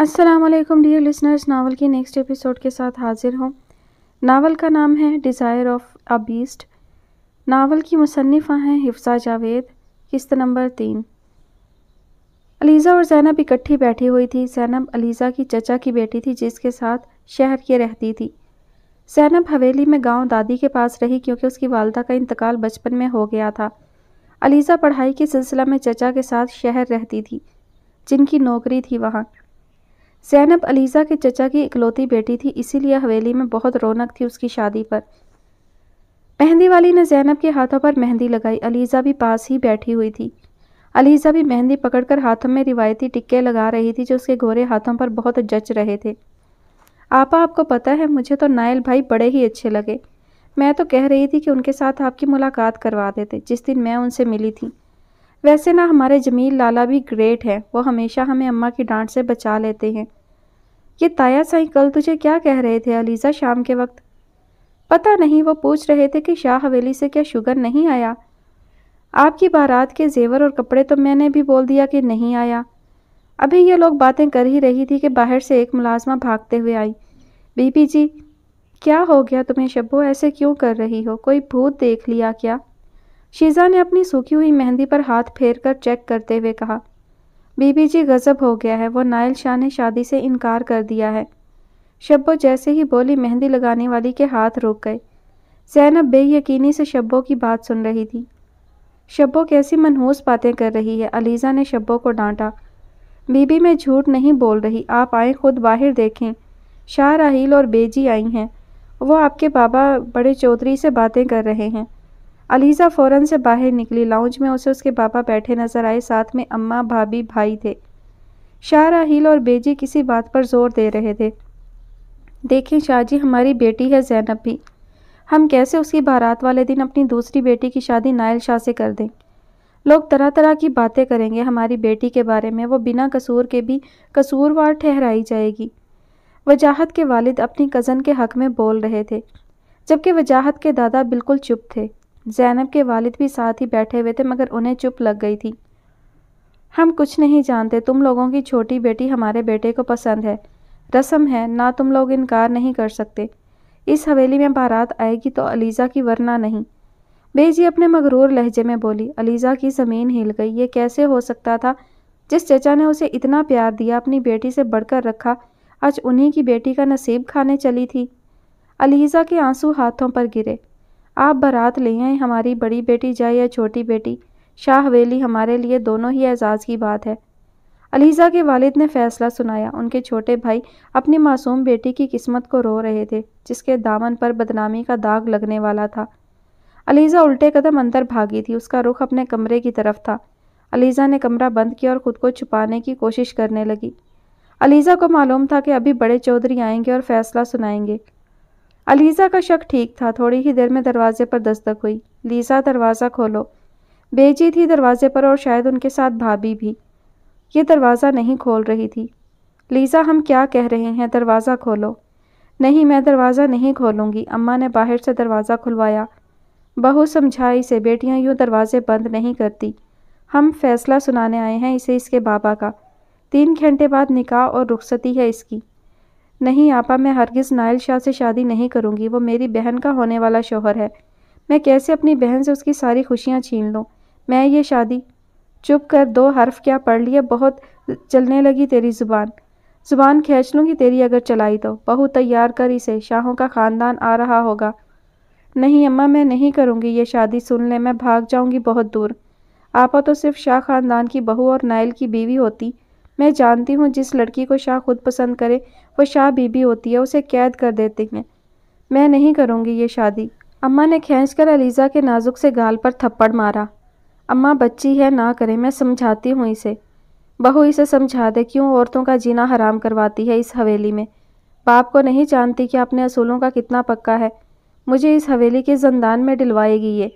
Aslam dear listeners novel के next episode के साथ हाजिर हूँ नावल का नाम है desire of a beast novel की मुसनफ़ा हैं हिफ्सा जावेद किस्त नंबर तीन अलीज़ा और जैनब इकट्ठी बैठी हुई थी जैनब अलीज़ा की चचा की बेटी थी जिसके साथ शहर के रहती थी जैनब हवेली में गांव दादी के पास रही क्योंकि उसकी वालदा का इंतकाल बचपन में हो गया था अलीज़ा पढ़ाई के सिलसिला में चचा के साथ शहर रहती थी जिनकी नौकरी थी वहाँ जैनब अलीज़ा के चचा की इकलौती बेटी थी इसीलिए हवेली में बहुत रौनक थी उसकी शादी पर मेहंदी वाली ने जैनब के हाथों पर मेहंदी लगाई अलीज़ा भी पास ही बैठी हुई थी अलीज़ा भी मेहंदी पकड़कर हाथों में रिवायती टिक्के लगा रही थी जो उसके घोरे हाथों पर बहुत जच रहे थे आपा आपको पता है मुझे तो नायल भाई बड़े ही अच्छे लगे मैं तो कह रही थी कि उनके साथ आपकी मुलाकात करवा देते जिस दिन मैं उनसे मिली थी वैसे ना हमारे जमील लाला भी ग्रेट हैं वो हमेशा हमें अम्मा की डांट से बचा लेते हैं ये ताया साई कल तुझे क्या कह रहे थे अलीज़ा शाम के वक्त पता नहीं वो पूछ रहे थे कि शाह हवेली से क्या शुगर नहीं आया आपकी बारात के जेवर और कपड़े तो मैंने भी बोल दिया कि नहीं आया अभी ये लोग बातें कर ही रही थी कि बाहर से एक मुलाजमा भागते हुए आई बीबी जी क्या हो गया तुम्हें शब्बो ऐसे क्यों कर रही हो कोई भूत देख लिया क्या शीजा ने अपनी सूखी हुई मेहंदी पर हाथ फेर कर चेक करते हुए कहा बीबी जी गज़ब हो गया है वो नायल शाह ने शादी से इनकार कर दिया है शब्बो जैसे ही बोली मेहंदी लगाने वाली के हाथ रुक गए जैनब बेयकीनी से शब्बो की बात सुन रही थी शब्बो कैसी मनहूस बातें कर रही है अलीज़ा ने शब्बो को डांटा बीबी मैं झूठ नहीं बोल रही आप आए खुद बाहर देखें शाह राहील और बेजी आई हैं वो आपके बाबा बड़े चौधरी से बातें कर रहे हैं अलीज़ा फ़ौरन से बाहर निकली लाउंज में उसे उसके पापा बैठे नजर आए साथ में अम्मा भाभी भाई थे शाह राहील और बेजी किसी बात पर जोर दे रहे थे देखें शाहजी हमारी बेटी है जैनब भी हम कैसे उसकी बारात वाले दिन अपनी दूसरी बेटी की शादी नायल शाह से कर दें लोग तरह तरह की बातें करेंगे हमारी बेटी के बारे में वो बिना कसूर के भी कसूरवार ठहराई जाएगी वजाहत के वालिद अपनी कज़न के हक में बोल रहे थे जबकि वजाहत के दादा बिल्कुल चुप थे जैनब के वालिद भी साथ ही बैठे हुए थे मगर उन्हें चुप लग गई थी हम कुछ नहीं जानते तुम लोगों की छोटी बेटी हमारे बेटे को पसंद है रस्म है ना तुम लोग इनकार नहीं कर सकते इस हवेली में बारात आएगी तो अलीज़ा की वरना नहीं बेजी अपने मगरूर लहजे में बोली अलीज़ा की ज़मीन हिल गई ये कैसे हो सकता था जिस चचा ने उसे इतना प्यार दिया अपनी बेटी से बढ़कर रखा आज उन्हीं की बेटी का नसीब खाने चली थी अलीज़ा के आंसू हाथों पर गिरे आप बारात ले आए हमारी बड़ी बेटी जाए या छोटी बेटी शाह हवेली हमारे लिए दोनों ही एजाज़ की बात है अलीज़ा के वालिद ने फ़ैसला सुनाया उनके छोटे भाई अपनी मासूम बेटी की किस्मत को रो रहे थे जिसके दामन पर बदनामी का दाग लगने वाला था अलीज़ा उल्टे कदम अंदर भागी थी उसका रुख अपने कमरे की तरफ था अलीज़ा ने कमरा बंद किया और ख़ुद को छुपाने की कोशिश करने लगी अलीज़ा को मालूम था कि अभी बड़े चौधरी आएंगे और फ़ैसला सुनाएंगे अलीसा का शक ठीक था थोड़ी ही देर में दरवाजे पर दस्तक हुई लीसा दरवाज़ा खोलो बेची थी दरवाजे पर और शायद उनके साथ भाभी भी ये दरवाज़ा नहीं खोल रही थी लीसा हम क्या कह रहे हैं दरवाज़ा खोलो नहीं मैं दरवाज़ा नहीं खोलूँगी अम्मा ने बाहर से दरवाज़ा खुलवाया बहू समझाई से बेटियां यूँ दरवाजे बंद नहीं करती हम फैसला सुनाने आए हैं इसे इसके बाबा का तीन घंटे बाद निकाह और रुखसती है इसकी नहीं आपा मैं हरगिज़ नायल शाह से शादी नहीं करूँगी वो मेरी बहन का होने वाला शोहर है मैं कैसे अपनी बहन से उसकी सारी खुशियाँ छीन लूँ मैं ये शादी चुप कर दो हर्फ क्या पढ़ लिया बहुत चलने लगी तेरी ज़ुबान ज़ुबान खींच लूँगी तेरी अगर चलाई तो बहू तैयार कर इसे शाहों का ख़ानदान आ रहा होगा नहीं अम्मा मैं नहीं करूँगी ये शादी सुन ले मैं भाग जाऊँगी बहुत दूर आपा तो सिर्फ शाह ख़ानदान की बहू और नायल की बीवी होती मैं जानती हूँ जिस लड़की को शाह खुद पसंद करे वो शाह बीबी होती है उसे कैद कर देते हैं मैं नहीं करूँगी ये शादी अम्मा ने खींच कर अलीज़ा के नाजुक से गाल पर थप्पड़ मारा अम्मा बच्ची है ना करे मैं समझाती हूँ इसे बहू इसे समझा दे क्यों औरतों का जीना हराम करवाती है इस हवेली में बाप को नहीं जानती कि अपने असूलों का कितना पक्का है मुझे इस हवेली के जंदान में डिलवाएगी ये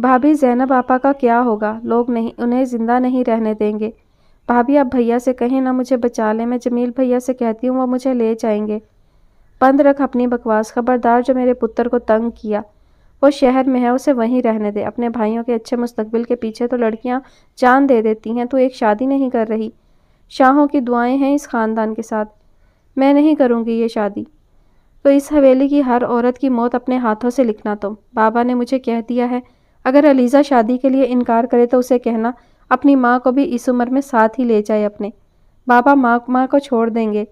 भाभी जैनब आपा का क्या होगा लोग नहीं उन्हें ज़िंदा नहीं रहने देंगे भाभी आप भैया से कहें ना मुझे बचा लें मैं जमील भैया से कहती हूँ वो मुझे ले जाएंगे बंद रख अपनी बकवास खबरदार जो मेरे पुत्र को तंग किया वो शहर में है उसे वहीं रहने दे अपने भाइयों के अच्छे मुस्तकबिल के पीछे तो लड़कियाँ जान दे देती हैं तो एक शादी नहीं कर रही शाहों की दुआएं हैं इस ख़ानदान के साथ मैं नहीं करूँगी ये शादी तो इस हवेली की हर औरत की मौत अपने हाथों से लिखना तुम तो। बाबा ने मुझे कह दिया है अगर अलीज़ा शादी के लिए इनकार करे तो उसे कहना अपनी माँ को भी इस उम्र में साथ ही ले जाए अपने बाबा माँ माँ को छोड़ देंगे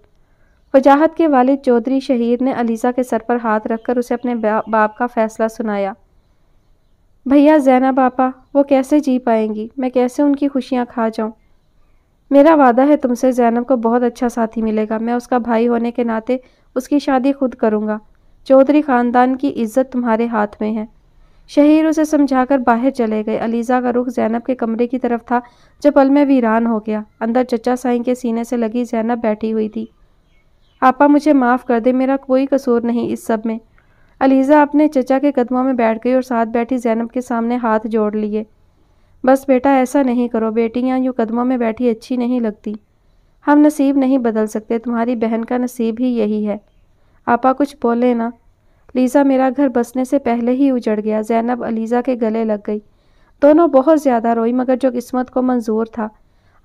वजाहत के वालिद चौधरी शहीद ने अलीज़ा के सर पर हाथ रखकर उसे अपने बाप का फ़ैसला सुनाया भैया जैना बापा वो कैसे जी पाएंगी मैं कैसे उनकी खुशियाँ खा जाऊँ मेरा वादा है तुमसे जैनब को बहुत अच्छा साथी मिलेगा मैं उसका भाई होने के नाते उसकी शादी खुद करूँगा चौधरी ख़ानदान की इज्जत तुम्हारे हाथ में है शहीर उसे समझाकर बाहर चले गए अलीज़ा का रुख जैनब के कमरे की तरफ था जब अलमे वीरान हो गया अंदर चचा साई के सीने से लगी जैनब बैठी हुई थी आपा मुझे माफ़ कर दे मेरा कोई कसूर नहीं इस सब में अलीज़ा अपने चचा के कदमों में बैठ गई और साथ बैठी जैनब के सामने हाथ जोड़ लिए बस बेटा ऐसा नहीं करो बेटियाँ यूँ कदमों में बैठी अच्छी नहीं लगती हम नसीब नहीं बदल सकते तुम्हारी बहन का नसीब ही यही है आपा कुछ बोले ना लीज़ा मेरा घर बसने से पहले ही उजड़ गया जैनब अलीज़ा के गले लग गई दोनों बहुत ज़्यादा रोई मगर जो किस्मत को मंजूर था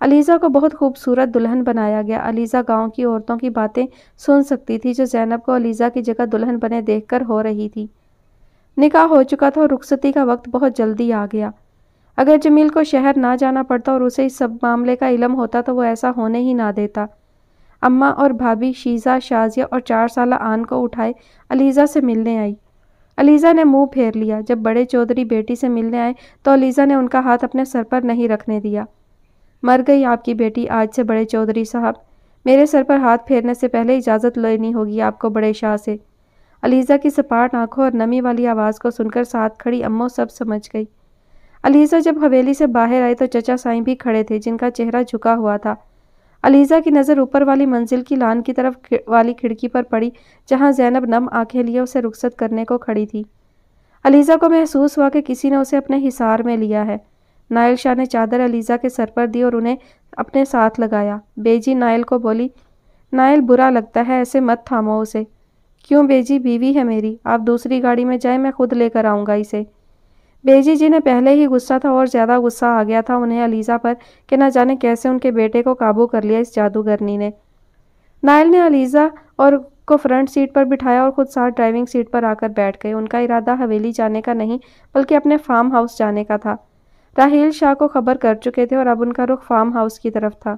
अलीज़ा को बहुत खूबसूरत दुल्हन बनाया गया अलीज़ा गांव की औरतों की बातें सुन सकती थी जो जैनब को अलीज़ा की जगह दुल्हन बने देखकर हो रही थी निकाह हो चुका था और रुखसती का वक्त बहुत जल्दी आ गया अगर जमील को शहर ना जाना पड़ता और उसे इस सब मामले का इलम होता तो वो ऐसा होने ही ना देता अम्मा और भाभी शीज़ा शाजिया और चार साल आन को उठाए अलीज़ा से मिलने आई अलीज़ा ने मुंह फेर लिया जब बड़े चौधरी बेटी से मिलने आए तो अलीज़ा ने उनका हाथ अपने सर पर नहीं रखने दिया मर गई आपकी बेटी आज से बड़े चौधरी साहब मेरे सर पर हाथ फेरने से पहले इजाज़त लेनी होगी आपको बड़े शाह से अलीज़ा की सपाट आंखों और नमी वाली आवाज़ को सुनकर साथ खड़ी अम्मो सब समझ गई अलीज़ा जब हवेली से बाहर आई तो चचा साई भी खड़े थे जिनका चेहरा झुका हुआ था अलीज़ा की नज़र ऊपर वाली मंजिल की लान की तरफ वाली खिड़की पर पड़ी जहाँ जैनब नम आंखें लिए उसे रुखसत करने को खड़ी थी अलीज़ा को महसूस हुआ कि किसी ने उसे अपने हिसार में लिया है नायल शाह ने चादर अलीज़ा के सर पर दी और उन्हें अपने साथ लगाया बेजी नायल को बोली नायल बुरा लगता है ऐसे मत थामो उसे क्यों बेजी बीवी है मेरी आप दूसरी गाड़ी में जाए मैं खुद लेकर आऊँगा इसे बेजी जी ने पहले ही गुस्सा था और ज़्यादा गुस्सा आ गया था उन्हें अलीज़ा पर कि न जाने कैसे उनके बेटे को काबू कर लिया इस जादूगरनी ने नायल ने अलीज़ा और को फ्रंट सीट पर बिठाया और खुद साथ ड्राइविंग सीट पर आकर बैठ गए उनका इरादा हवेली जाने का नहीं बल्कि अपने फार्म हाउस जाने का था राहील शाह को खबर कर चुके थे और अब उनका रुख फार्म हाउस की तरफ था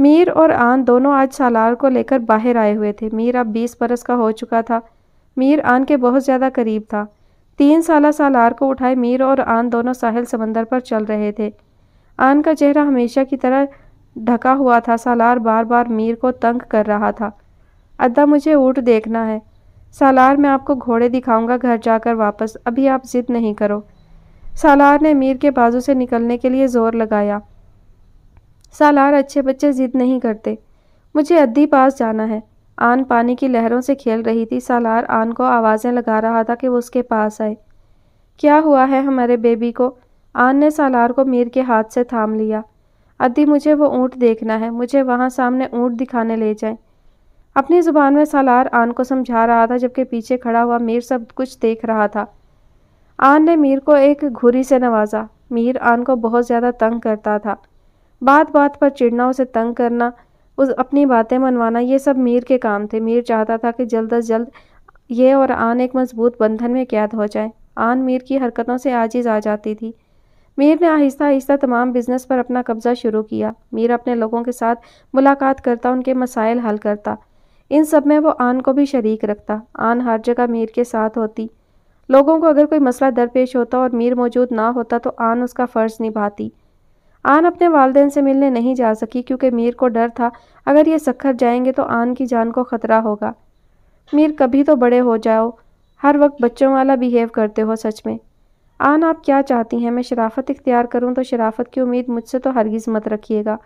मीर और आन दोनों आज सालार को लेकर बाहर आए हुए थे मीर अब बीस बरस का हो चुका था मीर आन के बहुत ज़्यादा करीब था तीन साल सालार को उठाए मीर और आन दोनों साहिल समंदर पर चल रहे थे आन का चेहरा हमेशा की तरह ढका हुआ था सालार बार बार मीर को तंग कर रहा था अद्दा मुझे ऊँट देखना है सालार मैं आपको घोड़े दिखाऊंगा घर जाकर वापस अभी आप जिद नहीं करो सालार ने मीर के बाजू से निकलने के लिए ज़ोर लगाया सालार अच्छे बच्चे जिद नहीं करते मुझे अद्दी पास जाना है आन पानी की लहरों से खेल रही थी सालार आन को आवाज़ें लगा रहा था कि वो उसके पास आए क्या हुआ है हमारे बेबी को आन ने सालार को मीर के हाथ से थाम लिया अदी मुझे वो ऊँट देखना है मुझे वहाँ सामने ऊँट दिखाने ले जाए अपनी ज़ुबान में सालार आन को समझा रहा था जबकि पीछे खड़ा हुआ मीर सब कुछ देख रहा था आन ने मीर को एक घुरी से नवाजा मीर आन को बहुत ज़्यादा तंग करता था बात बात पर चिड़ना उसे तंग करना उस अपनी बातें मनवाना ये सब मीर के काम थे मीर चाहता था कि जल्द अज जल्द ये और आन एक मजबूत बंधन में कैद हो जाए आन मीर की हरकतों से आजिज आ जाती थी मीर ने आहिस्ता आहिस्ता तमाम बिजनेस पर अपना कब्जा शुरू किया मीर अपने लोगों के साथ मुलाकात करता उनके मसाइल हल करता इन सब में वो आन को भी शरीक रखता आन हर जगह मीर के साथ होती लोगों को अगर कोई मसला दरपेश होता और मीर मौजूद ना होता तो आन उसका फ़र्ज़ निभाती आन अपने वालदेन से मिलने नहीं जा सकी क्योंकि मीर को डर था अगर ये सखर जाएंगे तो आन की जान को खतरा होगा मीर कभी तो बड़े हो जाओ हर वक्त बच्चों वाला बिहेव करते हो सच में आन आप क्या चाहती हैं मैं शराफत इख्तियार करूं तो शराफत की उम्मीद मुझसे तो हरगिज़ मत रखिएगा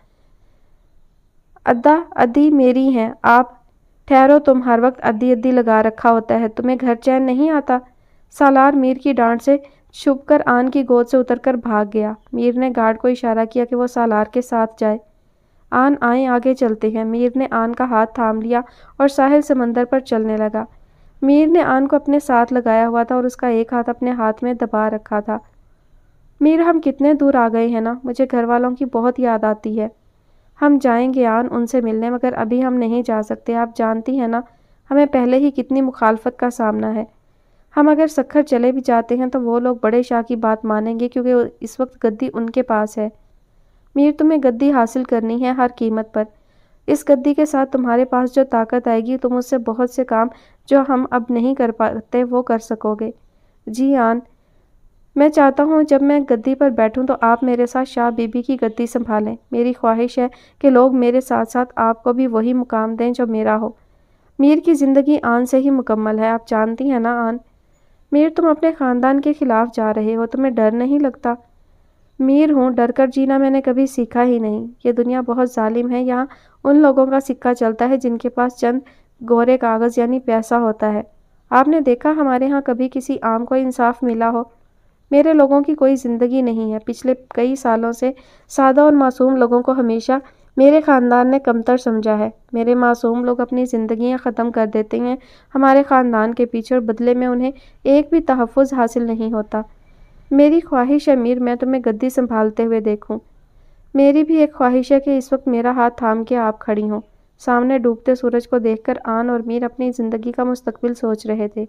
अद्दा अदी मेरी हैं आप ठहरो तुम हर वक्त अद्दी अद्दी लगा रखा होता है तुम्हें घर चैन नहीं आता सालार मीर की डांट से छुपकर आन की गोद से उतरकर भाग गया मीर ने गार्ड को इशारा किया कि वो सालार के साथ जाए आन आए आगे चलते हैं मीर ने आन का हाथ थाम लिया और साहिल समंदर पर चलने लगा मीर ने आन को अपने साथ लगाया हुआ था और उसका एक हाथ अपने हाथ में दबा रखा था मीर हम कितने दूर आ गए हैं ना मुझे घर वालों की बहुत याद आती है हम जाएंगे आन उनसे मिलने मगर अभी हम नहीं जा सकते आप जानती हैं ना हमें पहले ही कितनी मुखालफत का सामना है हम अगर सखर चले भी जाते हैं तो वो लोग बड़े शाह की बात मानेंगे क्योंकि इस वक्त गद्दी उनके पास है मीर तुम्हें गद्दी हासिल करनी है हर कीमत पर इस गद्दी के साथ तुम्हारे पास जो ताकत आएगी तुम उससे बहुत से काम जो हम अब नहीं कर पाते वो कर सकोगे जी आन मैं चाहता हूँ जब मैं गद्दी पर बैठूँ तो आप मेरे साथ शाह बीबी की गद्दी संभालें मेरी ख्वाहिश है कि लोग मेरे साथ साथ आपको भी वही मुकाम दें जो मेरा हो मीर की ज़िंदगी आन से ही मुकम्मल है आप जानती हैं ना आन मीर तुम अपने ख़ानदान के ख़िलाफ़ जा रहे हो तुम्हें डर नहीं लगता मीर हूँ डर कर जीना मैंने कभी सीखा ही नहीं ये दुनिया बहुत ालिम है यहाँ उन लोगों का सिक्का चलता है जिनके पास चंद गोरे कागज़ यानी पैसा होता है आपने देखा हमारे यहाँ कभी किसी आम को इंसाफ मिला हो मेरे लोगों की कोई ज़िंदगी नहीं है पिछले कई सालों से सादा और मासूम लोगों को हमेशा मेरे ख़ानदान ने कमतर समझा है मेरे मासूम लोग अपनी ज़िंदियाँ ख़त्म कर देते हैं हमारे ख़ानदान के पीछे और बदले में उन्हें एक भी तहफ़ हासिल नहीं होता मेरी ख्वाहिश है मीर मैं तुम्हें गद्दी संभालते हुए देखूँ मेरी भी एक ख्वाहिश है कि इस वक्त मेरा हाथ थाम के आप खड़ी हों सामने डूबते सूरज को देखकर आन और मीर अपनी ज़िंदगी का मुस्तबिल सोच रहे थे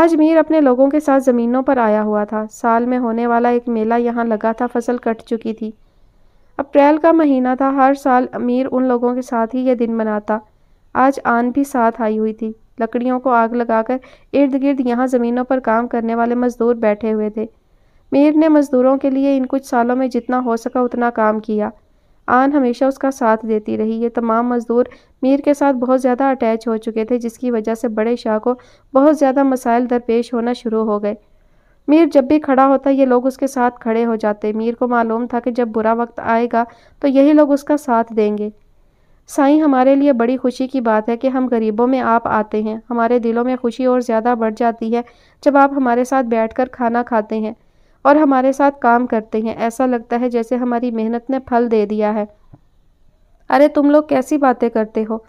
आज मीर अपने लोगों के साथ ज़मीनों पर आया हुआ था साल में होने वाला एक मेला यहाँ लगा था फसल कट चुकी थी अप्रैल का महीना था हर साल अमीर उन लोगों के साथ ही यह दिन मनाता आज आन भी साथ आई हुई थी लकड़ियों को आग लगाकर इर्द गिर्द यहाँ ज़मीनों पर काम करने वाले मज़दूर बैठे हुए थे मीर ने मज़दूरों के लिए इन कुछ सालों में जितना हो सका उतना काम किया आन हमेशा उसका साथ देती रही ये तमाम मज़दूर मीर के साथ बहुत ज़्यादा अटैच हो चुके थे जिसकी वजह से बड़े शाह को बहुत ज़्यादा मसाइल दरपेश होना शुरू हो गए मीर जब भी खड़ा होता ये लोग उसके साथ खड़े हो जाते मीर को मालूम था कि जब बुरा वक्त आएगा तो यही लोग उसका साथ देंगे साईं हमारे लिए बड़ी खुशी की बात है कि हम गरीबों में आप आते हैं हमारे दिलों में खुशी और ज़्यादा बढ़ जाती है जब आप हमारे साथ बैठकर खाना खाते हैं और हमारे साथ काम करते हैं ऐसा लगता है जैसे हमारी मेहनत ने फल दे दिया है अरे तुम लोग कैसी बातें करते हो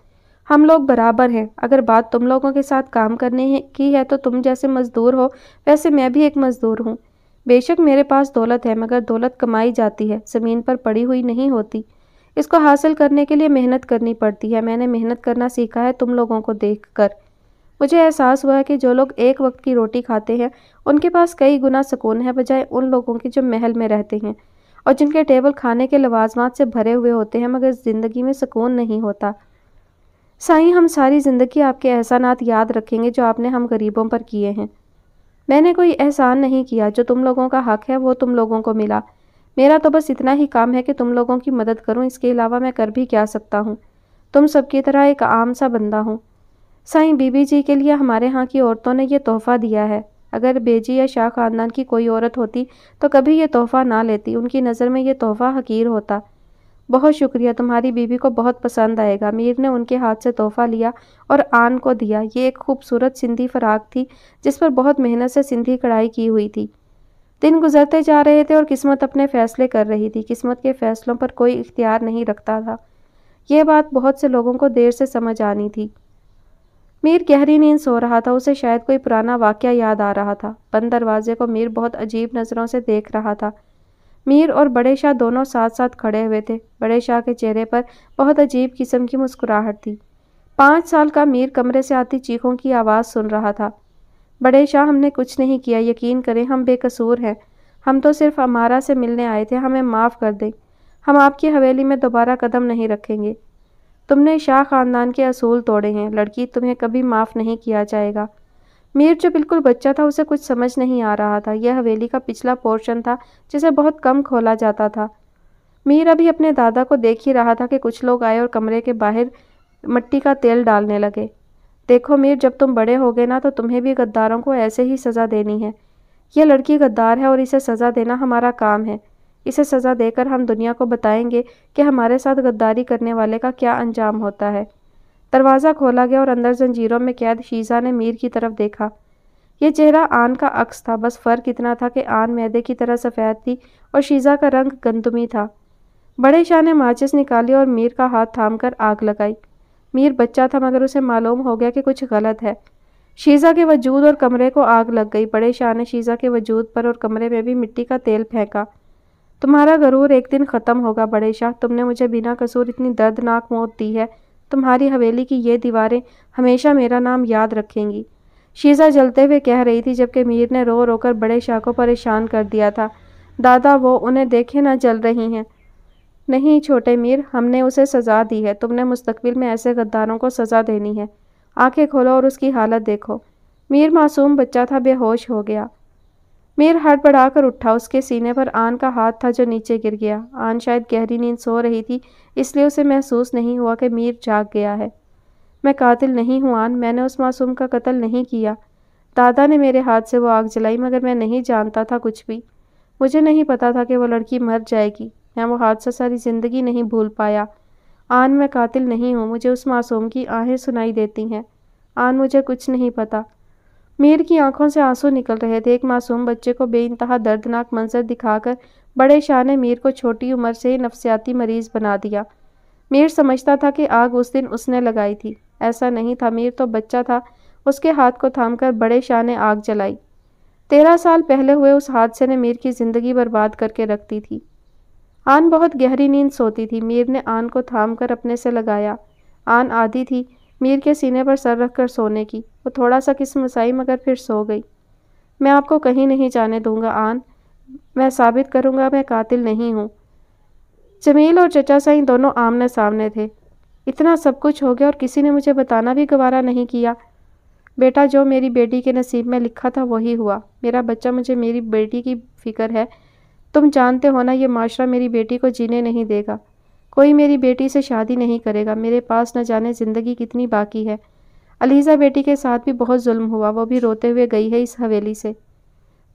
हम लोग बराबर हैं अगर बात तुम लोगों के साथ काम करने है, की है तो तुम जैसे मज़दूर हो वैसे मैं भी एक मज़दूर हूँ बेशक मेरे पास दौलत है मगर दौलत कमाई जाती है ज़मीन पर पड़ी हुई नहीं होती इसको हासिल करने के लिए मेहनत करनी पड़ती है मैंने मेहनत करना सीखा है तुम लोगों को देखकर मुझे एहसास हुआ कि जो लोग एक वक्त की रोटी खाते हैं उनके पास कई गुना सुकून है बजाय उन लोगों के जो महल में रहते हैं और जिनके टेबल खाने के लवाजमात से भरे हुए होते हैं मगर ज़िंदगी में सुकून नहीं होता साईं हम सारी ज़िंदगी आपके एहसानात याद रखेंगे जो आपने हम गरीबों पर किए हैं मैंने कोई एहसान नहीं किया जो तुम लोगों का हक है वो तुम लोगों को मिला मेरा तो बस इतना ही काम है कि तुम लोगों की मदद करूं इसके अलावा मैं कर भी क्या सकता हूं तुम सबकी तरह एक आम सा बंदा हूं साई बीबी जी के लिए हमारे यहाँ की औरतों ने यह तोहफ़ा दिया है अगर बेजी या शाह खानदान की कोई औरत होती तो कभी यह तोहफ़ा ना लेती उनकी नज़र में यह तोहफ़ा हकीर होता बहुत शुक्रिया तुम्हारी बीवी को बहुत पसंद आएगा मीर ने उनके हाथ से तोहफा लिया और आन को दिया ये एक खूबसूरत सिंधी फराक थी जिस पर बहुत मेहनत से सिंधी कढ़ाई की हुई थी दिन गुजरते जा रहे थे और किस्मत अपने फैसले कर रही थी किस्मत के फैसलों पर कोई इख्तियार नहीं रखता था यह बात बहुत से लोगों को देर से समझ आनी थी मीर गहरी नींद सो रहा था उसे शायद कोई पुराना वाक्य याद आ रहा था बंद दरवाजे को मीर बहुत अजीब नज़रों से देख रहा था मीर और बड़े शाह दोनों साथ साथ खड़े हुए थे बड़े शाह के चेहरे पर बहुत अजीब किस्म की मुस्कुराहट थी पाँच साल का मीर कमरे से आती चीखों की आवाज़ सुन रहा था बड़े शाह हमने कुछ नहीं किया यकीन करें हम बेकसूर हैं हम तो सिर्फ अमारा से मिलने आए थे हमें माफ़ कर दें हम आपकी हवेली में दोबारा कदम नहीं रखेंगे तुमने शाह ख़ानदान के असूल तोड़े हैं लड़की तुम्हें कभी माफ़ नहीं किया जाएगा मीर जो बिल्कुल बच्चा था उसे कुछ समझ नहीं आ रहा था यह हवेली का पिछला पोर्शन था जिसे बहुत कम खोला जाता था मीर अभी अपने दादा को देख ही रहा था कि कुछ लोग आए और कमरे के बाहर मिट्टी का तेल डालने लगे देखो मीर जब तुम बड़े गए ना तो तुम्हें भी गद्दारों को ऐसे ही सज़ा देनी है यह लड़की गद्दार है और इसे सज़ा देना हमारा काम है इसे सज़ा देकर हम दुनिया को बताएंगे कि हमारे साथ गद्दारी करने वाले का क्या अंजाम होता है दरवाज़ा खोला गया और अंदर जंजीरों में कैद शीजा ने मीर की तरफ देखा यह चेहरा आन का अक्स था बस फ़र्क इतना था कि आन मैदे की तरह सफ़ेद थी और शीजा का रंग गंदमी था बड़े शाह ने माचिस निकाली और मीर का हाथ थाम कर आग लगाई मीर बच्चा था मगर उसे मालूम हो गया कि कुछ गलत है शीज़ा के वजूद और कमरे को आग लग गई बड़े शाह ने शीज़ा के वजूद पर और कमरे में भी मिट्टी का तेल फेंका तुम्हारा गरूर एक दिन ख़त्म होगा बड़े शाह तुमने मुझे बिना कसूर इतनी दर्दनाक मौत दी है तुम्हारी हवेली की ये दीवारें हमेशा मेरा नाम याद रखेंगी शीजा जलते हुए कह रही थी जबकि मीर ने रो रोकर बड़े शाह को परेशान कर दिया था दादा वो उन्हें देखे ना जल रही हैं नहीं छोटे मीर हमने उसे सज़ा दी है तुमने मुस्तकबिल में ऐसे गद्दारों को सज़ा देनी है आंखें खोलो और उसकी हालत देखो मीर मासूम बच्चा था बेहोश हो गया मीर हड़बड़ाकर उठा उसके सीने पर आन का हाथ था जो नीचे गिर गया आन शायद गहरी नींद सो रही थी इसलिए उसे महसूस नहीं हुआ कि मीर जाग गया है मैं कातिल नहीं हूँ आन मैंने उस मासूम का कत्ल नहीं किया दादा ने मेरे हाथ से वो आग जलाई मगर मैं नहीं जानता था कुछ भी मुझे नहीं पता था कि वो लड़की मर जाएगी मैं वो हादसा सारी ज़िंदगी नहीं भूल पाया आन मैं कातिल नहीं हूँ मुझे उस मासूम की आहें सुनाई देती हैं आन मुझे कुछ नहीं पता मीर की आंखों से आंसू निकल रहे थे एक मासूम बच्चे को बेानतहा दर्दनाक मंजर दिखाकर बड़े शाह ने मीर को छोटी उम्र से ही नफसियाती मरीज बना दिया मीर समझता था कि आग उस दिन उसने लगाई थी ऐसा नहीं था मीर तो बच्चा था उसके हाथ को थामकर बड़े शाह ने आग जलाई तेरह साल पहले हुए उस हादसे ने मीर की ज़िंदगी बर्बाद करके रख दी थी आन बहुत गहरी नींद सोती थी मीर ने आन को थाम कर अपने से लगाया आन आधी थी मीर के सीने पर सर रखकर सोने की वो थोड़ा सा किस्म मसाई मगर फिर सो गई मैं आपको कहीं नहीं जाने दूंगा आन मैं साबित करूंगा मैं कातिल नहीं हूँ जमील और चचा साई दोनों आमने सामने थे इतना सब कुछ हो गया और किसी ने मुझे बताना भी गवारा नहीं किया बेटा जो मेरी बेटी के नसीब में लिखा था वही हुआ मेरा बच्चा मुझे मेरी बेटी की फ़िक्र है तुम जानते हो ना ये माशरा मेरी बेटी को जीने नहीं देगा कोई मेरी बेटी से शादी नहीं करेगा मेरे पास न जाने ज़िंदगी कितनी बाकी है अलीज़ा बेटी के साथ भी बहुत जुल्म हुआ वो भी रोते हुए गई है इस हवेली से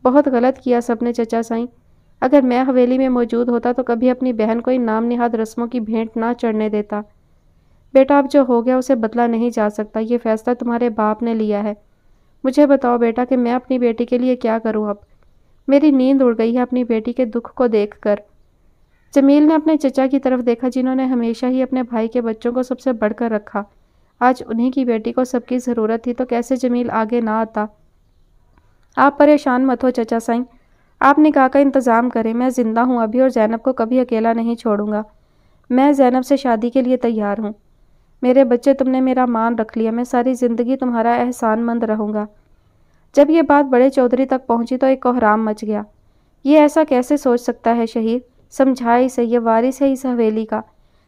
बहुत गलत किया सबने चचा साई अगर मैं हवेली में मौजूद होता तो कभी अपनी बहन को इन नाम निहाद रस्मों की भेंट ना चढ़ने देता बेटा अब जो हो गया उसे बदला नहीं जा सकता ये फैसला तुम्हारे बाप ने लिया है मुझे बताओ बेटा कि मैं अपनी बेटी के लिए क्या करूँ अब मेरी नींद उड़ गई है अपनी बेटी के दुख को देखकर जमील ने अपने चचा की तरफ देखा जिन्होंने हमेशा ही अपने भाई के बच्चों को सबसे बढ़कर रखा आज उन्हीं की बेटी को सबकी ज़रूरत थी तो कैसे जमील आगे ना आता आप परेशान मत हो चचा साईं आप निकाह का इंतज़ाम करें मैं ज़िंदा हूँ अभी और जैनब को कभी अकेला नहीं छोड़ूंगा मैं जैनब से शादी के लिए तैयार हूँ मेरे बच्चे तुमने मेरा मान रख लिया मैं सारी ज़िंदगी तुम्हारा एहसानमंद रहूँगा जब ये बात बड़े चौधरी तक पहुँची तो एक कोहराम मच गया ये ऐसा कैसे सोच सकता है शहीद समझाई से ये वारिस है इस हवेली का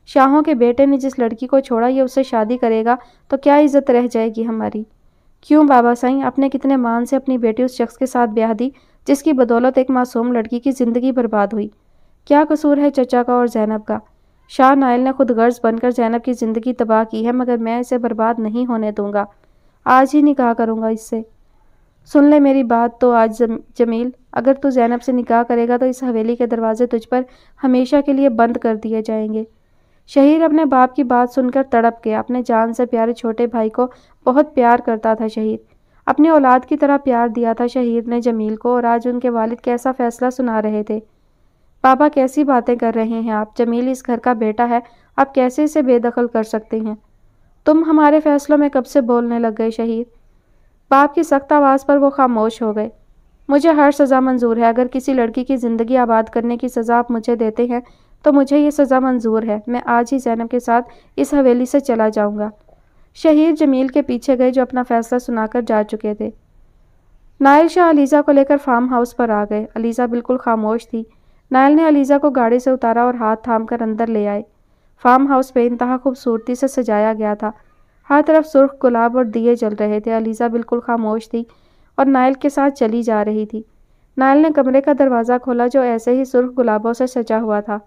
शाहों के बेटे ने जिस लड़की को छोड़ा यह उससे शादी करेगा तो क्या इज्जत रह जाएगी हमारी क्यों बाबा साईं आपने कितने मान से अपनी बेटी उस शख्स के साथ ब्याह दी जिसकी बदौलत एक मासूम लड़की की ज़िंदगी बर्बाद हुई क्या कसूर है चचा का और जैनब का शाह नायल ने खुद गर्ज बनकर जैनब की ज़िंदगी तबाह की है मगर मैं इसे बर्बाद नहीं होने दूंगा आज ही निकाह करूंगा इससे सुन ले मेरी बात तो आज जमील अगर तू जैनब से निकाह करेगा तो इस हवेली के दरवाजे तुझ पर हमेशा के लिए बंद कर दिए जाएंगे शहीर अपने बाप की बात सुनकर तड़प गया अपने जान से प्यारे छोटे भाई को बहुत प्यार करता था शहीर अपने औलाद की तरह प्यार दिया था शहीर ने जमील को और आज उनके वालिद कैसा फैसला सुना रहे थे पापा कैसी बातें कर रहे हैं आप जमील इस घर का बेटा है आप कैसे इसे बेदखल कर सकते हैं तुम हमारे फैसलों में कब से बोलने लग गए शहीद बाप की सख्त आवाज़ पर वो खामोश हो गए मुझे हर सज़ा मंजूर है अगर किसी लड़की की ज़िंदगी आबाद करने की सज़ा आप मुझे देते हैं तो मुझे ये सज़ा मंजूर है मैं आज ही जैनब के साथ इस हवेली से चला जाऊँगा शहीद जमील के पीछे गए जो अपना फ़ैसला सुनाकर जा चुके थे नायल शाह अलीज़ा को लेकर फार्म हाउस पर आ गए अलीज़ा बिल्कुल खामोश थी नायल ने अलीज़ा को गाड़ी से उतारा और हाथ थाम कर अंदर ले आए फार्म हाउस पे इंतहा खूबसूरती से सजाया गया था हर तरफ सुर्ख गुलाब और दिए जल रहे थे अलीज़ा बिल्कुल खामोश थी और नायल के साथ चली जा रही थी नायल ने कमरे का दरवाज़ा खोला जो ऐसे ही सुर्ख गुलाबों से सजा हुआ था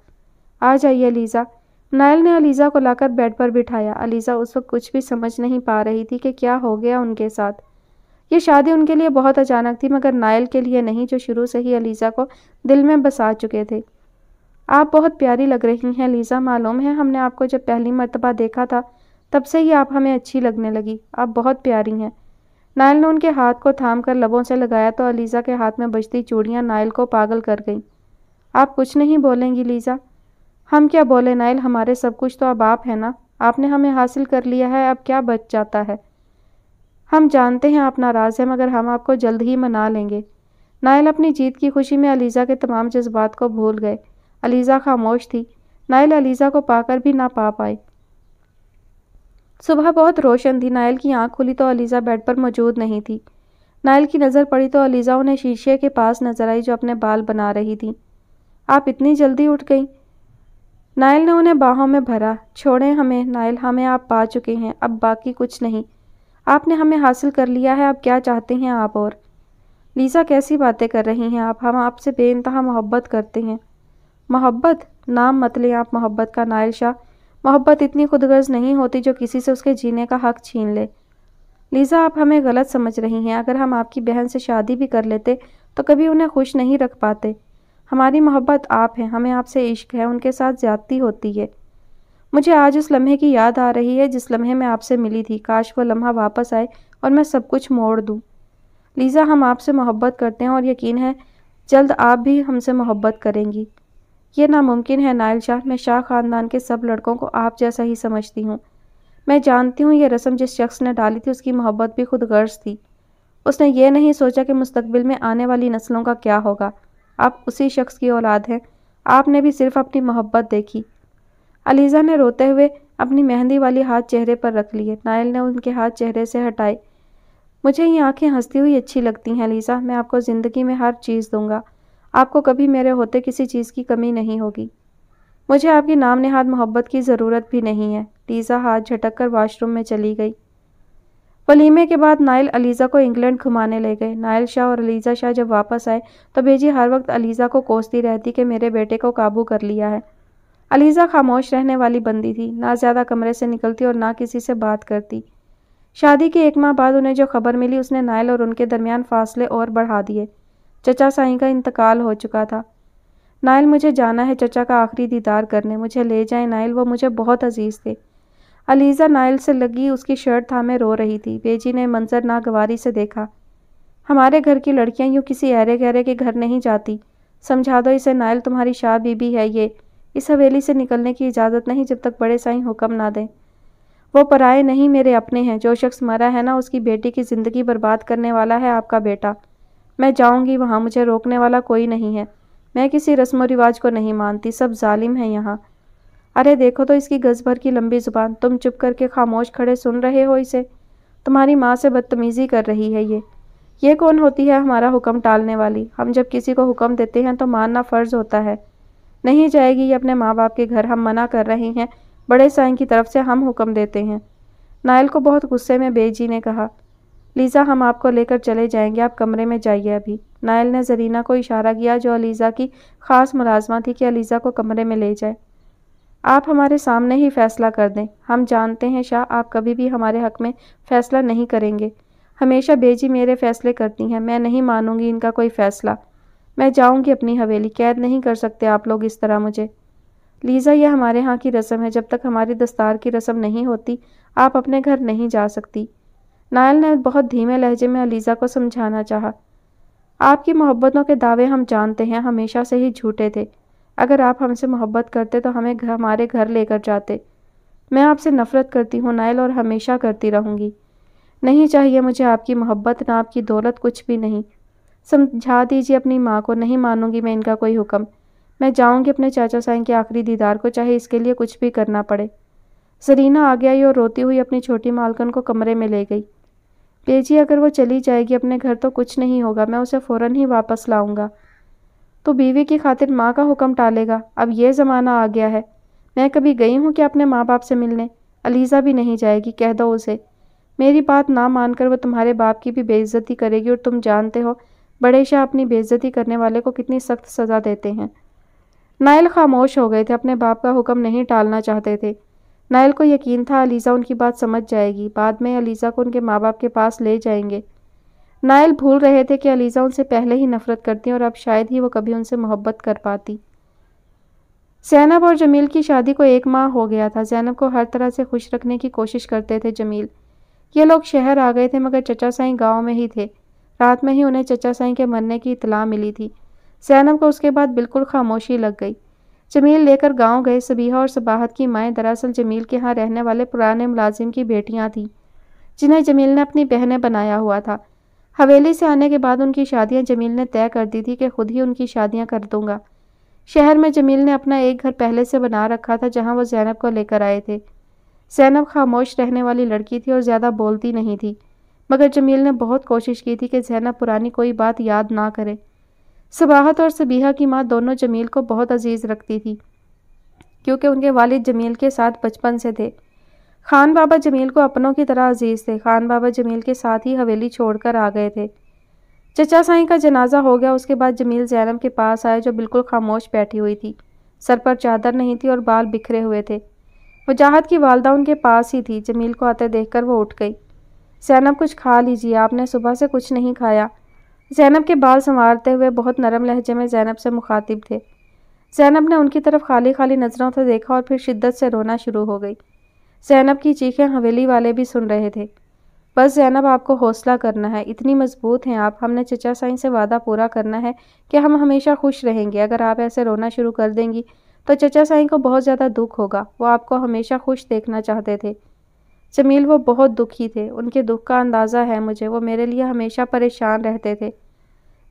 आ जाइए अलीज़ा नायल ने अलीज़ा को लाकर बेड पर बिठाया अलीज़ा उस वक्त कुछ भी समझ नहीं पा रही थी कि क्या हो गया उनके साथ ये शादी उनके लिए बहुत अचानक थी मगर नायल के लिए नहीं जो शुरू से ही अलीज़ा को दिल में बसा चुके थे आप बहुत प्यारी लग रही हैं अलीज़ा मालूम है हमने आपको जब पहली मरतबा देखा था तब से ही आप हमें अच्छी लगने लगी आप बहुत प्यारी हैं नायल ने उनके हाथ को थाम कर लबों से लगाया तो अलीज़ा के हाथ में बजती चूड़ियाँ नायल को पागल कर गईं आप कुछ नहीं बोलेंगी लीज़ा हम क्या बोले नायल हमारे सब कुछ तो अब आप हैं ना आपने हमें हासिल कर लिया है अब क्या बच जाता है हम जानते हैं आप नाराज़ हैं मगर हम आपको जल्द ही मना लेंगे नायल अपनी जीत की खुशी में अलीज़ा के तमाम जज्बात को भूल गए अलीज़ा खामोश थी नायल अलीज़ा को पाकर भी ना पा पाई सुबह बहुत रोशन थी नायल की आंख खुली तो अलीज़ा बेड पर मौजूद नहीं थी नायल की नज़र पड़ी तो अलीज़ा उन्हें शीशे के पास नज़र आई जो अपने बाल बना रही थी आप इतनी जल्दी उठ गई नायल ने उन्हें बाहों में भरा छोड़ें हमें नायल हमें आप पा चुके हैं अब बाकी कुछ नहीं आपने हमें हासिल कर लिया है अब क्या चाहते हैं आप और लीजा कैसी बातें कर रही हैं आप हम आपसे बेानतहा मोहब्बत करते हैं मोहब्बत नाम मत लें आप मोहब्बत का नायल शाह मोहब्बत इतनी खुदगर्ज नहीं होती जो किसी से उसके जीने का हक छीन ले लीज़ा आप हमें गलत समझ रही हैं अगर हम आपकी बहन से शादी भी कर लेते तो कभी उन्हें खुश नहीं रख पाते हमारी मोहब्बत आप हैं हमें आपसे इश्क है उनके साथ ज़्यादती होती है मुझे आज उस लम्हे की याद आ रही है जिस लम्हे में आपसे मिली थी काश वो लम्हा वापस आए और मैं सब कुछ मोड़ दूँ लीज़ा हम आपसे मोहब्बत करते हैं और यकीन है जल्द आप भी हमसे मोहब्बत करेंगी ये नामुमकिन है नायल शाह मैं शाह ख़ानदान के सब लड़कों को आप जैसा ही समझती हूँ मैं जानती हूँ यह रस्म जिस शख्स ने डाली थी उसकी मोहब्बत भी खुद गर्ज थी उसने ये नहीं सोचा कि मुस्तबिल में आने वाली नस्लों का क्या होगा आप उसी शख्स की औलाद हैं आपने भी सिर्फ अपनी मोहब्बत देखी अलीज़ा ने रोते हुए अपनी मेहंदी वाली हाथ चेहरे पर रख लिए नायल ने उनके हाथ चेहरे से हटाए मुझे ये आंखें हंसती हुई अच्छी लगती हैं अलीज़ा मैं आपको ज़िंदगी में हर चीज़ दूंगा आपको कभी मेरे होते किसी चीज़ की कमी नहीं होगी मुझे आपकी नाम नेहाद मोहब्बत की ज़रूरत भी नहीं है लीज़ा हाथ झटक कर वाशरूम में चली गई वलीमे के बाद नायल अलीज़ा को इंग्लैंड घुमाने ले गए नायल शाह और अलीज़ा शाह जब वापस आए तो बेजी हर वक्त अलीज़ा को कोसती रहती कि मेरे बेटे को काबू कर लिया है अलीज़ा खामोश रहने वाली बंदी थी ना ज़्यादा कमरे से निकलती और ना किसी से बात करती शादी के एक माह बाद उन्हें जो खबर मिली उसने नायल और उनके दरमियान फासले और बढ़ा दिए चचा साईं का इंतकाल हो चुका था नायल मुझे जाना है चचा का आखिरी दीदार करने मुझे ले जाए नायल वो मुझे बहुत अजीज़ थे अलीज़ा नायल से लगी उसकी शर्ट था मैं रो रही थी बेजी ने मंजर नागवारी से देखा हमारे घर की लड़कियां यूँ किसी अहरे गहरे के घर नहीं जाती समझा दो इसे नायल तुम्हारी शाह बीबी है ये इस हवेली से निकलने की इजाज़त नहीं जब तक बड़े साईं हुक्म ना दें वो पराए नहीं मेरे अपने हैं जो शख्स मरा है ना उसकी बेटी की ज़िंदगी बर्बाद करने वाला है आपका बेटा मैं जाऊंगी वहाँ मुझे रोकने वाला कोई नहीं है मैं किसी रस्म व रिवाज को नहीं मानती सब जालिम है यहाँ अरे देखो तो इसकी गज़ भर की लंबी ज़ुबान तुम चुप करके खामोश खड़े सुन रहे हो इसे तुम्हारी माँ से बदतमीज़ी कर रही है ये ये कौन होती है हमारा हुक्म टालने वाली हम जब किसी को हुक्म देते हैं तो मानना फ़र्ज़ होता है नहीं जाएगी ये अपने माँ बाप के घर हम मना कर रहे हैं बड़े साई की तरफ से हम हुक्म देते हैं नायल को बहुत गुस्से में बेजी ने कहा लीज़ा हम आपको लेकर चले जाएंगे आप कमरे में जाइए अभी नायल ने जरीना को इशारा किया जो अलीज़ा की ख़ास मुलाजमा थी कि अलीज़ा को कमरे में ले जाए आप हमारे सामने ही फ़ैसला कर दें हम जानते हैं शाह आप कभी भी हमारे हक में फ़ैसला नहीं करेंगे हमेशा बेजी मेरे फ़ैसले करती हैं मैं नहीं मानूंगी इनका कोई फ़ैसला मैं जाऊंगी अपनी हवेली कैद नहीं कर सकते आप लोग इस तरह मुझे लीज़ा यह हमारे यहाँ की रस्म है जब तक हमारी दस्तार की रस्म नहीं होती आप अपने घर नहीं जा सकती नायल ने बहुत धीमे लहजे में अलीज़ा को समझाना चाहा आपकी मोहब्बतों के दावे हम जानते हैं हमेशा से ही झूठे थे अगर आप हमसे मोहब्बत करते तो हमें घर हमारे घर लेकर जाते मैं आपसे नफरत करती हूँ नायल और हमेशा करती रहूँगी नहीं चाहिए मुझे आपकी मोहब्बत ना आपकी दौलत कुछ भी नहीं समझा दीजिए अपनी माँ को नहीं मानूंगी मैं इनका कोई हुक्म मैं जाऊँगी अपने चाचा साइन के आखिरी दीदार को चाहे इसके लिए कुछ भी करना पड़े सरीना आ गया और रोती हुई अपनी छोटी मालकन को कमरे में ले गई बेजी अगर वो चली जाएगी अपने घर तो कुछ नहीं होगा मैं उसे फ़ौरन ही वापस लाऊंगा तो बीवी की खातिर माँ का हुक्म टालेगा अब ये ज़माना आ गया है मैं कभी गई हूँ कि अपने माँ बाप से मिलने अलीज़ा भी नहीं जाएगी कह दो उसे मेरी बात ना मानकर वो तुम्हारे बाप की भी बेइज्जती करेगी और तुम जानते हो बड़े शाह अपनी बेइज्जती करने वाले को कितनी सख्त सज़ा देते हैं नायल खामोश हो गए थे अपने बाप का हुक्म नहीं टालना चाहते थे नायल को यकीन था अलीज़ा उनकी बात समझ जाएगी बाद में अलीज़ा को उनके माँ बाप के पास ले जाएंगे नायल भूल रहे थे कि अलीज़ा उनसे पहले ही नफ़रत करती और अब शायद ही वो कभी उनसे मोहब्बत कर पाती जैनब और जमील की शादी को एक माह हो गया था जैनब को हर तरह से खुश रखने की कोशिश करते थे जमील ये लोग शहर आ गए थे मगर चचा साई गाँव में ही थे रात में ही उन्हें चचा साई के मरने की इतला मिली थी जैनब को उसके बाद बिल्कुल खामोशी लग गई जमील लेकर गांव गए सबीहा और सबाहत की माएँ दरअसल जमील के यहाँ रहने वाले पुराने मुलाजिम की बेटियाँ थीं जिन्हें जमील ने अपनी बहनें बनाया हुआ था हवेली से आने के बाद उनकी शादियाँ जमील ने तय कर दी थी कि खुद ही उनकी शादियाँ कर दूँगा शहर में जमील ने अपना एक घर पहले से बना रखा था जहाँ वो जैनब को लेकर आए थे जैनब खामोश रहने वाली लड़की थी और ज़्यादा बोलती नहीं थी मगर जमील ने बहुत कोशिश की थी कि जैनब पुरानी कोई बात याद ना करे सबाहत और सबीहा की माँ दोनों जमील को बहुत अजीज़ रखती थी क्योंकि उनके वालिद जमील के साथ बचपन से थे खान बाबा जमील को अपनों की तरह अजीज़ थे खान बाबा जमील के साथ ही हवेली छोड़कर आ गए थे चचा साईं का जनाजा हो गया उसके बाद जमील जैनब के पास आए जो बिल्कुल खामोश बैठी हुई थी सर पर चादर नहीं थी और बाल बिखरे हुए थे वजाहत की वालदा उनके पास ही थी जमील को आते देखकर वो उठ गई जैनब कुछ खा लीजिए आपने सुबह से कुछ नहीं खाया जैनब के बाल संवारते हुए बहुत नरम लहजे में जैनब से मुखातिब थे जैनब ने उनकी तरफ खाली खाली नज़रों से देखा और फिर शिद्दत से रोना शुरू हो गई जैनब की चीखें हवेली वाले भी सुन रहे थे बस जैनब आपको हौसला करना है इतनी मजबूत हैं आप हमने चचा साईं से वादा पूरा करना है कि हम हमेशा खुश रहेंगे अगर आप ऐसे रोना शुरू कर देंगी तो चचा साईं को बहुत ज़्यादा दुख होगा वो आपको हमेशा खुश देखना चाहते थे जमील वो बहुत दुखी थे उनके दुख का अंदाज़ा है मुझे वो मेरे लिए हमेशा परेशान रहते थे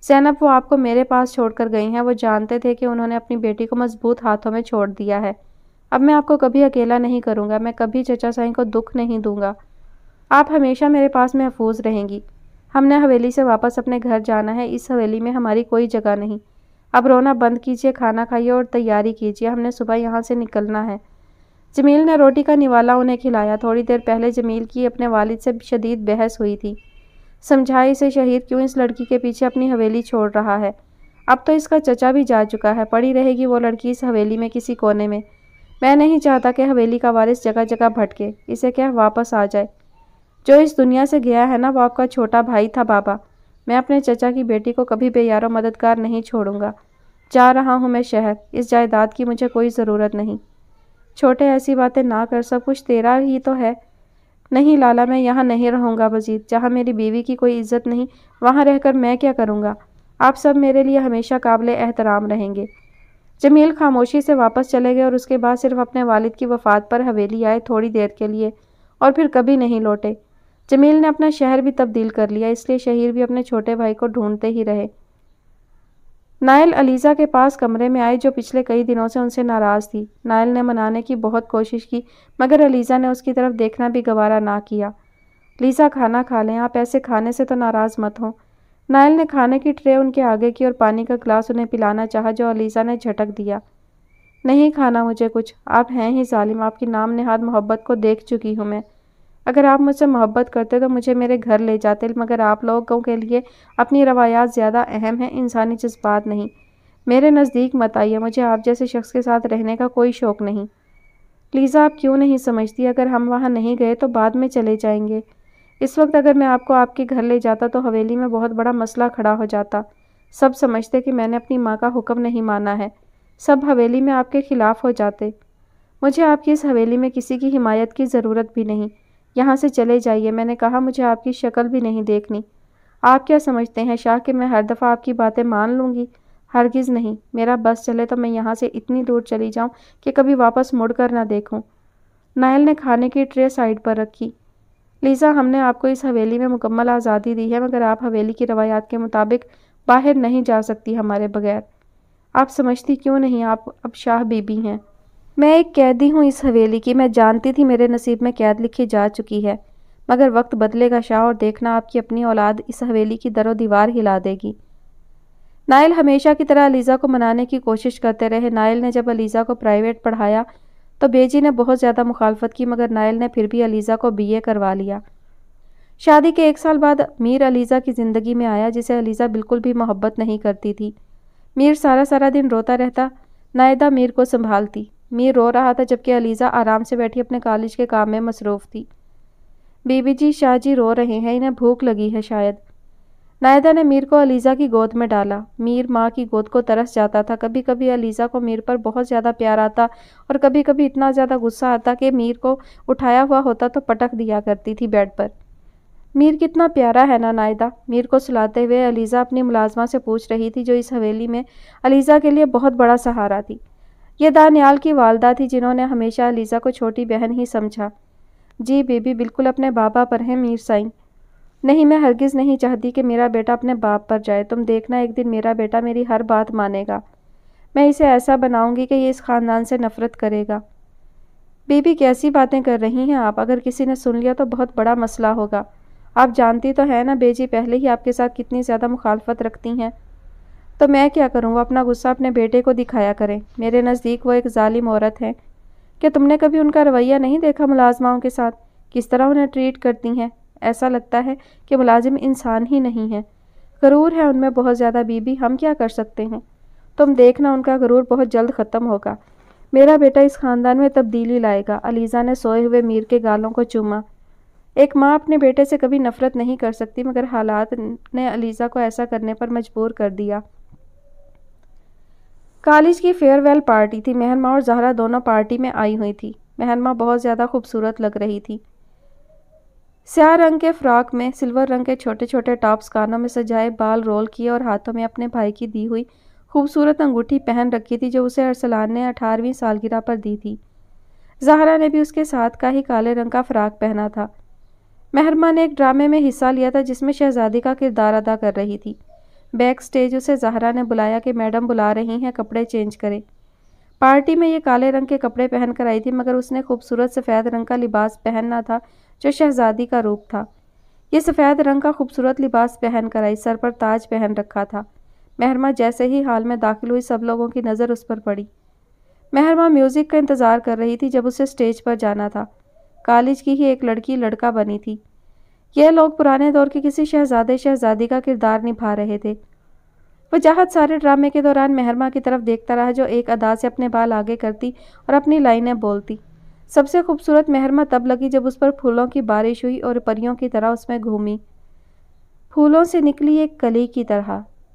जैनब वो आपको मेरे पास छोड़कर गई हैं वो जानते थे कि उन्होंने अपनी बेटी को मजबूत हाथों में छोड़ दिया है अब मैं आपको कभी अकेला नहीं करूँगा मैं कभी चचा साई को दुख नहीं दूंगा आप हमेशा मेरे पास महफूज रहेंगी हमने हवेली से वापस अपने घर जाना है इस हवेली में हमारी कोई जगह नहीं अब रोना बंद कीजिए खाना खाइए और तैयारी कीजिए हमने सुबह यहाँ से निकलना है जमील ने रोटी का निवाला उन्हें खिलाया थोड़ी देर पहले जमील की अपने वालिद से शदीद बहस हुई थी समझाई से शहीद क्यों इस लड़की के पीछे अपनी हवेली छोड़ रहा है अब तो इसका चचा भी जा चुका है पड़ी रहेगी वो लड़की इस हवेली में किसी कोने में मैं नहीं चाहता कि हवेली का वारिस जगह जगह भटके इसे क्या वापस आ जाए जो इस दुनिया से गया है ना वो आपका छोटा भाई था बाबा मैं अपने चचा की बेटी को कभी बेयारो मददगार नहीं छोड़ूंगा जा रहा हूँ मैं शहर इस जायदाद की मुझे कोई ज़रूरत नहीं छोटे ऐसी बातें ना कर सब कुछ तेरा ही तो है नहीं लाला मैं यहाँ नहीं रहूँगा वजीद जहाँ मेरी बीवी की कोई इज्जत नहीं वहाँ रहकर मैं क्या करूँगा आप सब मेरे लिए हमेशा काबिल एहतराम रहेंगे जमील खामोशी से वापस चले गए और उसके बाद सिर्फ अपने वालिद की वफात पर हवेली आए थोड़ी देर के लिए और फिर कभी नहीं लौटे जमील ने अपना शहर भी तब्दील कर लिया इसलिए शहीर भी अपने छोटे भाई को ढूंढते ही रहे नायल अलीज़ा के पास कमरे में आई जो पिछले कई दिनों से उनसे नाराज़ थी नायल ने मनाने की बहुत कोशिश की मगर अलीज़ा ने उसकी तरफ देखना भी गवारा ना किया लीज़ा खाना खा लें आप ऐसे खाने से तो नाराज़ मत हों नायल ने खाने की ट्रे उनके आगे की और पानी का गिलास उन्हें पिलाना चाहा जो अलीज़ा ने झटक दिया नहीं खाना मुझे कुछ आप हैं ही जालिम आपकी नाम नहाद मोहब्बत को देख चुकी हूँ मैं अगर आप मुझसे मोहब्बत करते तो मुझे मेरे घर ले जाते मगर आप लोगों के लिए अपनी रवायात ज़्यादा अहम है इंसानी जज्बात नहीं मेरे नज़दीक मत आइए मुझे आप जैसे शख्स के साथ रहने का कोई शौक़ नहीं लीजा आप क्यों नहीं समझती अगर हम वहाँ नहीं गए तो बाद में चले जाएंगे इस वक्त अगर मैं आपको आपके घर ले जाता तो हवेली में बहुत बड़ा मसला खड़ा हो जाता सब समझते कि मैंने अपनी माँ का हुक्म नहीं माना है सब हवेली में आपके खिलाफ हो जाते मुझे आपकी इस हवेली में किसी की हिमायत की ज़रूरत भी नहीं यहाँ से चले जाइए मैंने कहा मुझे आपकी शक्ल भी नहीं देखनी आप क्या समझते हैं शाह कि मैं हर दफ़ा आपकी बातें मान लूँगी हरगिज़ नहीं मेरा बस चले तो मैं यहाँ से इतनी दूर चली जाऊँ कि कभी वापस मुड़ कर ना देखूँ नायल ने खाने की ट्रे साइड पर रखी लीज़ा हमने आपको इस हवेली में मुकम्मल आज़ादी दी है मगर आप हवेली की रवायात के मुताबिक बाहर नहीं जा सकती हमारे बगैर आप समझती क्यों नहीं आप अब शाह बीबी हैं मैं एक कैदी हूँ इस हवेली की मैं जानती थी मेरे नसीब में कैद लिखी जा चुकी है मगर वक्त बदलेगा शाह और देखना आपकी अपनी औलाद इस हवेली की दरो दीवार हिला देगी नायल हमेशा की तरह अलीज़ा को मनाने की कोशिश करते रहे नायल ने जब अलीज़ा को प्राइवेट पढ़ाया तो बेजी ने बहुत ज़्यादा मुखालफत की मगर नायल ने फिर भी अलीज़ा को बीए करवा लिया शादी के एक साल बाद मीर अलीज़ा की ज़िंदगी में आया जिसे अलीज़ा बिल्कुल भी मोहब्बत नहीं करती थी मीर सारा सारा दिन रोता रहता नायदा मीर को संभालती मीर रो रहा था जबकि अलीज़ा आराम से बैठी अपने कॉलेज के काम में मसरूफ़ थी बीबी जी शाह जी रो रहे हैं इन्हें भूख लगी है शायद नायदा ने मीर को अलीज़ा की गोद में डाला मीर माँ की गोद को तरस जाता था कभी कभी अलीज़ा को मीर पर बहुत ज़्यादा प्यार आता और कभी कभी इतना ज़्यादा गुस्सा आता कि मीर को उठाया हुआ होता तो पटक दिया करती थी बेड पर मीर कितना प्यारा है ना नायदा मीर को सुलाते हुए अलीज़ा अपनी मुलाजमा से पूछ रही थी जो इस हवेली में अलीज़ा के लिए बहुत बड़ा सहारा थी यह दानियाल की वालदा थी जिन्होंने हमेशा अलीज़ा को छोटी बहन ही समझा जी बेबी बिल्कुल अपने बाबा पर है मीर साई नहीं मैं हरगिज़ नहीं चाहती कि मेरा बेटा अपने बाप पर जाए तुम देखना एक दिन मेरा बेटा मेरी हर बात मानेगा मैं इसे ऐसा बनाऊंगी कि ये इस ख़ानदान से नफ़रत करेगा बीबी कैसी बातें कर रही हैं आप अगर किसी ने सुन लिया तो बहुत बड़ा मसला होगा आप जानती तो हैं ना बेजी पहले ही आपके साथ कितनी ज़्यादा मुखालफत रखती हैं तो मैं क्या करूँ वो अपना गुस्सा अपने बेटे को दिखाया करें मेरे नज़दीक वो एक ालिम औरत है क्या तुमने कभी उनका रवैया नहीं देखा मुलाजमाओं के साथ किस तरह उन्हें ट्रीट करती हैं ऐसा लगता है कि मुलाजिम इंसान ही नहीं है गरूर है उनमें बहुत ज़्यादा बीबी हम क्या कर सकते हैं तुम देखना उनका गरूर बहुत जल्द ख़त्म होगा मेरा बेटा इस ख़ानदान में तब्दीली लाएगा अलीज़ा ने सोए हुए मीर के गालों को चूमा एक माँ अपने बेटे से कभी नफ़रत नहीं कर सकती मगर हालात ने अलीज़ा को ऐसा करने पर मजबूर कर दिया कॉलेज की फेयरवेल पार्टी थी महनमा और जहरा दोनों पार्टी में आई हुई थी महनमा बहुत ज़्यादा खूबसूरत लग रही थी स्या रंग के फ्रॉक में सिल्वर रंग के छोटे छोटे टॉप्स कानों में सजाए बाल रोल किए और हाथों में अपने भाई की दी हुई खूबसूरत अंगूठी पहन रखी थी जो उसे अरसलान ने अठारहवीं सालगिरह पर दी थी जहरा ने भी उसके साथ का ही काले रंग का फ्राक पहना था महरमा ने एक ड्रामे में हिस्सा लिया था जिसमें शहजादी का किरदार अदा कर रही थी बैक स्टेज उसे जहरा ने बुलाया कि मैडम बुला रही हैं कपड़े चेंज करें पार्टी में ये काले रंग के कपड़े पहन कर आई थी मगर उसने खूबसूरत सफ़ेद रंग का लिबास पहनना था जो शहजादी का रूप था ये सफ़ेद रंग का खूबसूरत लिबास पहन कर आई सर पर ताज पहन रखा था महरमा जैसे ही हाल में दाखिल हुई सब लोगों की नज़र उस पर पड़ी महरमा म्यूज़िक का इंतज़ार कर रही थी जब उसे स्टेज पर जाना था कॉलेज की ही एक लड़की लड़का बनी थी यह लोग पुराने दौर के किसी शहजादे शहजादी का किरदार निभा रहे थे वजाहत सारे ड्रामे के दौरान मेहरमा की तरफ देखता रहा जो एक अदा से अपने बाल आगे करती और अपनी लाइनें बोलती सबसे खूबसूरत मेहरमा तब लगी जब उस पर फूलों की बारिश हुई और परियों की तरह उसमें घूमी फूलों से निकली एक कली की तरह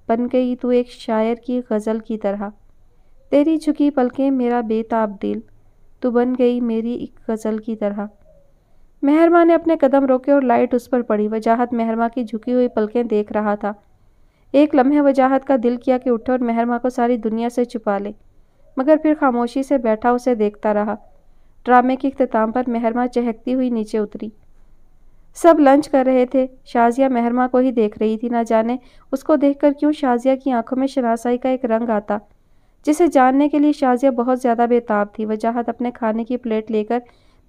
बन गई तू एक शायर की गज़ल की तरह तेरी झुकी पलकें मेरा बेताब दिल तू बन गई मेरी एक गज़ल की तरह मेहरमा ने अपने कदम रोके और लाइट उस पर पड़ी वजाहत मेहरमा की झुकी हुई पलकें देख रहा था एक लम्हे वजाहत का दिल किया कि उठे और मेहरमा को सारी दुनिया से छुपा ले मगर फिर खामोशी से बैठा उसे देखता रहा ड्रामे के अख्ताम पर मेहरमा चहकती हुई नीचे उतरी सब लंच कर रहे थे शाजिया मेहरमा को ही देख रही थी ना जाने उसको देखकर क्यों शाजिया की आंखों में शनासाई का एक रंग आता जिसे जानने के लिए शाजिया बहुत ज़्यादा बेताब थी वजाहत अपने खाने की प्लेट लेकर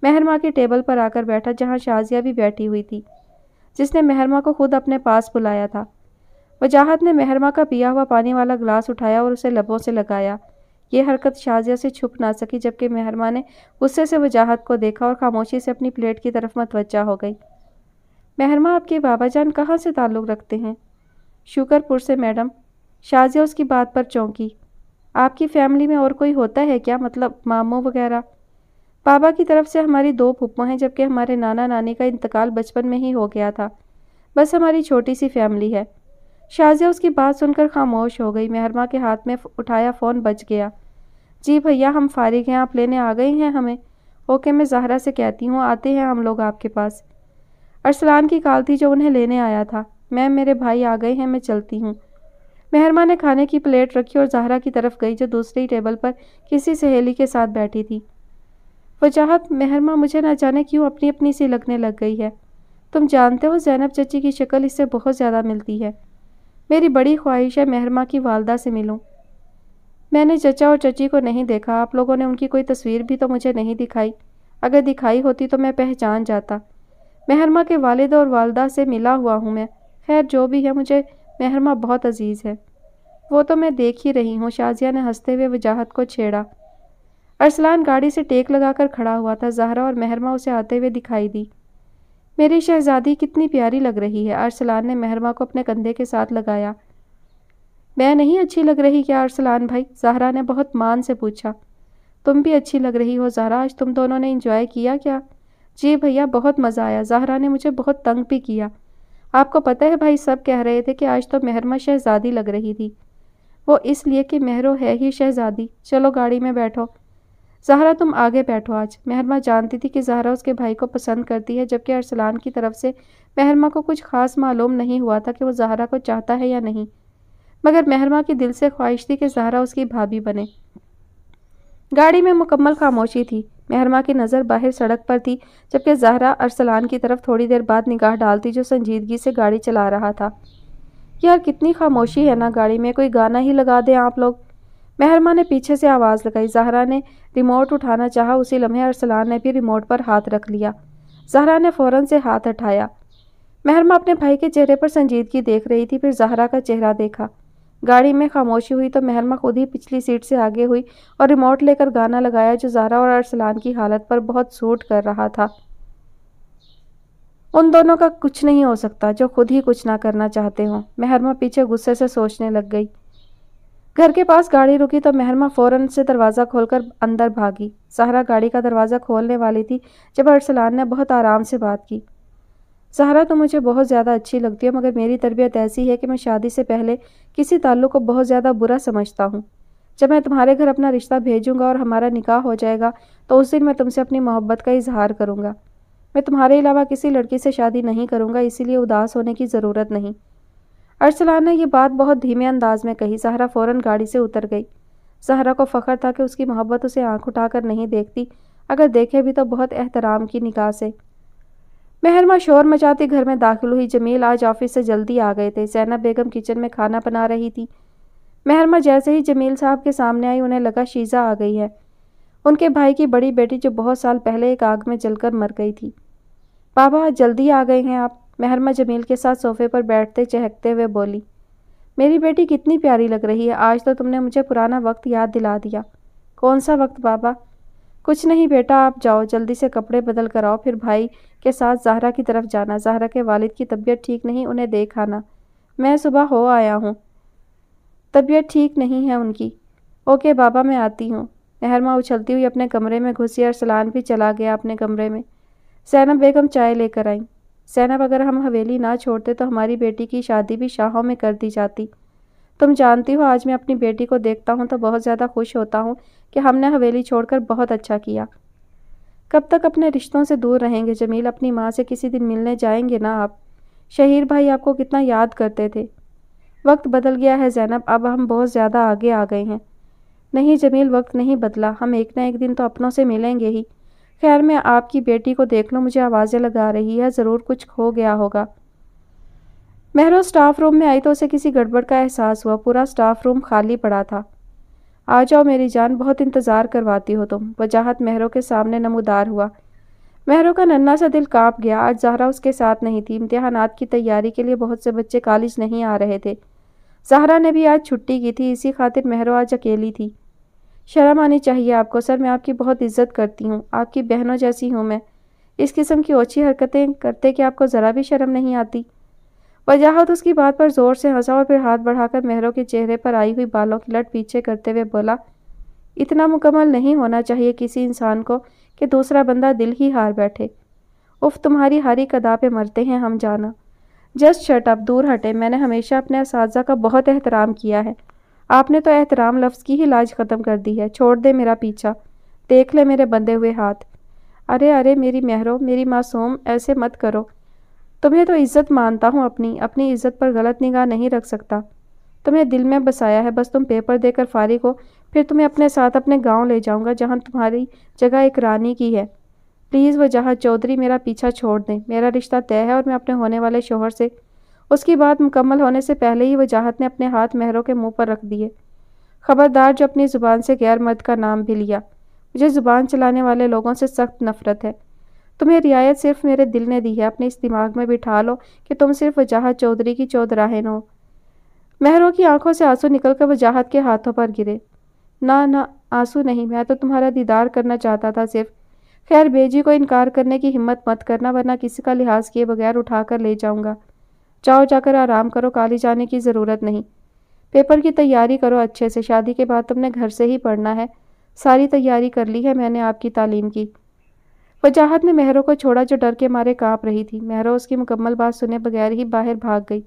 महरमा के टेबल पर आकर बैठा जहाँ शाजिया भी बैठी हुई थी जिसने महरमा को खुद अपने पास बुलाया था वजाहत ने महरमा का पिया हुआ पानी वाला गिलास उठाया और उसे लबों से लगाया ये हरकत शाजिया से छुप ना सकी जबकि महरमा ने गुस्से से वजाहत को देखा और खामोशी से अपनी प्लेट की तरफ मतवजा हो गई महरमा आपके बाबा जान कहाँ से ताल्लुक़ रखते हैं शुक्रपुर से मैडम शाजिया उसकी बात पर चौंकी आपकी फैमिली में और कोई होता है क्या मतलब मामों वगैरह पापा की तरफ से हमारी दो पुप्पा हैं जबकि हमारे नाना नानी का इंतकाल बचपन में ही हो गया था बस हमारी छोटी सी फैमिली है शाजिया उसकी बात सुनकर खामोश हो गई मेहरमा के हाथ में उठाया फ़ोन बच गया जी भैया हम फारिग हैं आप लेने आ गए हैं हमें ओके मैं जहरा से कहती हूँ आते हैं हम लोग आपके पास अरसलान की काल थी जो उन्हें लेने आया था मैम मेरे भाई आ गए हैं मैं चलती हूँ मेहरमा ने खाने की प्लेट रखी और जहरा की तरफ गई जो दूसरी टेबल पर किसी सहेली के साथ बैठी थी वजाहत महरमा मुझे ना जाने क्यों अपनी अपनी सी लगने लग गई है तुम जानते हो जैनब चची की शक्ल इससे बहुत ज़्यादा मिलती है मेरी बड़ी ख्वाहिश है महरमा की वालदा से मिलूं। मैंने चचा और चची को नहीं देखा आप लोगों ने उनकी कोई तस्वीर भी तो मुझे नहीं दिखाई अगर दिखाई होती तो मैं पहचान जाता महरमा के वालिद और वालदा से मिला हुआ हूँ मैं खैर जो भी है मुझे महरमा बहुत अजीज़ है वो तो मैं देख ही रही हूँ शाजिया ने हंसते हुए वजाहत को छेड़ा अरसलान गाड़ी से टेक लगाकर खड़ा हुआ था जहरा और महरमा उसे आते हुए दिखाई दी मेरी शहजादी कितनी प्यारी लग रही है अरसलान ने महरमा को अपने कंधे के साथ लगाया मैं नहीं अच्छी लग रही क्या अरसलान भाई जहरा ने बहुत मान से पूछा तुम भी अच्छी लग रही हो जहरा आज तुम दोनों ने इंजॉय किया क्या जी भैया बहुत मज़ा आया जहरा ने मुझे बहुत तंग भी किया आपको पता है भाई सब कह रहे थे कि आज तो महरमा शहज़ादी लग रही थी वो इसलिए कि महरो है ही शहज़ादी चलो गाड़ी में बैठो जहरा तुम आगे बैठो आज महरमा जानती थी कि जहरा उसके भाई को पसंद करती है जबकि अरसलान की तरफ से महरमा को कुछ खास मालूम नहीं हुआ था कि वो जहरा को चाहता है या नहीं मगर महरमा की दिल से ख्वाहिश थी कि जहरा उसकी भाभी बने गाड़ी में मुकम्मल खामोशी थी महरमा की नज़र बाहर सड़क पर थी जबकि जहरा अरसलान की तरफ थोड़ी देर बाद निगाह डालती जो संजीदगी से गाड़ी चला रहा था यार कितनी खामोशी है ना गाड़ी में कोई गाना ही लगा दे आप लोग मेहरमा ने पीछे से आवाज़ लगाई जहरा ने रिमोट उठाना चाहा उसी लम्हे अरसलान ने भी रिमोट पर हाथ रख लिया जहरा ने फ़ौरन से हाथ हटाया महरमा अपने भाई के चेहरे पर संजीदगी देख रही थी फिर जहरा का चेहरा देखा गाड़ी में खामोशी हुई तो महरमा खुद ही पिछली सीट से आगे हुई और रिमोट लेकर गाना लगाया जो जहरा और अरसलान की हालत पर बहुत सूट कर रहा था उन दोनों का कुछ नहीं हो सकता जो खुद ही कुछ ना करना चाहते हों महरमा पीछे गुस्से से सोचने लग गई घर के पास गाड़ी रुकी तो मेहरमा फौरन से दरवाज़ा खोलकर अंदर भागी सहारा गाड़ी का दरवाज़ा खोलने वाली थी जब अरसलान ने बहुत आराम से बात की सहारा तो मुझे बहुत ज़्यादा अच्छी लगती है मगर मेरी तरबियत ऐसी है कि मैं शादी से पहले किसी ताल्लुक को बहुत ज़्यादा बुरा समझता हूँ जब मैं तुम्हारे घर अपना रिश्ता भेजूंगा और हमारा निकाह हो जाएगा तो उस दिन मैं तुमसे अपनी मोहब्बत का इजहार करूँगा मैं तुम्हारे अलावा किसी लड़की से शादी नहीं करूँगा इसीलिए उदास होने की ज़रूरत नहीं अरसला ने यह बात बहुत धीमे अंदाज में कही सहरा फौरन गाड़ी से उतर गई सहरा को फ़ख्र था कि उसकी मोहब्बत उसे आंख उठाकर नहीं देखती अगर देखे भी तो बहुत एहतराम की निकाह से महरमा शोर मचाती घर में दाखिल हुई जमील आज ऑफिस से जल्दी आ गए थे सैना बेगम किचन में खाना बना रही थी महरमा जैसे ही जमील साहब के सामने आई उन्हें लगा शीज़ा आ गई है उनके भाई की बड़ी बेटी जो बहुत साल पहले एक आग में जलकर मर गई थी बाबा जल्दी आ गए हैं आप महरमा जमील के साथ सोफे पर बैठते चहकते हुए बोली मेरी बेटी कितनी प्यारी लग रही है आज तो तुमने मुझे पुराना वक्त याद दिला दिया कौन सा वक्त बाबा कुछ नहीं बेटा आप जाओ जल्दी से कपड़े बदल कर आओ फिर भाई के साथ जहरा की तरफ जाना जहरा के वालिद की तबीयत ठीक नहीं उन्हें देख आना मैं सुबह हो आया हूँ तबीयत ठीक नहीं है उनकी ओके बाबा मैं आती हूँ महरमा उछलती हुई अपने कमरे में घुसी और सलान भी चला गया अपने कमरे में सैनब बेगम चाय लेकर आई जैनब अगर हम हवेली ना छोड़ते तो हमारी बेटी की शादी भी शाहों में कर दी जाती तुम जानती हो आज मैं अपनी बेटी को देखता हूँ तो बहुत ज़्यादा खुश होता हूँ कि हमने हवेली छोड़कर बहुत अच्छा किया कब तक अपने रिश्तों से दूर रहेंगे जमील अपनी माँ से किसी दिन मिलने जाएंगे ना आप शहीर भाई आपको कितना याद करते थे वक्त बदल गया है जैनब अब हम बहुत ज़्यादा आगे आ गए हैं नहीं जमील वक्त नहीं बदला हम एक ना एक दिन तो अपनों से मिलेंगे ही खैर मैं आपकी बेटी को देख लूँ मुझे आवाज़ें लगा रही है ज़रूर कुछ खो गया होगा महरो स्टाफ रूम में आई तो उसे किसी गड़बड़ का एहसास हुआ पूरा स्टाफ रूम खाली पड़ा था आ जाओ मेरी जान बहुत इंतज़ार करवाती हो तुम वजाहत महरों के सामने नमोदार हुआ महरों का नन्ना सा दिल कांप गया आज जहरा उसके साथ नहीं थी इम्तहानात की तैयारी के लिए बहुत से बच्चे कॉलेज नहीं आ रहे थे जहरा ने भी आज छुट्टी की थी इसी खातिर महरो आज अकेली थी शर्म आनी चाहिए आपको सर मैं आपकी बहुत इज्जत करती हूँ आपकी बहनों जैसी हूँ मैं इस किस्म की ओछी हरकतें करते कि आपको ज़रा भी शर्म नहीं आती वजाहत उसकी बात पर ज़ोर से हंसा और फिर हाथ बढ़ाकर मेहरों के चेहरे पर आई हुई बालों की लट पीछे करते हुए बोला इतना मुकम्मल नहीं होना चाहिए किसी इंसान को कि दूसरा बंदा दिल ही हार बैठे उफ तुम्हारी हारी कदा पे मरते हैं हम जाना जस्ट शर्ट अब दूर हटे मैंने हमेशा अपने इस का बहुत एहतराम किया है आपने तो एहतराम लफ्ज़ की ही लाज ख़त्म कर दी है छोड़ दे मेरा पीछा देख ले मेरे बंधे हुए हाथ अरे अरे मेरी मेहरो मेरी मासूम ऐसे मत करो तुम्हें तो इज़्ज़त मानता हूँ अपनी अपनी इज़्ज़त पर गलत निगाह नहीं रख सकता तुम्हें दिल में बसाया है बस तुम पेपर देकर फारिग हो फिर तुम्हें अपने साथ अपने गांव ले जाऊंगा जहां तुम्हारी जगह एक रानी की है प्लीज़ वह जहाँ चौधरी मेरा पीछा छोड़ दें मेरा रिश्ता तय है और मैं अपने होने वाले शोहर से उसकी बात मुकम्मल होने से पहले ही वजाहत ने अपने हाथ महरों के मुंह पर रख दिए खबरदार जो अपनी ज़ुबान से गैर मर्द का नाम भी लिया मुझे ज़ुबान चलाने वाले लोगों से सख्त नफरत है तुम्हें रियायत सिर्फ मेरे दिल ने दी है अपने इस दिमाग में बिठा लो कि तुम सिर्फ वजाहत चौधरी की चौधराहन हो महरों की आंखों से आंसू निकल कर वजाहत के हाथों पर गिरे ना ना आंसू नहीं मैं तो तुम्हारा दीदार करना चाहता था सिर्फ खैर बेजी को इनकार करने की हिम्मत मत करना वरना किसी का लिहाज किए बगैर उठा कर ले जाऊंगा जाओ जाकर आराम करो काली जाने की ज़रूरत नहीं पेपर की तैयारी करो अच्छे से शादी के बाद तुमने घर से ही पढ़ना है सारी तैयारी कर ली है मैंने आपकी तालीम की वजाहत ने मेहरों को छोड़ा जो डर के मारे कांप रही थी मेहरो उसकी मुकम्मल बात सुने बगैर ही बाहर भाग गई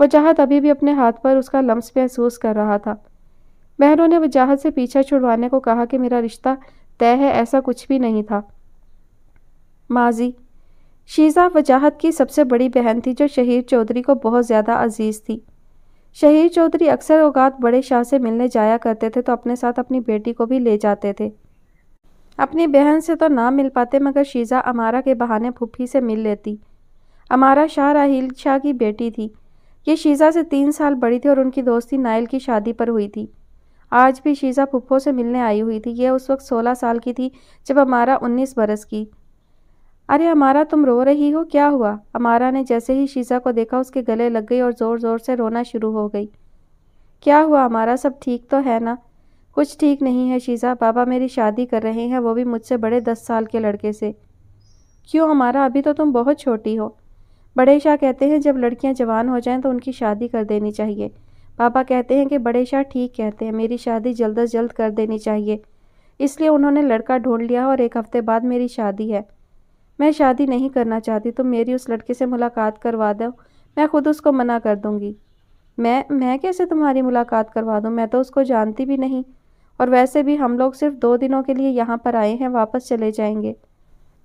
वजाहत अभी भी अपने हाथ पर उसका लम्स महसूस कर रहा था मेहरों ने वजाहत से पीछा छुड़वाने को कहा कि मेरा रिश्ता तय है ऐसा कुछ भी नहीं था माजी शीज़ा वजाहत की सबसे बड़ी बहन थी जो शहीर चौधरी को बहुत ज़्यादा अजीज़ थी शहीर चौधरी अक्सर औकात बड़े शाह से मिलने जाया करते थे तो अपने साथ अपनी बेटी को भी ले जाते थे अपनी बहन से तो ना मिल पाते मगर शीज़ा अमारा के बहाने फूफी से मिल लेती अमारा शाह राहल शाह की बेटी थी ये शीज़ा से तीन साल बड़ी थी और उनकी दोस्ती नाइल की शादी पर हुई थी आज भी शीज़ा फुप्पो से मिलने आई हुई थी यह उस वक्त सोलह साल की थी जब अमारा उन्नीस बरस की अरे अमारा तुम रो रही हो क्या हुआ अमारा ने जैसे ही शीज़ा को देखा उसके गले लग गई और ज़ोर ज़ोर से रोना शुरू हो गई क्या हुआ अमारा सब ठीक तो है ना कुछ ठीक नहीं है शीज़ा बाबा मेरी शादी कर रहे हैं वो भी मुझसे बड़े दस साल के लड़के से क्यों हमारा अभी तो तुम बहुत छोटी हो बड़े शाह कहते हैं जब लड़कियां जवान हो जाएं तो उनकी शादी कर देनी चाहिए पापा कहते हैं कि बड़े शाह ठीक कहते हैं मेरी शादी जल्द अज जल्द कर देनी चाहिए इसलिए उन्होंने लड़का ढूंढ लिया और एक हफ्ते बाद मेरी शादी है मैं शादी नहीं करना चाहती तुम तो मेरी उस लड़के से मुलाकात करवा दो मैं खुद उसको मना कर दूंगी मैं मैं कैसे तुम्हारी मुलाकात करवा दूँ मैं तो उसको जानती भी नहीं और वैसे भी हम लोग सिर्फ दो दिनों के लिए यहाँ पर आए हैं वापस चले जाएंगे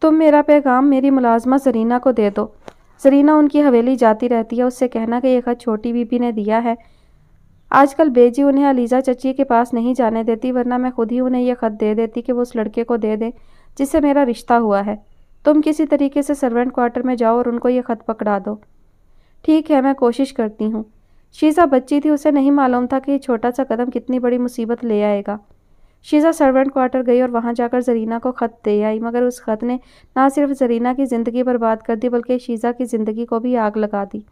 तुम मेरा पैगाम मेरी मुलाजमा जरीना को दे दो जरीना उनकी हवेली जाती रहती है उससे कहना कि यह खत छोटी बीबी ने दिया है आजकल बेजी उन्हें अलीज़ा चची के पास नहीं जाने देती वरना मैं खुद ही उन्हें यह खत दे देती कि वो उस लड़के को दे दें जिससे मेरा रिश्ता हुआ है तुम किसी तरीके से सर्वेंट क्वार्टर में जाओ और उनको ये ख़त पकड़ा दो ठीक है मैं कोशिश करती हूँ शीज़ा बच्ची थी उसे नहीं मालूम था कि छोटा सा कदम कितनी बड़ी मुसीबत ले आएगा शीज़ा सर्वेंट क्वार्टर गई और वहाँ जाकर जरीना को ख़त दे आई मगर उस ख़त ने ना सिर्फ जरीना की ज़िंदगी बर्बाद कर दी बल्कि शीज़ा की ज़िंदगी को भी आग लगा दी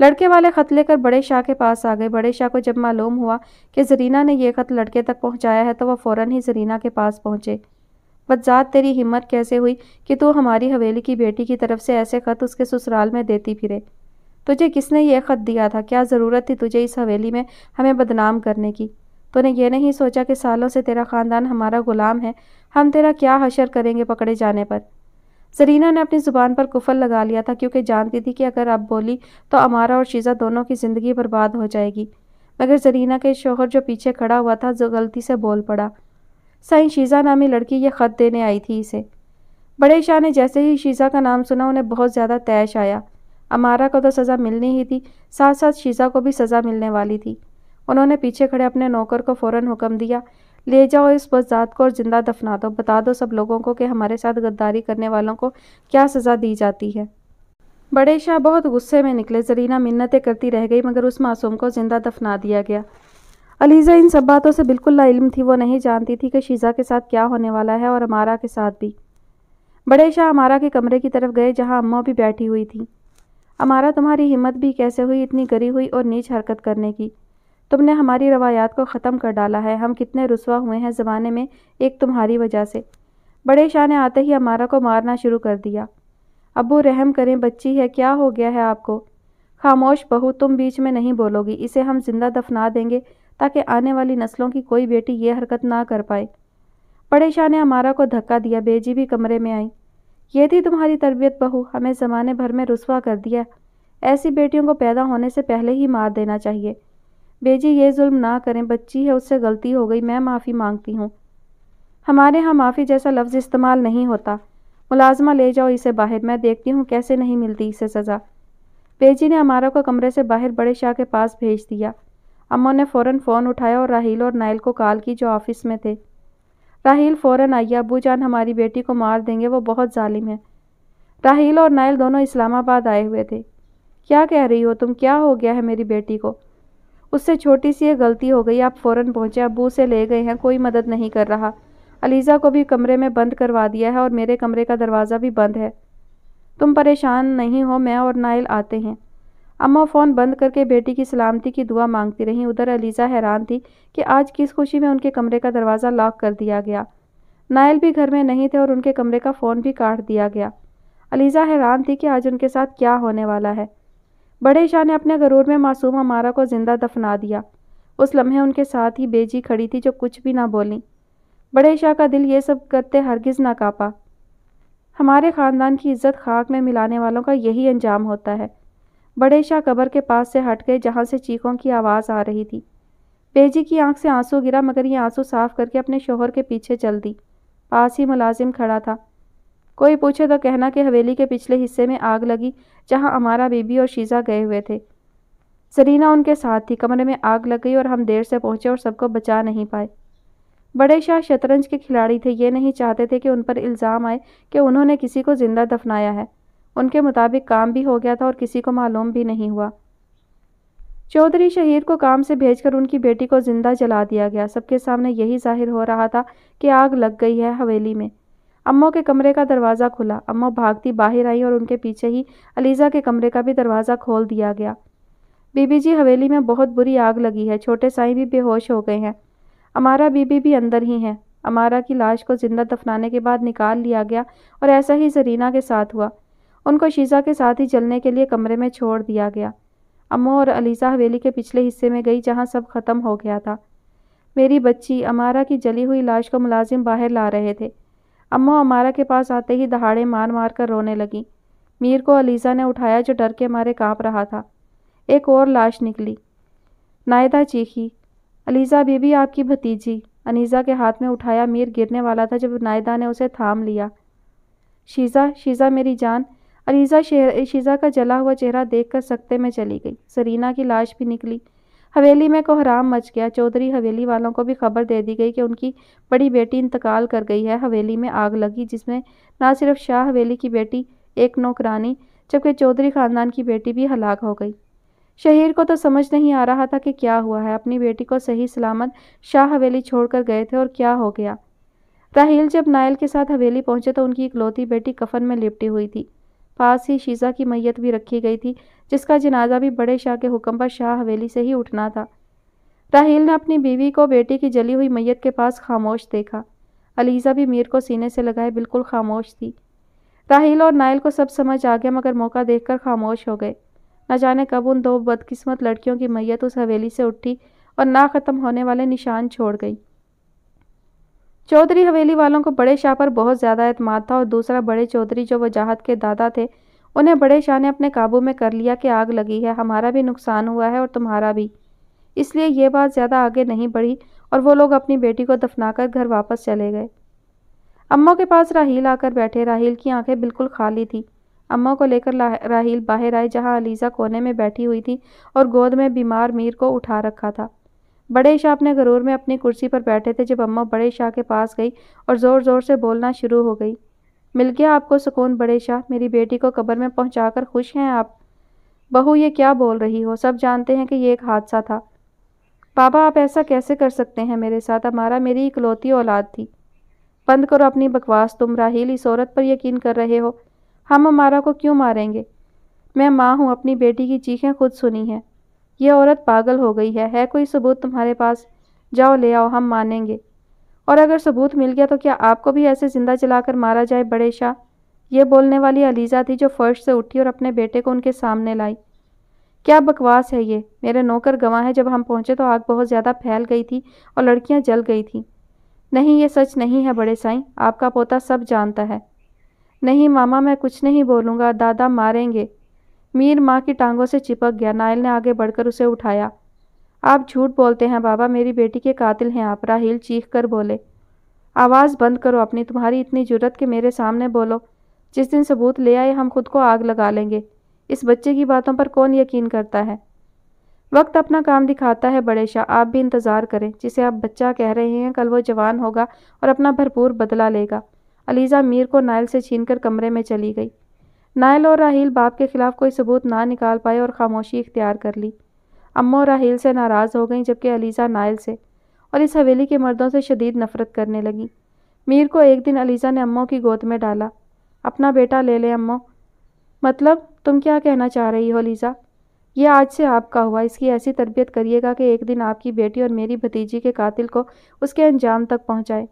लड़के वाले ख़त लेकर बड़े शाह के पास आ गए बड़े शाह को जब मालूम हुआ कि जरीना ने यह ख़त लड़के तक पहुँचाया है तो वह फ़ौरन ही जरीना के पास पहुँचे बस जात तेरी हिम्मत कैसे हुई कि तू हमारी हवेली की बेटी की तरफ से ऐसे खत उसके ससुराल में देती फिरे तुझे किसने यह खत दिया था क्या ज़रूरत थी तुझे इस हवेली में हमें बदनाम करने की तूने ये नहीं सोचा कि सालों से तेरा ख़ानदान हमारा गुलाम है हम तेरा क्या हशर करेंगे पकड़े जाने पर जरीना ने अपनी ज़ुबान पर कुफल लगा लिया था क्योंकि जानती थी कि अगर अब बोली तो अमारा और शीज़ा दोनों की ज़िंदगी बर्बाद हो जाएगी मगर जरीना के शोहर जो पीछे खड़ा हुआ था जो गलती से बोल पड़ा सही शीज़ा नामी लड़की ये ख़त देने आई थी इसे बड़े शाह ने जैसे ही शीज़ा का नाम सुना उन्हें बहुत ज़्यादा तैश आया अमारा को तो सज़ा मिलनी ही थी साथ साथ शीज़ा को भी सज़ा मिलने वाली थी उन्होंने पीछे खड़े अपने नौकर को फ़ौरन हुक्म दिया ले जाओ इस बजात को और ज़िंदा दफना दो बता दो सब लोगों को कि हमारे साथ गद्दारी करने वालों को क्या सज़ा दी जाती है बड़े शाह बहुत गुस्से में निकले जरीना मिन्नतें करती रह गई मगर उस मासूम को ज़िंदा दफना दिया गया अलीज़ा इन सब बातों से बिल्कुल लाइल्म थी वो नहीं जानती थी कि शीज़ा के साथ क्या होने वाला है और अमारा के साथ भी बड़े शाह अमारा के कमरे की तरफ गए जहाँ अम्मा भी बैठी हुई थी अमारा तुम्हारी हिम्मत भी कैसे हुई इतनी गरी हुई और नीच हरकत करने की तुमने हमारी रवायात को ख़त्म कर डाला है हम कितने रसवा हुए हैं ज़माने में एक तुम्हारी वजह से बड़े शाह ने आते ही अमारा को मारना शुरू कर दिया अबू रहम करें बच्ची है क्या हो गया है आपको खामोश बहू तुम बीच में नहीं बोलोगी इसे हम जिंदा दफना देंगे ताकि आने वाली नस्लों की कोई बेटी ये हरकत ना कर पाए बड़े शाह ने अमारा को धक्का दिया बेजी भी कमरे में आई ये थी तुम्हारी तरबियत बहू हमें ज़माने भर में रसवा कर दिया ऐसी बेटियों को पैदा होने से पहले ही मार देना चाहिए बेजी ये जुल्म ना करें बच्ची है उससे गलती हो गई मैं माफ़ी मांगती हूँ हमारे यहाँ माफ़ी जैसा लफ्ज़ इस्तेमाल नहीं होता मुलाजमा ले जाओ इसे बाहर मैं देखती हूँ कैसे नहीं मिलती इसे सज़ा बेजी ने हमारा को कमरे से बाहर बड़े शाह के पास भेज दिया अम्मा ने फ़ौरन फ़ोन उठाया और राहील और नायल को कॉल की जो ऑफिस में थे राहील फ़ौरन आई अबू जान हमारी बेटी को मार देंगे वो बहुत ालिम है राहील और नायल दोनों इस्लामाबाद आए हुए थे क्या कह रही हो तुम क्या हो गया है मेरी बेटी को उससे छोटी सी एक गलती हो गई आप फ़ौरन पहुँचे अबू से ले गए हैं कोई मदद नहीं कर रहा अलीज़ा को भी कमरे में बंद करवा दिया है और मेरे कमरे का दरवाज़ा भी बंद है तुम परेशान नहीं हो मैं और नायल आते हैं अम्मा फ़ोन बंद करके बेटी की सलामती की दुआ मांगती रहीं उधर अलीज़ा हैरान थी कि आज किस खुशी में उनके कमरे का दरवाज़ा लॉक कर दिया गया नायल भी घर में नहीं थे और उनके कमरे का फ़ोन भी काट दिया गया अलीज़ा हैरान थी कि आज उनके साथ क्या होने वाला है बड़े शाह ने अपने गरूर में मासूम अमारा को ज़िंदा दफना दिया उस लम्हे उनके साथ ही बेजी खड़ी थी जो कुछ भी ना बोली बड़े शाह का दिल ये सब करते हरगिज़ ना कापा हमारे ख़ानदान की इज़्ज़त खाक में मिलाने वालों का यही अंजाम होता है बड़े शाह कबर के पास से हट गए जहाँ से चीखों की आवाज़ आ रही थी बेजी की आंख से आंसू गिरा मगर ये आंसू साफ करके अपने शोहर के पीछे चल दी पास ही मुलाजिम खड़ा था कोई पूछे तो कहना कि हवेली के पिछले हिस्से में आग लगी जहां हमारा बीबी और शीजा गए हुए थे सरीना उनके साथ थी कमरे में आग लग गई और हम देर से पहुंचे और सबको बचा नहीं पाए बड़े शाह शतरंज के खिलाड़ी थे ये नहीं चाहते थे कि उन पर इल्ज़ाम आए कि उन्होंने किसी को ज़िंदा दफनाया है उनके मुताबिक काम भी हो गया था और किसी को मालूम भी नहीं हुआ चौधरी शहीद को काम से भेजकर उनकी बेटी को जिंदा जला दिया गया सबके सामने यही जाहिर हो रहा था कि आग लग गई है हवेली में अम्मो के कमरे का दरवाज़ा खुला अम्मो भागती बाहर आई और उनके पीछे ही अलीज़ा के कमरे का भी दरवाज़ा खोल दिया गया बीबी जी हवेली में बहुत बुरी आग लगी है छोटे साई भी बेहोश हो गए हैं अमारा बीबी भी अंदर ही हैं अमारा की लाश को जिंदा दफनाने के बाद निकाल लिया गया और ऐसा ही जरीना के साथ हुआ उनको शीज़ा के साथ ही जलने के लिए कमरे में छोड़ दिया गया अम्मो और अलीसा हवेली के पिछले हिस्से में गई जहाँ सब खत्म हो गया था मेरी बच्ची अमारा की जली हुई लाश को मुलाजिम बाहर ला रहे थे अम्मो अमारा के पास आते ही दहाड़े मार मार कर रोने लगी मीर को अलीसा ने उठाया जो डर के मारे काँप रहा था एक और लाश निकली नायदा चीखी अलीसा बीबी आपकी भतीजी अनीजा के हाथ में उठाया मीर गिरने वाला था जब नायदा ने उसे थाम लिया शीज़ा शीज़ा मेरी जान अलीजा शीजा का जला हुआ चेहरा देखकर सकते में चली गई सरीना की लाश भी निकली हवेली में कोहराम मच गया चौधरी हवेली वालों को भी खबर दे दी गई कि उनकी बड़ी बेटी इंतकाल कर गई है हवेली में आग लगी जिसमें ना सिर्फ शाह हवेली की बेटी एक नौकरानी जबकि चौधरी खानदान की बेटी भी हलाक हो गई शहीर को तो समझ नहीं आ रहा था कि क्या हुआ है अपनी बेटी को सही सलामत शाह हवेली छोड़कर गए थे और क्या हो गया राहील जब नायल के साथ हवेली पहुंचे तो उनकी इकलौती बेटी कफन में लिपटी हुई थी पास ही शीज़ा की मैयत भी रखी गई थी जिसका जनाजा भी बड़े शाह के हुक्म पर शाह हवेली से ही उठना था राहील ने अपनी बीवी को बेटी की जली हुई मैयत के पास खामोश देखा अलीज़ा भी मीर को सीने से लगाए बिल्कुल खामोश थी राहील और नाइल को सब समझ आ गया मगर मौका देखकर खामोश हो गए न जाने कब उन दो बदकिस्मत लड़कियों की मैयत उस हवेली से उठी और ना ख़त्म होने वाले निशान छोड़ गई चौधरी हवेली वालों को बड़े शाह पर बहुत ज़्यादा अतमाद था और दूसरा बड़े चौधरी जो वजाहत के दादा थे उन्हें बड़े शाह ने अपने काबू में कर लिया कि आग लगी है हमारा भी नुकसान हुआ है और तुम्हारा भी इसलिए ये बात ज़्यादा आगे नहीं बढ़ी और वो लोग अपनी बेटी को दफनाकर घर वापस चले गए अम्मा के पास राहील आकर बैठे राहील की आंखें बिल्कुल खाली थी अम्मा को लेकर राहील बाहर आए जहां अलीज़ा कोने में बैठी हुई थी और गोद में बीमार मीर को उठा रखा था बड़े शाह अपने गरूर में अपनी कुर्सी पर बैठे थे जब अम्मा बड़े शाह के पास गई और ज़ोर ज़ोर से बोलना शुरू हो गई मिल गया आपको सुकून बड़े शाह मेरी बेटी को कब्र में पहुंचाकर खुश हैं आप बहू ये क्या बोल रही हो सब जानते हैं कि ये एक हादसा था पापा आप ऐसा कैसे कर सकते हैं मेरे साथ हमारा मेरी इकलौती औलाद थी बंद करो अपनी बकवास तुम राहील इस औरत पर यकीन कर रहे हो हम हमारा को क्यों मारेंगे मैं माँ हूँ अपनी बेटी की चीखें खुद सुनी हैं यह औरत पागल हो गई है है कोई सबूत तुम्हारे पास जाओ ले आओ हम मानेंगे और अगर सबूत मिल गया तो क्या आपको भी ऐसे ज़िंदा जलाकर मारा जाए बड़े शाह यह बोलने वाली अलीज़ा थी जो फर्श से उठी और अपने बेटे को उनके सामने लाई क्या बकवास है ये मेरे नौकर गवाह हैं जब हम पहुंचे तो आग बहुत ज़्यादा फैल गई थी और लड़कियां जल गई थी नहीं ये सच नहीं है बड़े साईं आपका पोता सब जानता है नहीं मामा मैं कुछ नहीं बोलूँगा दादा मारेंगे मीर माँ की टांगों से चिपक गया नायल ने आगे बढ़कर उसे उठाया आप झूठ बोलते हैं बाबा मेरी बेटी के कातिल हैं आप राहील चीख कर बोले आवाज़ बंद करो अपनी तुम्हारी इतनी ज़रूरत के मेरे सामने बोलो जिस दिन सबूत ले आए हम खुद को आग लगा लेंगे इस बच्चे की बातों पर कौन यकीन करता है वक्त अपना काम दिखाता है बड़े शाह आप भी इंतज़ार करें जिसे आप बच्चा कह रहे हैं कल वो जवान होगा और अपना भरपूर बदला लेगा अलीज़ा मीर को नायल से छीनकर कमरे में चली गई नायल और राहील बाप के खिलाफ कोई सबूत ना निकाल पाए और खामोशी इख्तियार कर ली अम्मा राहील से नाराज़ हो गई जबकि अलीज़ा नायल से और इस हवेली के मर्दों से शदीद नफरत करने लगी मीर को एक दिन अलीज़ा ने अम्मों की गोद में डाला अपना बेटा ले ले अम्मा मतलब तुम क्या कहना चाह रही हो अलीज़ा यह आज से आपका हुआ इसकी ऐसी तरबियत करिएगा कि एक दिन आपकी बेटी और मेरी भतीजी के कातिल को उसके अंजाम तक पहुँचाए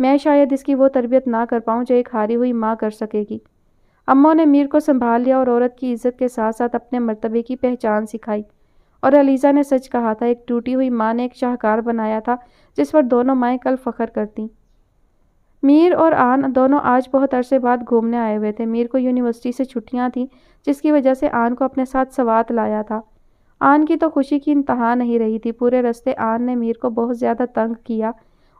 मैं शायद इसकी वो तरबियत ना कर पाऊँ जो एक हारी हुई माँ कर सकेगी अम्मा ने मीर को संभाल लिया और औरत की इज्जत के साथ साथ अपने मरतबे की पहचान सिखाई और अलीज़ा ने सच कहा था एक टूटी हुई माँ ने एक शाहकार बनाया था जिस पर दोनों माएँ कल फ़ख्र करती मीर और आन दोनों आज बहुत अरसे बाद घूमने आए हुए थे मीर को यूनिवर्सिटी से छुट्टियाँ थीं जिसकी वजह से आन को अपने साथ सवात लाया था आन की तो खुशी की इंतहा नहीं रही थी पूरे रस्ते आन ने मीर को बहुत ज़्यादा तंग किया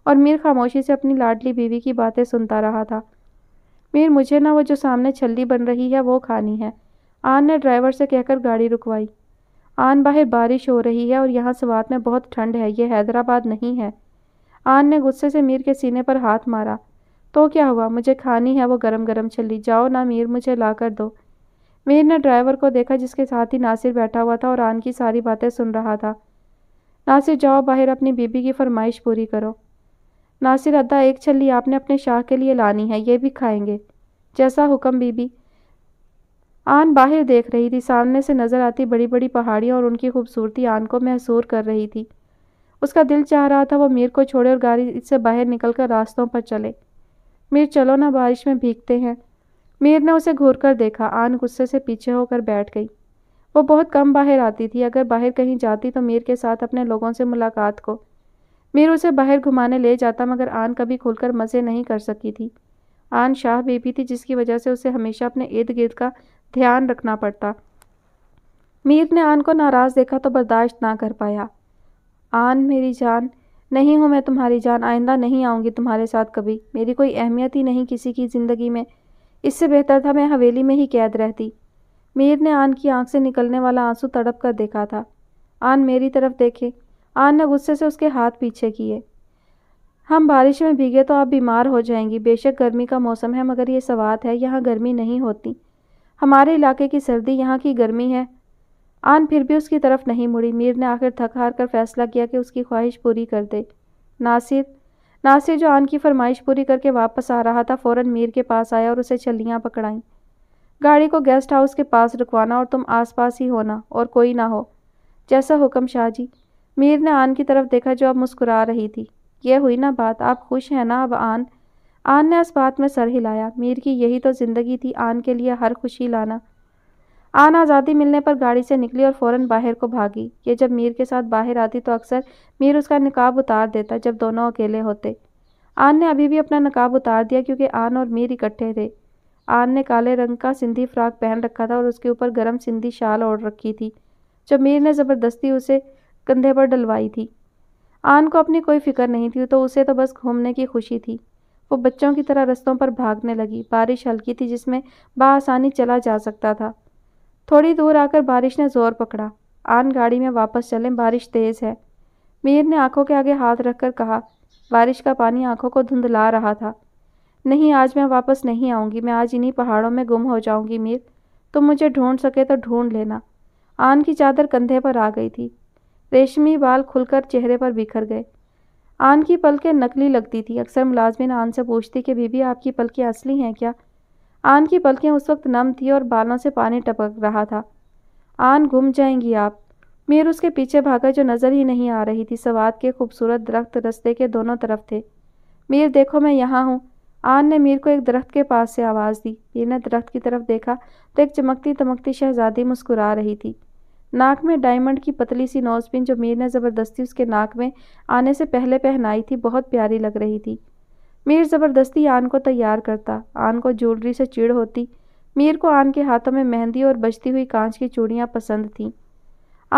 और मीर खामोशी से अपनी लाडली बीवी की बातें सुनता रहा था मीर मुझे ना वो जो सामने छल्ली बन रही है वो खानी है आन ने ड्राइवर से कहकर गाड़ी रुकवाई आन बाहर बारिश हो रही है और यहाँ सवात में बहुत ठंड है ये हैदराबाद नहीं है आन ने गुस्से से मीर के सीने पर हाथ मारा तो क्या हुआ मुझे खानी है वो गरम गरम छली जाओ ना मीर मुझे ला कर दो मीर ने ड्राइवर को देखा जिसके साथ ही नासिर बैठा हुआ था और आन की सारी बातें सुन रहा था नासिर जाओ बाहर अपनी बीबी की फरमाइश पूरी करो नासिर अदा एक छली आपने अपने शाह के लिए लानी है ये भी खाएंगे जैसा हुक्म बीबी आन बाहर देख रही थी सामने से नज़र आती बड़ी बड़ी पहाड़ियाँ और उनकी खूबसूरती आन को महसूर कर रही थी उसका दिल चाह रहा था वो मीर को छोड़े और गाड़ी से बाहर निकलकर रास्तों पर चले मीर चलो ना बारिश में भीगते हैं मीर ने उसे घूर कर देखा आन गुस्से से पीछे होकर बैठ गई वो बहुत कम बाहर आती थी अगर बाहर कहीं जाती तो मीर के साथ अपने लोगों से मुलाकात को मीर उसे बाहर घुमाने ले जाता मगर आन कभी खुलकर मज़े नहीं कर सकी थी आन शाह बेबी थी जिसकी वजह से उसे हमेशा अपने इर्द गिर्द का ध्यान रखना पड़ता मीर ने आन को नाराज़ देखा तो बर्दाश्त ना कर पाया आन मेरी जान नहीं हूँ मैं तुम्हारी जान आइंदा नहीं आऊँगी तुम्हारे साथ कभी मेरी कोई अहमियत ही नहीं किसी की ज़िंदगी में इससे बेहतर था मैं हवेली में ही कैद रहती मीर ने आन की आंख से निकलने वाला आंसू तड़प कर देखा था आन मेरी तरफ देखे आन ने गुस्से से उसके हाथ पीछे किए हम बारिश में भीगे तो आप बीमार हो जाएंगी बेशक गर्मी का मौसम है मगर ये सवात है यहाँ गर्मी नहीं होती हमारे इलाके की सर्दी यहाँ की गर्मी है आन फिर भी उसकी तरफ नहीं मुड़ी मीर ने आखिर थक हार कर फैसला किया कि उसकी ख्वाहिश पूरी कर दे नासिर नासिर जो आन की फरमाइश पूरी करके वापस आ रहा था फ़ौरन मीर के पास आया और उसे छलियाँ पकड़ाईं गाड़ी को गेस्ट हाउस के पास रुकवाना और तुम आसपास ही होना और कोई ना हो जैसा हुक्म शाह जी मीर ने आन की तरफ देखा जो अब मुस्कुरा रही थी यह हुई ना बात आप खुश हैं ना अब आन आन ने इस बात में सर हिलाया मीर की यही तो ज़िंदगी थी आन के लिए हर खुशी लाना आन आज़ादी मिलने पर गाड़ी से निकली और फौरन बाहर को भागी ये जब मीर के साथ बाहर आती तो अक्सर मीर उसका नकाब उतार देता जब दोनों अकेले होते आन ने अभी भी अपना नकाब उतार दिया क्योंकि आन और मीर इकट्ठे थे आन ने काले रंग का सिंधी फ्राक पहन रखा था और उसके ऊपर गर्म सिंधी शाल ओढ़ रखी थी जब मीर ने ज़बरदस्ती उसे कंधे पर डलवाई थी आन को अपनी कोई फिक्र नहीं थी तो उसे तो बस घूमने की खुशी थी वो बच्चों की तरह रस्तों पर भागने लगी बारिश हल्की थी जिसमें बासानी चला जा सकता था थोड़ी दूर आकर बारिश ने जोर पकड़ा आन गाड़ी में वापस चलें बारिश तेज़ है मीर ने आंखों के आगे हाथ रखकर कहा बारिश का पानी आंखों को धुंधला रहा था नहीं आज मैं वापस नहीं आऊँगी मैं आज इन्हीं पहाड़ों में गुम हो जाऊँगी मीर तुम मुझे ढूंढ सके तो ढूंढ लेना आन की चादर कंधे पर आ गई थी रेशमी बाल खुलकर चेहरे पर बिखर गए आन की पलकें नकली लगती थी अक्सर मुलाजमिन आन से पूछती कि बीबी आपकी पलकें असली हैं क्या आन की पलकें उस वक्त नम थी और बालों से पानी टपक रहा था आन घूम जाएंगी आप मीर उसके पीछे भागा जो नज़र ही नहीं आ रही थी सवाद के खूबसूरत दरख्त रस्ते के दोनों तरफ थे मीर देखो मैं यहाँ हूँ आन ने मीर को एक दरख्त के पास से आवाज़ दी मीर ने दरख्त की तरफ देखा तो एक चमकती तमकती शहजादी मुस्कुरा रही थी नाक में डायमंड की पतली सी नोजपिन जो मीर ने ज़बरदस्ती उसके नाक में आने से पहले पहनाई थी बहुत प्यारी लग रही थी मीर ज़बरदस्ती आन को तैयार करता आन को ज्वेलरी से चिड़ होती मीर को आन के हाथों में मेहंदी और बजती हुई कांच की चूड़ियाँ पसंद थीं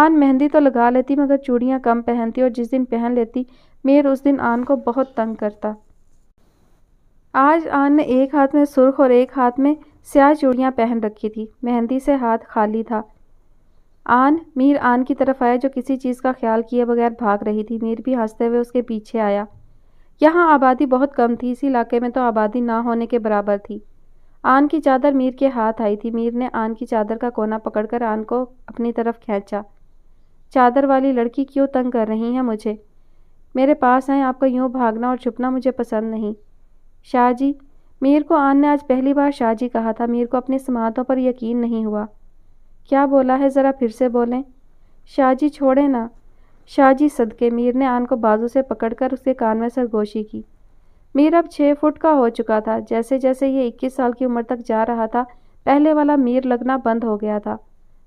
आन मेहंदी तो लगा लेती मगर चूड़ियाँ कम पहनती और जिस दिन पहन लेती मीर उस दिन आन को बहुत तंग करता आज आन ने एक हाथ में सुर्ख और एक हाथ में स्याह चूड़ियाँ पहन रखी थी मेहंदी से हाथ खाली था आन मीर आन की तरफ आया जो किसी चीज़ का ख्याल किए बगैर भाग रही थी मीर भी हंसते हुए उसके पीछे आया यहाँ आबादी बहुत कम थी इस इलाके में तो आबादी ना होने के बराबर थी आन की चादर मीर के हाथ आई थी मीर ने आन की चादर का कोना पकड़कर आन को अपनी तरफ खींचा चादर वाली लड़की क्यों तंग कर रही है मुझे मेरे पास आए आपका यूँ भागना और छुपना मुझे पसंद नहीं शाहजी मीर को आन ने आज पहली बार शाहजी कहा था मीर को अपनी समातों पर यकीन नहीं हुआ क्या बोला है ज़रा फिर से बोलें शाहजी छोड़े ना शाहजी सदके मीर ने आन को बाजू से पकड़कर उसके कान में सरगोशी की मीर अब छः फुट का हो चुका था जैसे जैसे ये इक्कीस साल की उम्र तक जा रहा था पहले वाला मीर लगना बंद हो गया था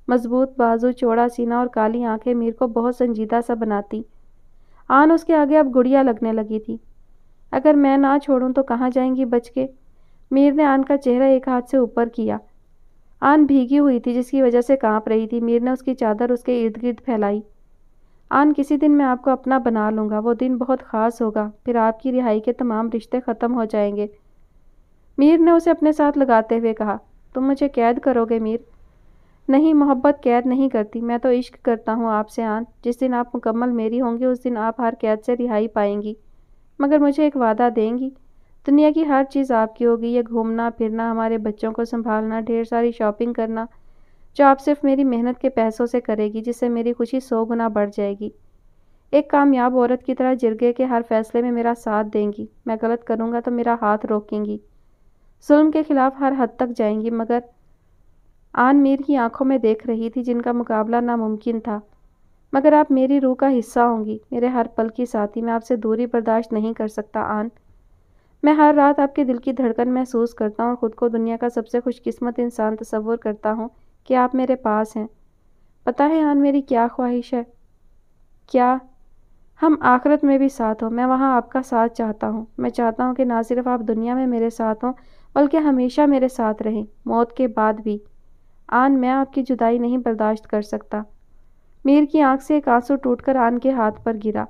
मजबूत बाजू चौड़ा सीना और काली आंखें मीर को बहुत संजीदा सा बनाती आन उसके आगे अब गुड़िया लगने लगी थी अगर मैं ना छोड़ूं तो कहाँ जाएंगी बच के मीर ने आन का चेहरा एक हाथ से ऊपर किया आन भीगी हुई थी जिसकी वजह से कांप रही थी मीर ने उसकी चादर उसके इर्द गिर्द फैलाई आन किसी दिन मैं आपको अपना बना लूँगा वो दिन बहुत ख़ास होगा फिर आपकी रिहाई के तमाम रिश्ते ख़त्म हो जाएंगे मीर ने उसे अपने साथ लगाते हुए कहा तुम मुझे कैद करोगे मीर नहीं मोहब्बत कैद नहीं करती मैं तो इश्क करता हूँ आपसे आन जिस दिन आप मुकम्मल मेरी होंगी उस दिन आप हर कैद से रिहाई पाएंगी मगर मुझे एक वादा देंगी दुनिया की हर चीज़ आपकी होगी ये घूमना फिरना हमारे बच्चों को संभालना ढेर सारी शॉपिंग करना जो आप सिर्फ मेरी मेहनत के पैसों से करेगी जिससे मेरी खुशी सौ गुना बढ़ जाएगी एक कामयाब औरत की तरह जिरगे के हर फैसले में मेरा साथ देंगी मैं गलत करूँगा तो मेरा हाथ रोकेंगी जुल्म के खिलाफ हर हद तक जाएंगी मगर आन मीर की आंखों में देख रही थी जिनका मुकाबला नामुमकिन था मगर आप मेरी रूह का हिस्सा होंगी मेरे हर पल की साथी मैं आपसे दूरी बर्दाश्त नहीं कर सकता आन मैं हर रात आपके दिल की धड़कन महसूस करता हूँ और ख़ुद को दुनिया का सबसे खुशकिस्मत इंसान तस्वुर करता हूँ कि आप मेरे पास हैं पता है आन मेरी क्या ख्वाहिश है क्या हम आखरत में भी साथ हों मैं वहाँ आपका साथ चाहता हूँ मैं चाहता हूँ कि ना सिर्फ आप दुनिया में मेरे साथ हों बल्कि हमेशा मेरे साथ रहें मौत के बाद भी आन मैं आपकी जुदाई नहीं बर्दाश्त कर सकता मीर की आंख से एक आंसू टूटकर आन के हाथ पर गिरा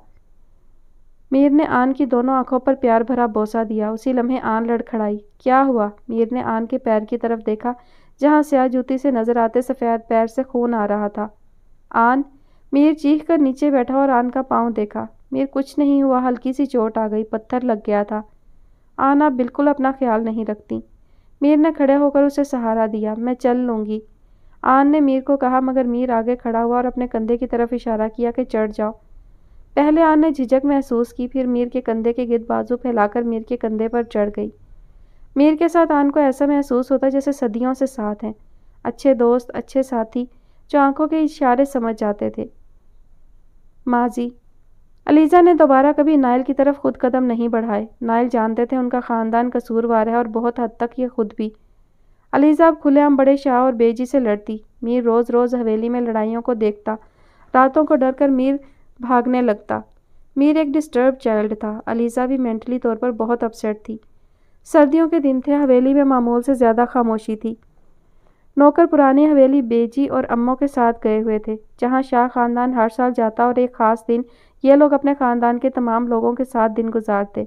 मीर ने आन की दोनों आंखों पर प्यार भरा बोसा दिया उसी लम्हे आन लड़खड़ाई क्या हुआ मीर ने आन के पैर की तरफ देखा जहां स्याह जूती से नजर आते सफ़ेद पैर से खून आ रहा था आन मीर चीख कर नीचे बैठा और आन का पाँव देखा मीर कुछ नहीं हुआ हल्की सी चोट आ गई पत्थर लग गया था आन आप बिल्कुल अपना ख्याल नहीं रखती मीर ने खड़े होकर उसे सहारा दिया मैं चल लूँगी आन ने मीर को कहा मगर मीर आगे खड़ा हुआ और अपने कंधे की तरफ इशारा किया कि चढ़ जाओ पहले आन ने झिझक महसूस की फिर मीर के कंधे के गिद बाजू फैलाकर मीर के कंधे पर चढ़ गई मीर के साथ आन को ऐसा महसूस होता जैसे सदियों से साथ हैं अच्छे दोस्त अच्छे साथी जो आंखों के इशारे समझ जाते थे माजी अलीज़ा ने दोबारा कभी नायल की तरफ खुद कदम नहीं बढ़ाए नायल जानते थे उनका ख़ानदान कसूरवार है और बहुत हद तक ये खुद भी अलीज़ा अब खुलेआम बड़े शाह और बेजी से लड़ती मीर रोज़ रोज़ हवेली में लड़ाइयों को देखता रातों को डर कर मीर भागने लगता मीर एक डिस्टर्ब चाइल्ड था अलीज़ा भी मेंटली तौर पर बहुत अपसेट थी सर्दियों के दिन थे हवेली में मामूल से ज़्यादा खामोशी थी नौकर पुरानी हवेली बेजी और अम्मों के साथ गए हुए थे जहाँ शाह खानदान हर साल जाता और एक ख़ास दिन ये लोग अपने ख़ानदान के तमाम लोगों के साथ दिन गुजारते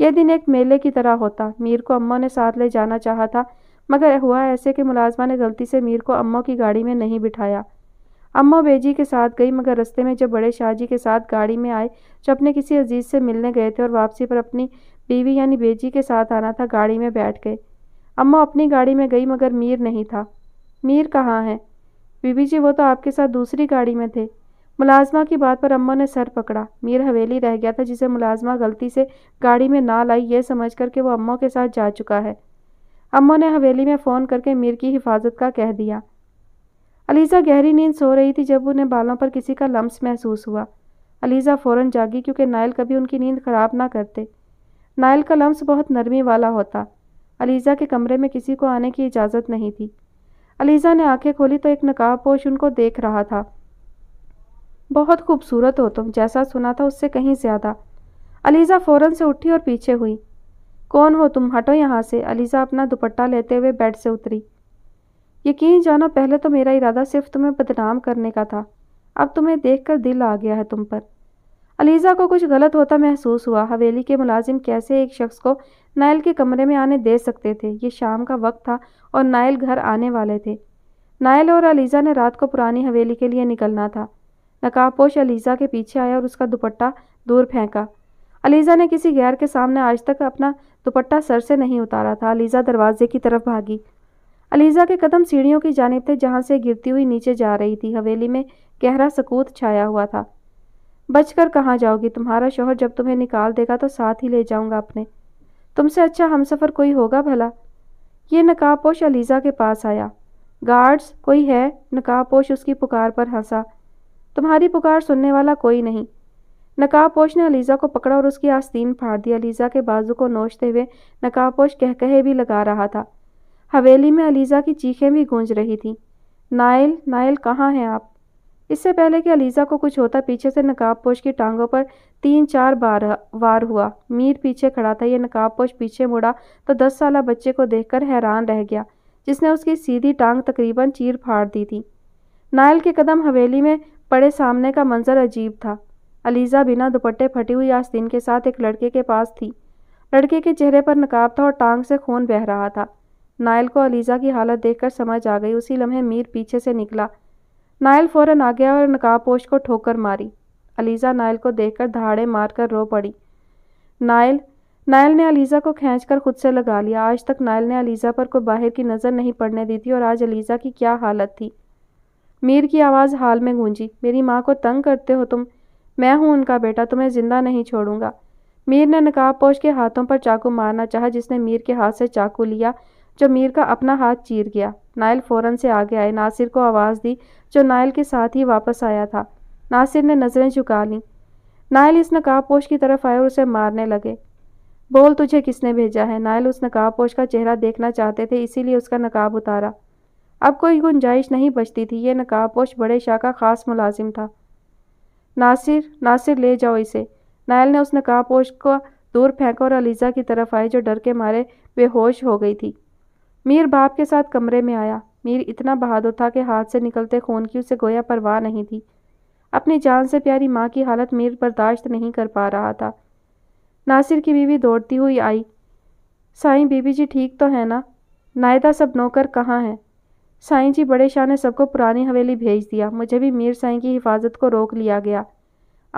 यह दिन एक मेले की तरह होता मीर को अम्मा ने साथ ले जाना चाहा था मगर हुआ ऐसे कि मुलाजमा ने गलती से मीर को अम्मों की गाड़ी में नहीं बिठाया अम्मा बेजी के साथ गई मगर रस्ते में जब बड़े शाहजी के साथ गाड़ी में आए जो अपने किसी अजीज से मिलने गए थे और वापसी पर अपनी बीवी यानी बेजी के साथ आना था गाड़ी में बैठ गए अम्मा अपनी गाड़ी में गई मगर मीर नहीं था मीर कहाँ है बीबी जी वो तो आपके साथ दूसरी गाड़ी में थे मुलाजमा की बात पर अम्मा ने सर पकड़ा मीर हवेली रह गया था जिसे मुलाजमा गलती से गाड़ी में ना लाई यह समझ कर वो अम्मा के साथ जा चुका है अम्मा ने हवेली में फ़ोन करके मीर की हिफाजत का कह दिया अलीज़ा गहरी नींद सो रही थी जब उन्हें बालों पर किसी का लम्स महसूस हुआ अलीज़ा फ़ौरन जागी क्योंकि नायल कभी उनकी नींद ख़राब ना करते नायल का लम्स बहुत नरमी वाला होता अलीज़ा के कमरे में किसी को आने की इजाज़त नहीं थी अलीज़ा ने आंखें खोली तो एक नकाबपोश उनको देख रहा था बहुत खूबसूरत हो तुम जैसा सुना था उससे कहीं ज़्यादा अलीज़ा फ़ौरन से उठी और पीछे हुई कौन हो तुम हटो यहाँ से अलीज़ा अपना दुपट्टा लेते हुए बेड से उतरी यकीन जाना पहले तो मेरा इरादा सिर्फ तुम्हें बदनाम करने का था अब तुम्हें देखकर दिल आ गया है तुम पर अलीज़ा को कुछ गलत होता महसूस हुआ हवेली के मुलाजिम कैसे एक शख्स को नायल के कमरे में आने दे सकते थे ये शाम का वक्त था और नायल घर आने वाले थे नायल और अलीज़ा ने रात को पुरानी हवेली के लिए निकलना था नकाबपोश अलीज़ा के पीछे आया और उसका दुपट्टा दूर फेंका अलीज़ा ने किसी गैर के सामने आज तक अपना दुपट्टा सर से नहीं उतारा था अलीज़ा दरवाजे की तरफ भागी अलीज़ा के कदम सीढ़ियों की जानब थे जहाँ से गिरती हुई नीचे जा रही थी हवेली में गहरा सकूत छाया हुआ था बचकर कहाँ जाओगी तुम्हारा शोहर जब तुम्हें निकाल देगा तो साथ ही ले जाऊंगा अपने तुमसे अच्छा हम सफ़र कोई होगा भला ये नकाबपोश अलीज़ा के पास आया गार्ड्स कोई है नकाबपोश उसकी पुकार पर हंसा तुम्हारी पुकार सुनने वाला कोई नहीं नकाबपोश ने अलीज़ा को पकड़ा और उसकी आस्तीन फाड़ दी अलीज़ा के बाजू को नोचते हुए नकाबपोश कह कहे भी लगा रहा था हवेली में अलीज़ा की चीखें भी गूंज रही थीं नाइल नाइल कहाँ हैं आप इससे पहले कि अलीज़ा को कुछ होता पीछे से नकाबपोश की टांगों पर तीन चार बार वार हुआ मीर पीछे खड़ा था यह नकाबपोश पीछे मुड़ा तो दस साल बच्चे को देखकर हैरान रह गया जिसने उसकी सीधी टांग तकरीबन चीर फाड़ दी थी नायल के कदम हवेली में पड़े सामने का मंजर अजीब था अलीज़ा बिना दुपट्टे फटी हुई आस्तीन के साथ एक लड़के के पास थी लड़के के चेहरे पर नकाब था और टांग से खून बह रहा था नायल को अलीज़ा की हालत देखकर समझ आ गई उसी लम्हे मीर पीछे से निकला नायल फ़ौरन आ गया और नकाबपोश को ठोकर मारी अलीज़ा नायल को देखकर दहाड़े मारकर रो पड़ी नायल नायल ने अलीज़ा को खींचकर खुद से लगा लिया आज तक नायल ने अलीज़ा पर कोई बाहर की नज़र नहीं पड़ने दी थी और आज अलीज़ा की क्या हालत थी मीर की आवाज़ हाल में गूंजी मेरी माँ को तंग करते हो तुम मैं हूँ उनका बेटा तुम्हें ज़िंदा नहीं छोड़ूंगा मीर ने नकाबपोश के हाथों पर चाकू मारना चाहा जिसने मीर के हाथ से चाकू लिया जो मीर का अपना हाथ चीर गया नायल फ़ौरन से आगे आए नासिर को आवाज़ दी जो नायल के साथ ही वापस आया था नासिर ने नज़रें झुका लीं नायल इस नकाबपोश की तरफ आए और उसे मारने लगे बोल तुझे किसने भेजा है नायल उस नकाबपोश का चेहरा देखना चाहते थे इसीलिए उसका नकाब उतारा अब कोई गुंजाइश नहीं बचती थी ये नकाबपोश बड़े शाह का ख़ास मुलाजिम था नासिर नासिर ले जाओ इसे नायल ने उस नकाबपोश को दूर फेंका और अलीज़ा की तरफ आई जो डर के मारे बेहोश हो गई थी मीर बाप के साथ कमरे में आया मीर इतना बहादुर था कि हाथ से निकलते खून की उसे गोया परवाह नहीं थी अपनी जान से प्यारी माँ की हालत मीर बर्दाश्त नहीं कर पा रहा था नासिर की बीवी दौड़ती हुई आई साई बीबी जी ठीक तो है ना नायदा सब नौकर कहाँ हैं साई जी बड़े शाह ने सबको पुरानी हवेली भेज दिया मुझे भी मीर साईं की हिफाजत को रोक लिया गया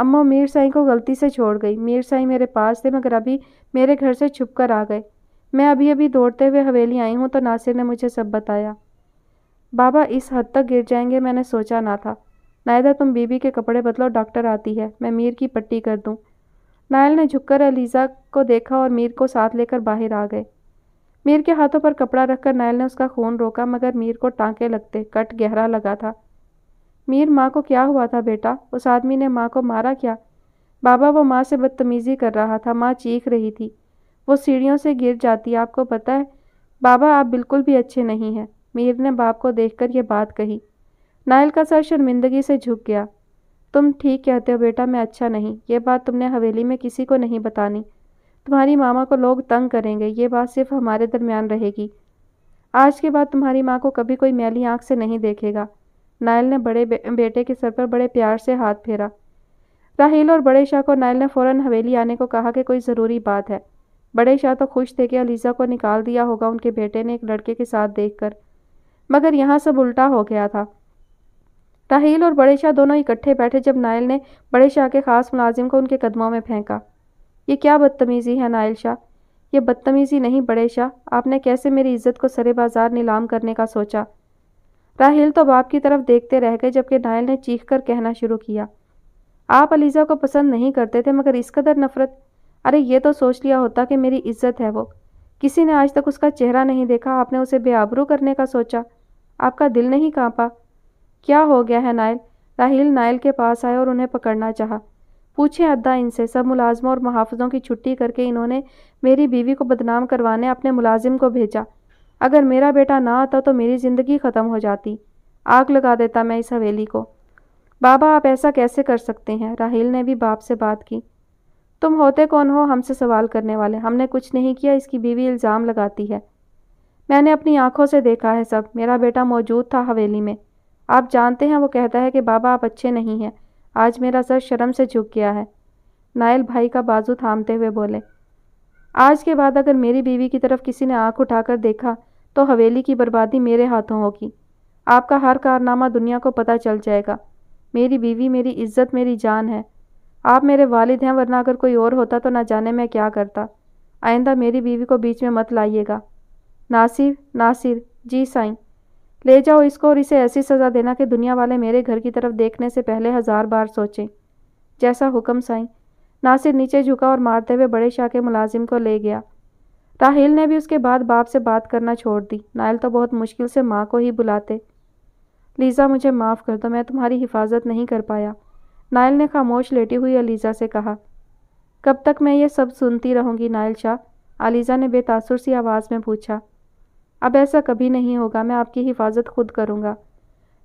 अम्मा मीर साईं को गलती से छोड़ गई मीर साई मेरे पास थे मगर अभी मेरे घर से छुप कर आ गए मैं अभी अभी दौड़ते हुए हवेली आई हूँ तो नासिर ने मुझे सब बताया बाबा इस हद तक गिर जाएंगे मैंने सोचा ना था नायदा तुम बीबी के कपड़े बदलो डॉक्टर आती है मैं मीर की पट्टी कर दूँ नायल ने झुककर अलीज़ा को देखा और मीर को साथ लेकर बाहर आ गए मीर के हाथों पर कपड़ा रखकर नायल ने उसका खून रोका मगर मीर को टांके लगते कट गहरा लगा था मीर माँ को क्या हुआ था बेटा उस आदमी ने माँ को मारा क्या बाबा वो माँ से बदतमीज़ी कर रहा था माँ चीख रही थी वो सीढ़ियों से गिर जाती आपको पता है बाबा आप बिल्कुल भी अच्छे नहीं हैं मीर ने बाप को देखकर यह बात कही नायल का सर शर्मिंदगी से झुक गया तुम ठीक कहते हो बेटा मैं अच्छा नहीं ये बात तुमने हवेली में किसी को नहीं बतानी तुम्हारी मामा को लोग तंग करेंगे ये बात सिर्फ हमारे दरमियान रहेगी आज के बाद तुम्हारी माँ को कभी कोई मैली आँख से नहीं देखेगा नायल ने बड़े बे, बेटे के सर पर बड़े प्यार से हाथ फेरा राहील और बड़े शाह को नायल ने फ़ौरन हवेली आने को कहा कि कोई ज़रूरी बात है बड़े शाह तो खुश थे कि अलीज़ा को निकाल दिया होगा उनके बेटे ने एक लड़के के साथ देखकर मगर यहाँ सब उल्टा हो गया था राहील और बड़े शाह दोनों इकट्ठे बैठे जब नायल ने बड़े शाह के ख़ास मुलाजिम को उनके कदमों में फेंका ये क्या बदतमीज़ी है नायल शाह ये बदतमीज़ी नहीं बड़े शाह आपने कैसे मेरी इज्जत को सरे बाजार नीलाम करने का सोचा राहिल तो बाप की तरफ देखते रह गए जबकि नायल ने चीख कर कहना शुरू किया आप अलीज़ा को पसंद नहीं करते थे मगर इस कदर नफ़रत अरे ये तो सोच लिया होता कि मेरी इज्जत है वो किसी ने आज तक उसका चेहरा नहीं देखा आपने उसे बेआबरू करने का सोचा आपका दिल नहीं कांपा क्या हो गया है नायल राहील नायल के पास आए और उन्हें पकड़ना चाहा पूछे अद्दा इनसे सब मुलाजमों और मुहाफ़ों की छुट्टी करके इन्होंने मेरी बीवी को बदनाम करवाने अपने मुलाजिम को भेजा अगर मेरा बेटा ना आता तो मेरी ज़िंदगी ख़त्म हो जाती आग लगा देता मैं इस हवेली को बाबा आप ऐसा कैसे कर सकते हैं राहील ने भी बाप से बात की तुम होते कौन हो हमसे सवाल करने वाले हमने कुछ नहीं किया इसकी बीवी इल्ज़ाम लगाती है मैंने अपनी आंखों से देखा है सब मेरा बेटा मौजूद था हवेली में आप जानते हैं वो कहता है कि बाबा आप अच्छे नहीं हैं आज मेरा सर शर्म से झुक गया है नायल भाई का बाजू थामते हुए बोले आज के बाद अगर मेरी बीवी की तरफ किसी ने आंख उठाकर देखा तो हवेली की बर्बादी मेरे हाथों होगी आपका हर कारनामा दुनिया को पता चल जाएगा मेरी बीवी मेरी इज्जत मेरी जान है आप मेरे वालिद हैं वरना अगर कोई और होता तो ना जाने मैं क्या करता आइंदा मेरी बीवी को बीच में मत लाइएगा नासिर नासिर जी साईं ले जाओ इसको और इसे ऐसी सज़ा देना कि दुनिया वाले मेरे घर की तरफ देखने से पहले हज़ार बार सोचें जैसा हुक्म साईं नासिर नीचे झुका और मारते हुए बड़े शाह के मुलाजिम को ले गया राहिल ने भी उसके बाद बाप से बात करना छोड़ दी नायल तो बहुत मुश्किल से माँ को ही बुलाते लीज़ा मुझे माफ़ कर दो मैं तुम्हारी हिफाजत नहीं कर पाया नायल ने खामोश लेटी हुई अलीज़ा से कहा कब तक मैं ये सब सुनती रहूँगी नायल शाह अलीज़ा ने बेतासुर सी आवाज़ में पूछा अब ऐसा कभी नहीं होगा मैं आपकी हिफाजत खुद करूँगा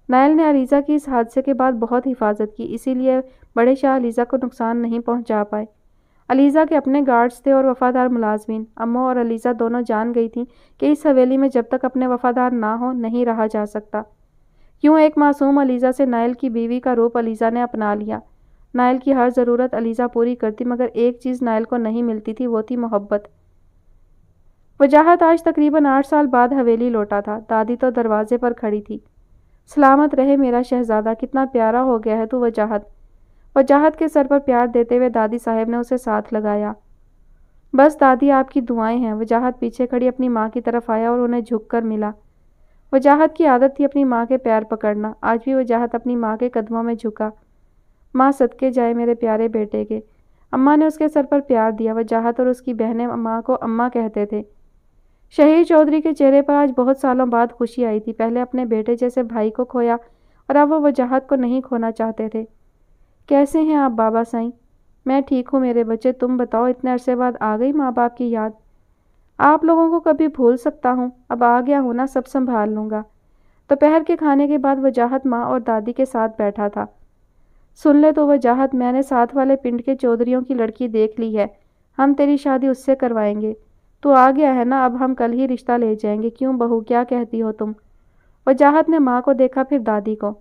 नायल ने अलीज़ा की इस हादसे के बाद बहुत हिफाजत की इसीलिए बड़े शाह अलीज़ा को नुकसान नहीं पहुंचा पाए अलीज़ा के अपने गार्ड्स थे और वफ़ादार मुलाजमीन अम्मो और अलीज़ा दोनों जान गई थीं कि इस हवेली में जब तक अपने वफ़ादार ना हो नहीं रहा जा सकता यूं एक मासूम अलीज़ा से नायल की बीवी का रूप अलीज़ा ने अपना लिया नायल की हर ज़रूरत अलीज़ा पूरी करती मगर एक चीज़ नायल को नहीं मिलती थी वो थी मोहब्बत वजाहत आज तकरीबन आठ साल बाद हवेली लौटा था दादी तो दरवाजे पर खड़ी थी सलामत रहे मेरा शहजादा कितना प्यारा हो गया है तू वजाहत वजाहत के सर पर प्यार देते हुए दादी साहब ने उसे साथ लगाया बस दादी आपकी दुआएं हैं वजाहत पीछे खड़ी अपनी माँ की तरफ आया और उन्हें झुककर मिला वजाहत की आदत थी अपनी माँ के प्यार पकड़ना आज भी वजाहत अपनी माँ के कदमों में झुका माँ सदके जाए मेरे प्यारे बेटे के अम्मा ने उसके सर पर प्यार दिया वजाहत और उसकी बहनें माँ को अम्मा कहते थे शहीद चौधरी के चेहरे पर आज बहुत सालों बाद खुशी आई थी पहले अपने बेटे जैसे भाई को खोया और अब वो वजाहत को नहीं खोना चाहते थे कैसे हैं आप बाबा साईं मैं ठीक हूँ मेरे बच्चे तुम बताओ इतने अरसे बाद आ गई माँ बाप की याद आप लोगों को कभी भूल सकता हूँ अब आ गया हूँ ना सब संभाल लूँगा दोपहर के खाने के बाद वजाहत माँ और दादी के साथ बैठा था सुन ले तो वजाहत मैंने साथ वाले पिंड के चौधरीों की लड़की देख ली है हम तेरी शादी उससे करवाएंगे तो आ गया है ना अब हम कल ही रिश्ता ले जाएंगे क्यों बहू क्या कहती हो तुम वजाहत ने माँ को देखा फिर दादी को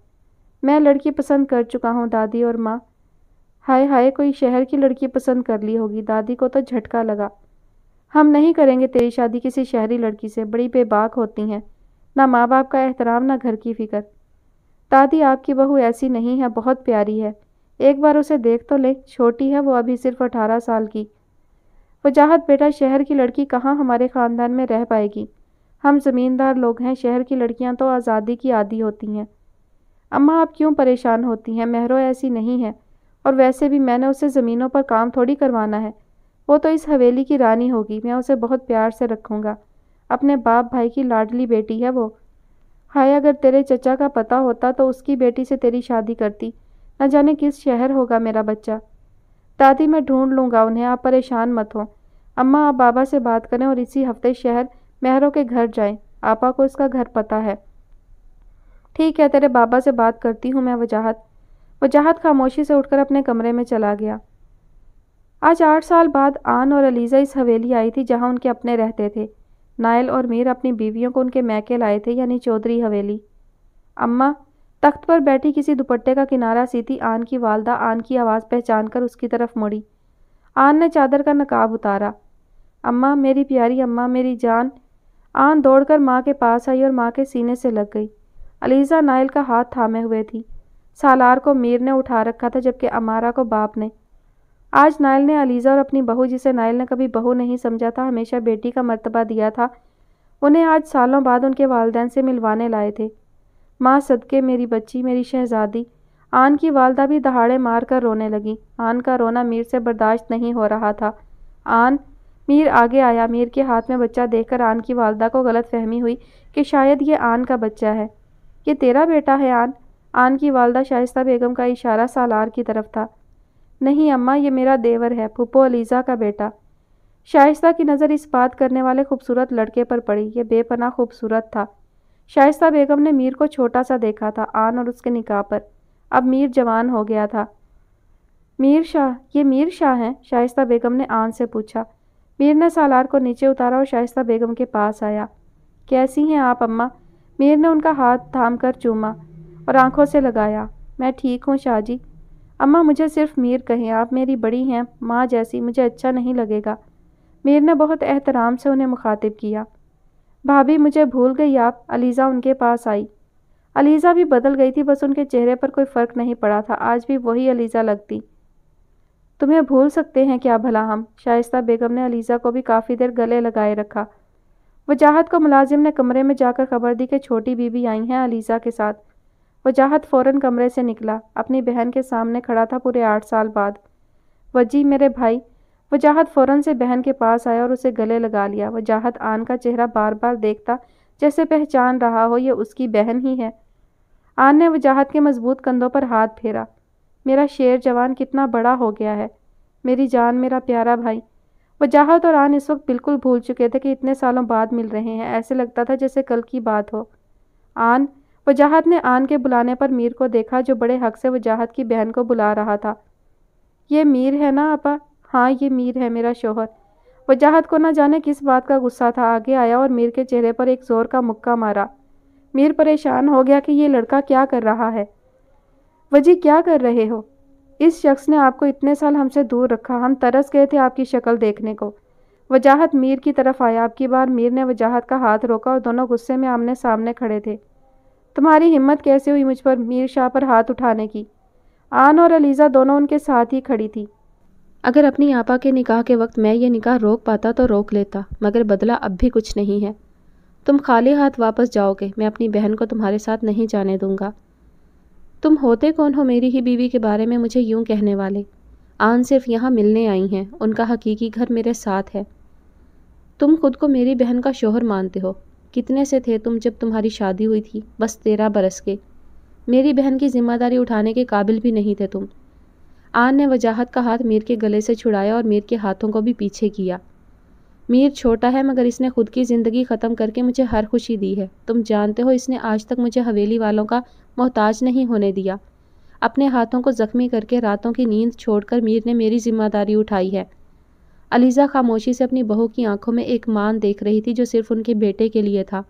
मैं लड़की पसंद कर चुका हूँ दादी और माँ हाय हाय कोई शहर की लड़की पसंद कर ली होगी दादी को तो झटका लगा हम नहीं करेंगे तेरी शादी किसी शहरी लड़की से बड़ी बेबाक होती हैं ना माँ बाप का एहतराम ना घर की फ़िक्र दादी आपकी बहू ऐसी नहीं है बहुत प्यारी है एक बार उसे देख तो ले छोटी है वो अभी सिर्फ अठारह साल की वजाहत बेटा शहर की लड़की कहाँ हमारे ख़ानदान में रह पाएगी हम ज़मींदार लोग हैं शहर की लड़कियाँ तो आज़ादी की आदि होती हैं अम्मा आप क्यों परेशान होती हैं महरो ऐसी नहीं है और वैसे भी मैंने उसे ज़मीनों पर काम थोड़ी करवाना है वो तो इस हवेली की रानी होगी मैं उसे बहुत प्यार से रखूँगा अपने बाप भाई की लाडली बेटी है वो हाय अगर तेरे चचा का पता होता तो उसकी बेटी से तेरी शादी करती न जाने किस शहर होगा मेरा बच्चा दादी मैं ढूंढ लूँगा उन्हें आप परेशान मत हो अम्मा आप बाबा से बात करें और इसी हफ्ते शहर मेहरों के घर जाएं आपा को इसका घर पता है ठीक है तेरे बाबा से बात करती हूँ मैं वजाहत वजाहत खामोशी से उठकर अपने कमरे में चला गया आज आठ साल बाद आन और अलीज़ा इस हवेली आई थी जहां उनके अपने रहते थे नायल और मीर अपनी बीवियों को उनके मैके लाए थे यानी चौधरी हवेली अम्मा तख्त पर बैठी किसी दुपट्टे का किनारा सीती आन की वालदा आन की आवाज़ पहचान कर उसकी तरफ मुड़ी आन ने चादर का नकाब उतारा अम्मा मेरी प्यारी अम्मा मेरी जान आन दौड़कर माँ के पास आई और माँ के सीने से लग गई अलीज़ा नायल का हाथ थामे हुए थी सालार को मीर ने उठा रखा था जबकि अमारा को बाप ने आज नायल ने अलीज़ा और अपनी बहू जिसे नायल ने कभी बहू नहीं समझा था हमेशा बेटी का मर्तबा दिया था उन्हें आज सालों बाद उनके वालदेन से मिलवाने लाए थे माँ सदके मेरी बच्ची मेरी शहजादी आन की वालदा भी दहाड़े मार कर रोने लगी आन का रोना मीर से बर्दाश्त नहीं हो रहा था आन मीर आगे आया मीर के हाथ में बच्चा देखकर आन की वालदा को गलत फहमी हुई कि शायद ये आन का बच्चा है ये तेरा बेटा है आन आन की वालदा शाइस्ता बेगम का इशारा सालार की तरफ था नहीं अम्मा ये मेरा देवर है पुप्पो अलीज़ा का बेटा शाइस्ता की नज़र इस बात करने वाले खूबसूरत लड़के पर पड़ी ये बेपना खूबसूरत था शाइस्ता बेगम ने मीर को छोटा सा देखा था आन और उसके निकाह पर अब मीर जवान हो गया था मीर शाह ये मीर शाह हैं शाइस्ता बेगम ने आन से पूछा मीर ने सालार को नीचे उतारा और शाइस्ता बेगम के पास आया कैसी हैं आप अम्मा मीर ने उनका हाथ थाम कर चूमा और आंखों से लगाया मैं ठीक हूँ शाहजी अम्मा मुझे सिर्फ मीर कहें आप मेरी बड़ी हैं माँ जैसी मुझे अच्छा नहीं लगेगा मीर ने बहुत एहतराम से उन्हें मुखातिब किया भाभी मुझे भूल गई आप अलीज़ा उनके पास आई अलीज़ा भी बदल गई थी बस उनके चेहरे पर कोई फ़र्क नहीं पड़ा था आज भी वही अलीज़ा लगती तुम्हें भूल सकते हैं क्या भला हम शाइस्ता बेगम ने अलीज़ा को भी काफ़ी देर गले लगाए रखा वजाहत को मुलाजिम ने कमरे में जाकर खबर दी कि छोटी बीबी आई हैं अलीज़ा के साथ वजाहत फ़ौरन कमरे से निकला अपनी बहन के सामने खड़ा था पूरे आठ साल बाद वजी मेरे भाई वजाहत फ़ौरन से बहन के पास आया और उसे गले लगा लिया वजाहत आन का चेहरा बार बार देखता जैसे पहचान रहा हो यह उसकी बहन ही है आन ने वजाहत के मजबूत कंधों पर हाथ फेरा मेरा शेर जवान कितना बड़ा हो गया है मेरी जान मेरा प्यारा भाई वजाहत और आन इस वक्त बिल्कुल भूल चुके थे कि इतने सालों बाद मिल रहे हैं ऐसे लगता था जैसे कल की बात हो आन वजाहत ने आन के बुलाने पर मीर को देखा जो बड़े हक से वजाहत की बहन को बुला रहा था ये मीर है ना आपा हाँ ये मीर है मेरा शोहर वजाहत को ना जाने किस बात का गुस्सा था आगे आया और मीर के चेहरे पर एक जोर का मुक्का मारा मीर परेशान हो गया कि ये लड़का क्या कर रहा है वजी क्या कर रहे हो इस शख्स ने आपको इतने साल हमसे दूर रखा हम तरस गए थे आपकी शक्ल देखने को वजाहत मीर की तरफ आया आपकी बार मीर ने वजाहत का हाथ रोका और दोनों गुस्से में आमने सामने खड़े थे तुम्हारी हिम्मत कैसे हुई मुझ पर मीर शाह पर हाथ उठाने की आन और अलीज़ा दोनों उनके साथ ही खड़ी थी अगर अपनी आपा के निकाह के वक्त मैं ये निकाह रोक पाता तो रोक लेता मगर बदला अब भी कुछ नहीं है तुम खाली हाथ वापस जाओगे मैं अपनी बहन को तुम्हारे साथ नहीं जाने दूंगा तुम होते कौन हो मेरी ही बीवी के बारे में मुझे यूं कहने वाले आन सिर्फ यहाँ मिलने आई हैं उनका हकीकी घर मेरे साथ है तुम खुद को मेरी बहन का शोहर मानते हो कितने से थे तुम जब तुम्हारी शादी हुई थी बस तेरह बरस के मेरी बहन की जिम्मेदारी उठाने के काबिल भी नहीं थे तुम आन ने वजाहत का हाथ मीर के गले से छुड़ाया और मीर के हाथों को भी पीछे किया मीर छोटा है मगर इसने खुद की ज़िंदगी ख़त्म करके मुझे हर खुशी दी है तुम जानते हो इसने आज तक मुझे हवेली वालों का मोहताज नहीं होने दिया अपने हाथों को ज़ख्मी करके रातों की नींद छोड़कर मीर ने मेरी जिम्मेदारी उठाई है अलीज़ा खामोशी से अपनी बहू की आंखों में एक मान देख रही थी जो सिर्फ उनके बेटे के लिए था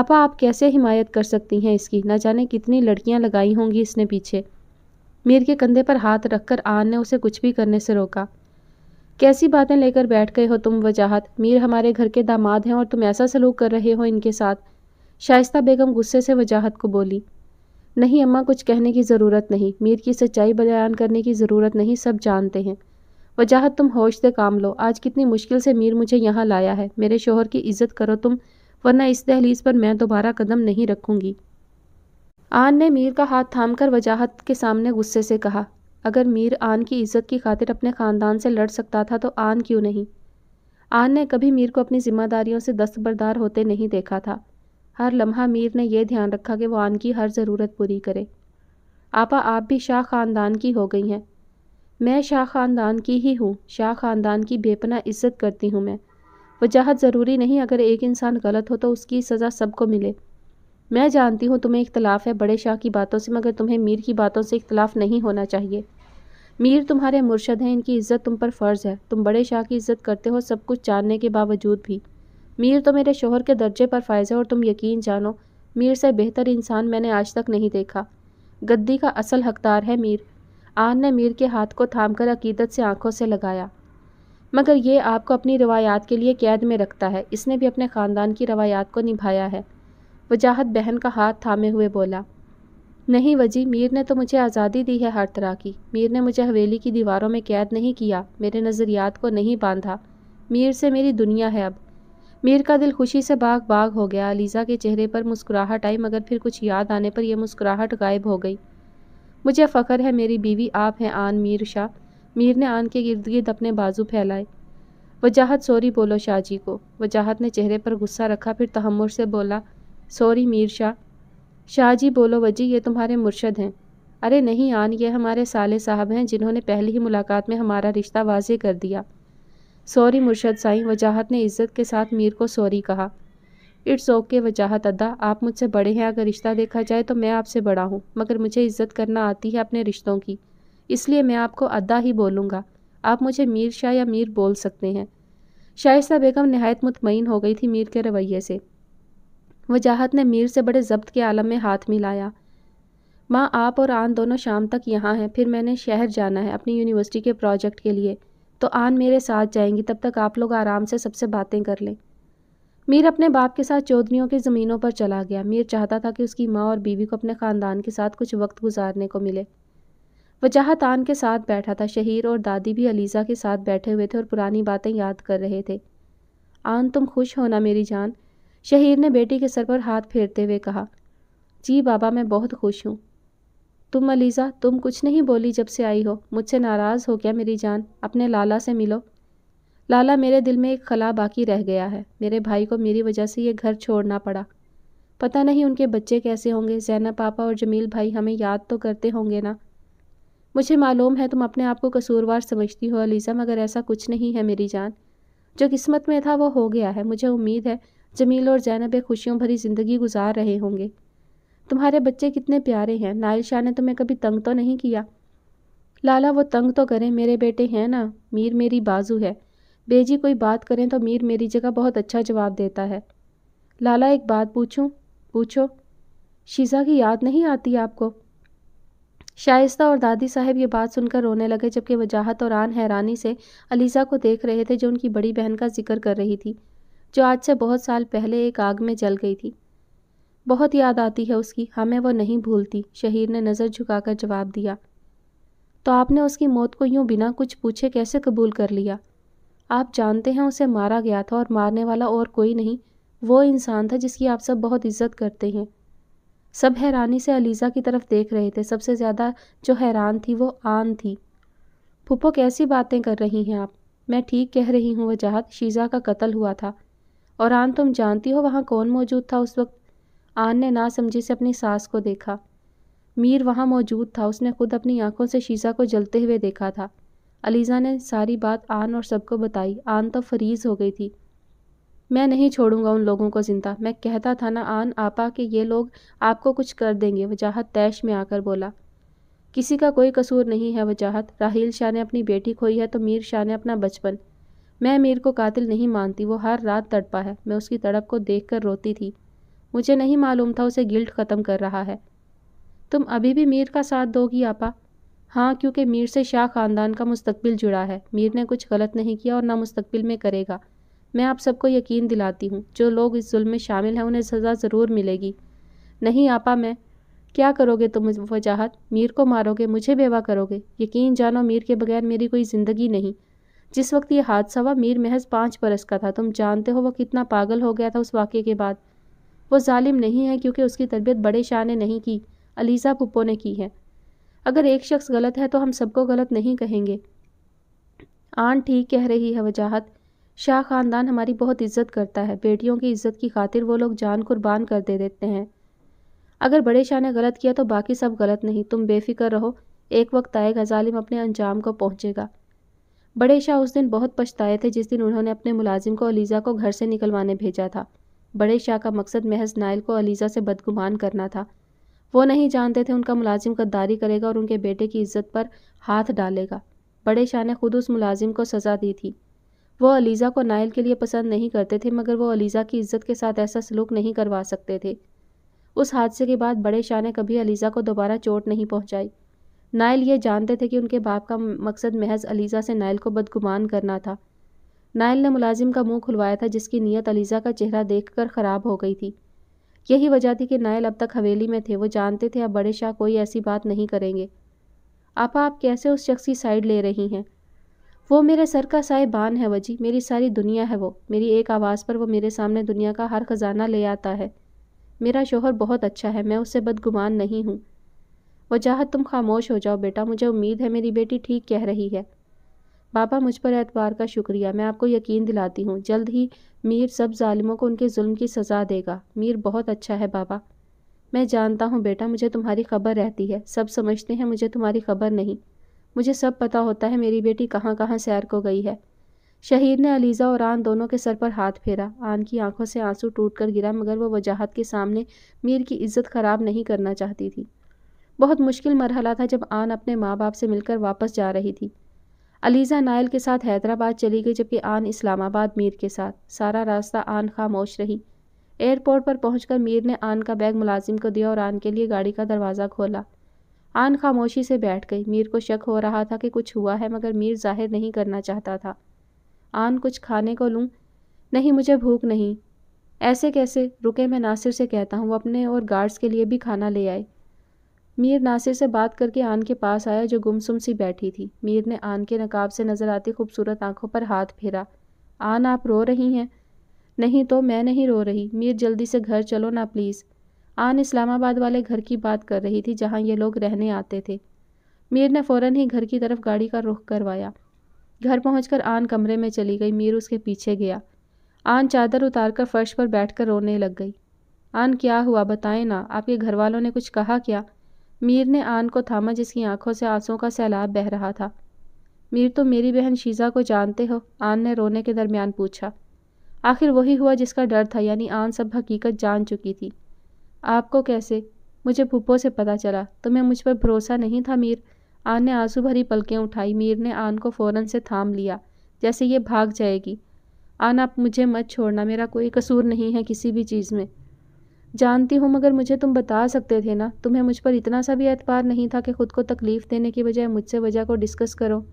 आपा आप कैसे हिमायत कर सकती हैं इसकी ना जाने कितनी लड़कियां लगाई होंगी इसने पीछे मीर के कंधे पर हाथ रखकर आन ने उसे कुछ भी करने से रोका कैसी बातें लेकर बैठ गए हो तुम वजाहत मीर हमारे घर के दामाद हैं और तुम ऐसा सलूक कर रहे हो इनके साथ शाइस्ता बेगम गुस्से से वजाहत को बोली नहीं अम्मा कुछ कहने की ज़रूरत नहीं मीर की सच्चाई बयान करने की ज़रूरत नहीं सब जानते हैं वजाहत तुम होश से काम लो आज कितनी मुश्किल से मीर मुझे यहाँ लाया है मेरे शोहर की इज्जत करो तुम वरना इस दहलीज पर मैं दोबारा कदम नहीं रखूंगी आन ने मीर का हाथ थामकर वजाहत के सामने गुस्से से कहा अगर मीर आन की इज्जत की खातिर अपने ख़ानदान से लड़ सकता था तो आन क्यों नहीं आन ने कभी मीर को अपनी जिम्मेदारियों से दस्तबरदार होते नहीं देखा था हर लम्हा मीर ने यह ध्यान रखा कि वो आन की हर ज़रूरत पूरी करे आपा आप भी शाह ख़ानदान की हो गई हैं मैं शाह ख़ानदान की ही हूँ शाह ख़ानदान की बेपना इज्जत करती हूँ मैं वजाहत ज़रूरी नहीं अगर एक इंसान गलत हो तो उसकी सज़ा सबको मिले मैं जानती हूँ तुम्हें इख्तलाफ है बड़े शाह की बातों से मगर तुम्हें मीर की बातों से इख्तलाफ नहीं होना चाहिए मीर तुम्हारे मुर्शद हैं इनकी इज़्ज़त तुम पर फ़र्ज़ है तुम बड़े शाह की इज़्ज़त करते हो सब कुछ जानने के बावजूद भी मीर तो मेरे शोहर के दर्जे पर फायज़ है और तुम यकीन जानो मीर से बेहतर इंसान मैंने आज तक नहीं देखा गद्दी का असल हकदार है मीर आन ने मीर के हाथ को थामकर अकीदत से आंखों से लगाया मगर ये आपको अपनी रवायात के लिए कैद में रखता है इसने भी अपने ख़ानदान की रवायात को निभाया है वजाहत बहन का हाथ थामे हुए बोला नहीं वजी मीर ने तो मुझे आज़ादी दी है हर तरह की मीर ने मुझे हवेली की दीवारों में कैद नहीं किया मेरे नज़रियात को नहीं बांधा मीर से मेरी दुनिया है अब मीर का दिल खुशी से बाग बाग हो गया अलीज़ा के चेहरे पर मुस्कुराहट आई मगर फिर कुछ याद आने पर यह मुस्कुराहट गायब हो गई मुझे फ़ख्र है मेरी बीवी आप हैं आन मीर शाह मीर ने आन के गिर्द गिर्द अपने बाजू फैलाए वजाहत सॉरी बोलो शाह जी को वजाहत ने चेहरे पर गुस्सा रखा फिर तहमुर से बोला सॉरी मीर शाह शाह जी बोलो वजी ये तुम्हारे मुर्शद हैं अरे नहीं आन ये हमारे साले साहब हैं जिन्होंने पहली ही मुलाकात में हमारा रिश्ता वाजे कर दिया सॉरी मुर्शद साईं वजाहत ने इज़्ज़त के साथ मीर को सॉरी कहा इट्स ओके वजाहत अदा आप मुझसे बड़े हैं अगर रिश्ता देखा जाए तो मैं आपसे बड़ा हूँ मगर मुझे इज्जत करना आती है अपने रिश्तों की इसलिए मैं आपको अदा ही बोलूँगा आप मुझे मीर शाह या मीर बोल सकते हैं शाइस्ता बेगम नहायत मुतमिन हो गई थी मीर के रवैये से वजाहत ने मीर से बड़े जब्त के आलम में हाथ मिलाया माँ आप और आन दोनों शाम तक यहाँ हैं फिर मैंने शहर जाना है अपनी यूनिवर्सिटी के प्रोजेक्ट के लिए तो आन मेरे साथ जाएंगी तब तक आप लोग आराम से सबसे बातें कर लें मीर अपने बाप के साथ चौधरीों की ज़मीनों पर चला गया मीर चाहता था कि उसकी माँ और बीवी को अपने ख़ानदान के साथ कुछ वक्त गुजारने को मिले वजाह आन के साथ बैठा था शहीर और दादी भी अलीज़ा के साथ बैठे हुए थे और पुरानी बातें याद कर रहे थे आन तुम खुश हो ना मेरी जान शहीर ने बेटी के सर पर हाथ फेरते हुए कहा जी बाबा मैं बहुत खुश हूँ तुम अलीज़ा तुम कुछ नहीं बोली जब से आई हो मुझसे नाराज़ हो गया मेरी जान अपने लाला से मिलो लाला मेरे दिल में एक खला बाकी रह गया है मेरे भाई को मेरी वजह से ये घर छोड़ना पड़ा पता नहीं उनके बच्चे कैसे होंगे जैनब पापा और जमील भाई हमें याद तो करते होंगे ना मुझे मालूम है तुम अपने आप को कसूरवार समझती हो अलीज़ा मगर ऐसा कुछ नहीं है मेरी जान जो किस्मत में था वो हो गया है मुझे उम्मीद है जमील और जैनब एक खुशियों भरी ज़िंदगी गुजार रहे होंगे तुम्हारे बच्चे कितने प्यारे हैं नायल शाह ने तुम्हें कभी तंग तो नहीं किया लाला वो तंग तो करें मेरे बेटे हैं ना मीर मेरी बाजू है बेजी कोई बात करें तो मीर मेरी जगह बहुत अच्छा जवाब देता है लाला एक बात पूछूं पूछो शीज़ा की याद नहीं आती आपको शाइस्ता और दादी साहब ये बात सुनकर रोने लगे जबकि वजाहत और आन हैरानी से अलीज़ा को देख रहे थे जो उनकी बड़ी बहन का जिक्र कर रही थी जो आज से बहुत साल पहले एक आग में जल गई थी बहुत याद आती है उसकी हमें वो नहीं भूलती शहीर ने नज़र झुकाकर जवाब दिया तो आपने उसकी मौत को यूं बिना कुछ पूछे कैसे कबूल कर लिया आप जानते हैं उसे मारा गया था और मारने वाला और कोई नहीं वो इंसान था जिसकी आप सब बहुत इज्जत करते हैं सब हैरानी से अलीज़ा की तरफ देख रहे थे सबसे ज़्यादा जो हैरान थी वो आन थी पुप्पो कैसी बातें कर रही हैं आप मैं ठीक कह रही हूँ वजाहत शीज़ा का कत्ल हुआ था और आन तुम जानती हो वहाँ कौन मौजूद था उस वक्त आन ने ना समझी से अपनी सास को देखा मीर वहाँ मौजूद था उसने खुद अपनी आंखों से शीज़ा को जलते हुए देखा था अलीज़ा ने सारी बात आन और सबको बताई आन तो फरीज हो गई थी मैं नहीं छोड़ूंगा उन लोगों को जिंदा मैं कहता था ना आन आपा कि ये लोग आपको कुछ कर देंगे वजाहत तैश में आकर बोला किसी का कोई कसूर नहीं है वजाहत राहील शाह ने अपनी बेटी खोई है तो मीर शाह ने अपना बचपन मैं मीर को कातिल नहीं मानती वो हर रात तड़पा है मैं उसकी तड़प को देख कर रोती थी मुझे नहीं मालूम था उसे गिल्ट ख़त्म कर रहा है तुम अभी भी मीर का साथ दोगी आपा हाँ क्योंकि मीर से शाह ख़ानदान का मुस्तबिल जुड़ा है मीर ने कुछ गलत नहीं किया और ना मुस्तबिल में करेगा मैं आप सबको यकीन दिलाती हूँ जो लोग इस जुल्म में शामिल हैं उन्हें सज़ा ज़रूर मिलेगी नहीं आपा मैं क्या करोगे तुम वजाहत मीर को मारोगे मुझे बेवा करोगे यकीन जानो मीर के बगैर मेरी कोई ज़िंदगी नहीं जिस वक्त ये हादसा हुआ मीर महज पाँच बरस का था तुम जानते हो वो कितना पागल हो गया था उस वाक़े के बाद वो ालिम नहीं है क्योंकि उसकी तरबियत बड़े शाह ने नहीं की अलीज़ा पुप्पो ने की है अगर एक शख्स गलत है तो हम सबको गलत नहीं कहेंगे आन ठीक कह रही है वजाहत शाह खानदान हमारी बहुत इज्जत करता है बेटियों की इज्जत की खातिर वो लोग जान कुर्बान कर दे देते हैं अगर बड़े शाह ने गलत किया तो बाकी सब गलत नहीं तुम बेफिक्र रहो एक वक्त आएगा जालिम अपने अंजाम को पहुँचेगा बड़े शाह उस दिन बहुत पछताए थे जिस दिन उन्होंने अपने मुलाजिम को अलीज़ा को घर से निकलवाने भेजा था बड़े शाह का मकसद महज नाइल को अलीज़ा से बदगुमान करना था वो नहीं जानते थे उनका मुलाजिम गद्दारी करेगा और उनके बेटे की इज्जत पर हाथ डालेगा बड़े शाह ने खुद उस मुलाजिम को सज़ा दी थी वो अलीज़ा को नायल के लिए पसंद नहीं करते थे मगर वो अलीज़ा की इज्जत के साथ ऐसा सलूक नहीं करवा सकते थे उस हादसे के बाद बड़े शाह ने कभी अलीज़ा को दोबारा चोट नहीं पहुंचाई नायल ये जानते थे कि उनके बाप का मकसद महज अलीज़ा से नायल को बदगुमान करना था नायल ने मुलाजिम का मुंह खुलवाया था जिसकी नीयत अलीज़ा का चेहरा देखकर ख़राब हो गई थी यही वजह थी कि नायल अब तक हवेली में थे वो जानते थे अब बड़े शाह कोई ऐसी बात नहीं करेंगे आपा आप कैसे उस शख्स की साइड ले रही हैं वो मेरे सर का साहिबान है वजी मेरी सारी दुनिया है वो मेरी एक आवाज़ पर वो मेरे सामने दुनिया का हर ख़जाना ले आता है मेरा शोहर बहुत अच्छा है मैं उससे बदगुमान नहीं हूँ वजाहत तुम खामोश हो जाओ बेटा मुझे उम्मीद है मेरी बेटी ठीक कह रही है बाबा मुझ पर एतबार का शुक्रिया मैं आपको यकीन दिलाती हूँ जल्द ही मीर सब जालिमों को उनके जुल्म की सज़ा देगा मीर बहुत अच्छा है बाबा मैं जानता हूँ बेटा मुझे तुम्हारी खबर रहती है सब समझते हैं मुझे तुम्हारी खबर नहीं मुझे सब पता होता है मेरी बेटी कहाँ कहाँ सैर को गई है शहीर ने अलीज़ा और आन दोनों के सर पर हाथ फेरा आन की आंखों से आंसू टूट कर गिरा मगर वह वजाहत के सामने मीर की इज्जत ख़राब नहीं करना चाहती थी बहुत मुश्किल मरहला था जब आन अपने माँ बाप से मिलकर वापस जा रही थी अलीज़ा नायल के साथ हैदराबाद चली गई जबकि आन इस्लामाबाद मीर के साथ सारा रास्ता आन खामोश रही एयरपोर्ट पर पहुंचकर मीर ने आन का बैग मुलाजिम को दिया और आन के लिए गाड़ी का दरवाज़ा खोला आन खामोशी से बैठ गई मीर को शक हो रहा था कि कुछ हुआ है मगर मीर जाहिर नहीं करना चाहता था आन कुछ खाने को लूँ नहीं मुझे भूख नहीं ऐसे कैसे रुके मैं नासिर से कहता हूँ अपने और गार्ड्स के लिए भी खाना ले आए मीर नासिर से बात करके आन के पास आया जो गुमसुम सी बैठी थी मीर ने आन के नकाब से नज़र आती खूबसूरत आंखों पर हाथ फेरा आन आप रो रही हैं नहीं तो मैं नहीं रो रही मीर जल्दी से घर चलो ना प्लीज़ आन इस्लामाबाद वाले घर की बात कर रही थी जहाँ ये लोग रहने आते थे मीर ने फ़ौरन ही घर की तरफ गाड़ी का रुख करवाया घर पहुंचकर आन कमरे में चली गई मीर उसके पीछे गया आन चादर उतारकर फर्श पर बैठकर रोने लग गई आन क्या हुआ बताएं ना आपके घर वालों ने कुछ कहा क्या मीर ने आन को थामा जिसकी आंखों से आंसुओं का सैलाब बह रहा था मीर तो मेरी बहन शीजा को जानते हो आन ने रोने के दरमियान पूछा आखिर वही हुआ जिसका डर था यानी आन सब हकीकत जान चुकी थी आपको कैसे मुझे भूपों से पता चला तुम्हें मुझ पर भरोसा नहीं था मीर आन ने आंसू भरी पलकें उठाई मीर ने आन को फ़ौरन से थाम लिया जैसे ये भाग जाएगी आन आप मुझे मत छोड़ना मेरा कोई कसूर नहीं है किसी भी चीज़ में जानती हूँ मगर मुझे तुम बता सकते थे ना तुम्हें मुझ पर इतना सा भी एतबार नहीं था कि ख़ुद को तकलीफ़ देने की बजाय मुझसे वजह को डिस्कस करो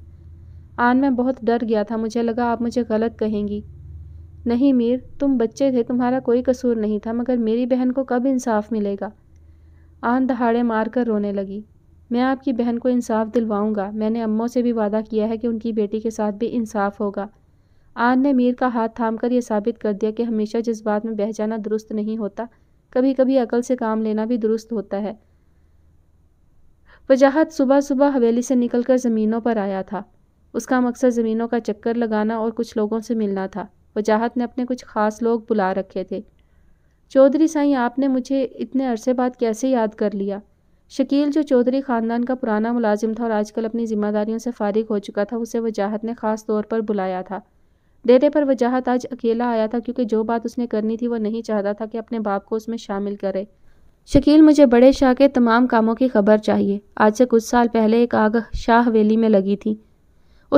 आन मैं बहुत डर गया था मुझे लगा आप मुझे गलत कहेंगी नहीं मीर तुम बच्चे थे तुम्हारा कोई कसूर नहीं था मगर मेरी बहन को कब इंसाफ मिलेगा आन दहाड़े मार कर रोने लगी मैं आपकी बहन को इंसाफ दिलवाऊंगा मैंने अम्मों से भी वादा किया है कि उनकी बेटी के साथ भी इंसाफ होगा आन ने मीर का हाथ थाम कर यह साबित कर दिया कि हमेशा जज्बात में बह जाना दुरुस्त नहीं होता कभी कभी अकल से काम लेना भी दुरुस्त होता है वजाहत सुबह सुबह हवेली से निकलकर ज़मीनों पर आया था उसका मकसद ज़मीनों का चक्कर लगाना और कुछ लोगों से मिलना था वजाहत ने अपने कुछ ख़ास लोग बुला रखे थे चौधरी साई आपने मुझे इतने अरसे बाद कैसे याद कर लिया शकील जो चौधरी ख़ानदान का पुराना मुलाजिम था और आजकल अपनी ज़िम्मेदारियों से फारिग हो चुका था उसे वजाहत ने ख़ास तौर पर बुलाया था डेरे पर वजाहत आज अकेला आया था क्योंकि जो बात उसने करनी थी वो नहीं चाहता था कि अपने बाप को उसमें शामिल करे शकील मुझे बड़े शाह के तमाम कामों की खबर चाहिए आज से कुछ साल पहले एक आग शाह हवेली में लगी थी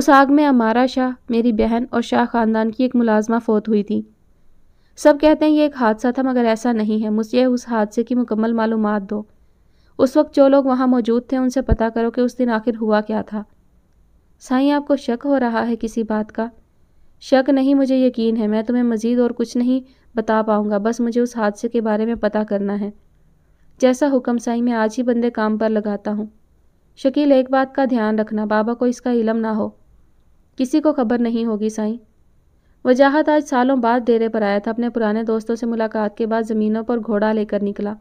उस आग में अमारा शाह मेरी बहन और शाह खानदान की एक मुलाजमा फोत हुई थी सब कहते हैं ये एक हादसा था मगर ऐसा नहीं है मुझे उस हादसे की मुकम्मल मालूम दो उस वक्त जो लोग वहाँ मौजूद थे उनसे पता करो कि उस दिन आखिर हुआ क्या था साई आपको शक हो रहा है किसी बात का शक नहीं मुझे यकीन है मैं तुम्हें मज़ीद और कुछ नहीं बता पाऊँगा बस मुझे उस हादसे के बारे में पता करना है जैसा हुक्म साई मैं आज ही बंदे काम पर लगाता हूँ शकील एक बात का ध्यान रखना बाबा को इसका इलम ना हो किसी को खबर नहीं होगी साई वजाहत आज सालों बाद डेरे पर आया था अपने पुराने दोस्तों से मुलाकात के बाद ज़मीनों पर घोड़ा लेकर निकला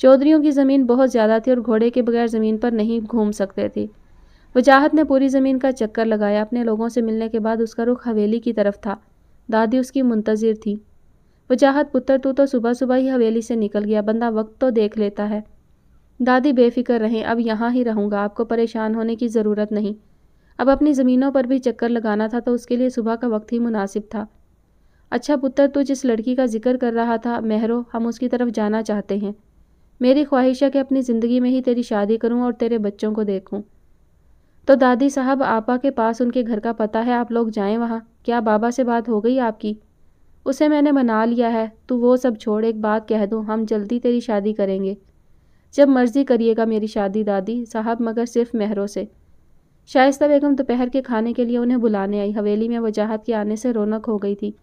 चौधरीों की ज़मीन बहुत ज़्यादा थी और घोड़े के बगैर ज़मीन पर नहीं घूम सकते थे वजाहत ने पूरी ज़मीन का चक्कर लगाया अपने लोगों से मिलने के बाद उसका रुख हवेली की तरफ था दादी उसकी मुंतज़िर थी वजाहत पुत्र तू तो सुबह सुबह ही हवेली से निकल गया बंदा वक्त तो देख लेता है दादी बेफिक्र रहें अब यहाँ ही रहूँगा आपको परेशान होने की ज़रूरत नहीं अब अपनी ज़मीनों पर भी चक्कर लगाना था तो उसके लिए सुबह का वक्त ही मुनासिब था अच्छा पुत्र तू जिस लड़की का जिक्र कर रहा था मेहरो हम उसकी तरफ जाना चाहते हैं मेरी ख्वाहिश है कि अपनी ज़िंदगी में ही तेरी शादी करूँ और तेरे बच्चों को देखूँ तो दादी साहब आपा के पास उनके घर का पता है आप लोग जाएं वहाँ क्या बाबा से बात हो गई आपकी उसे मैंने मना लिया है तू वो सब छोड़ एक बात कह दूँ हम जल्दी तेरी शादी करेंगे जब मर्ज़ी करिएगा मेरी शादी दादी साहब मगर सिर्फ मेहरों से शाइस्ता बेगम दोपहर के खाने के लिए उन्हें बुलाने आई हवेली में वजाहत के आने से रौनक हो गई थी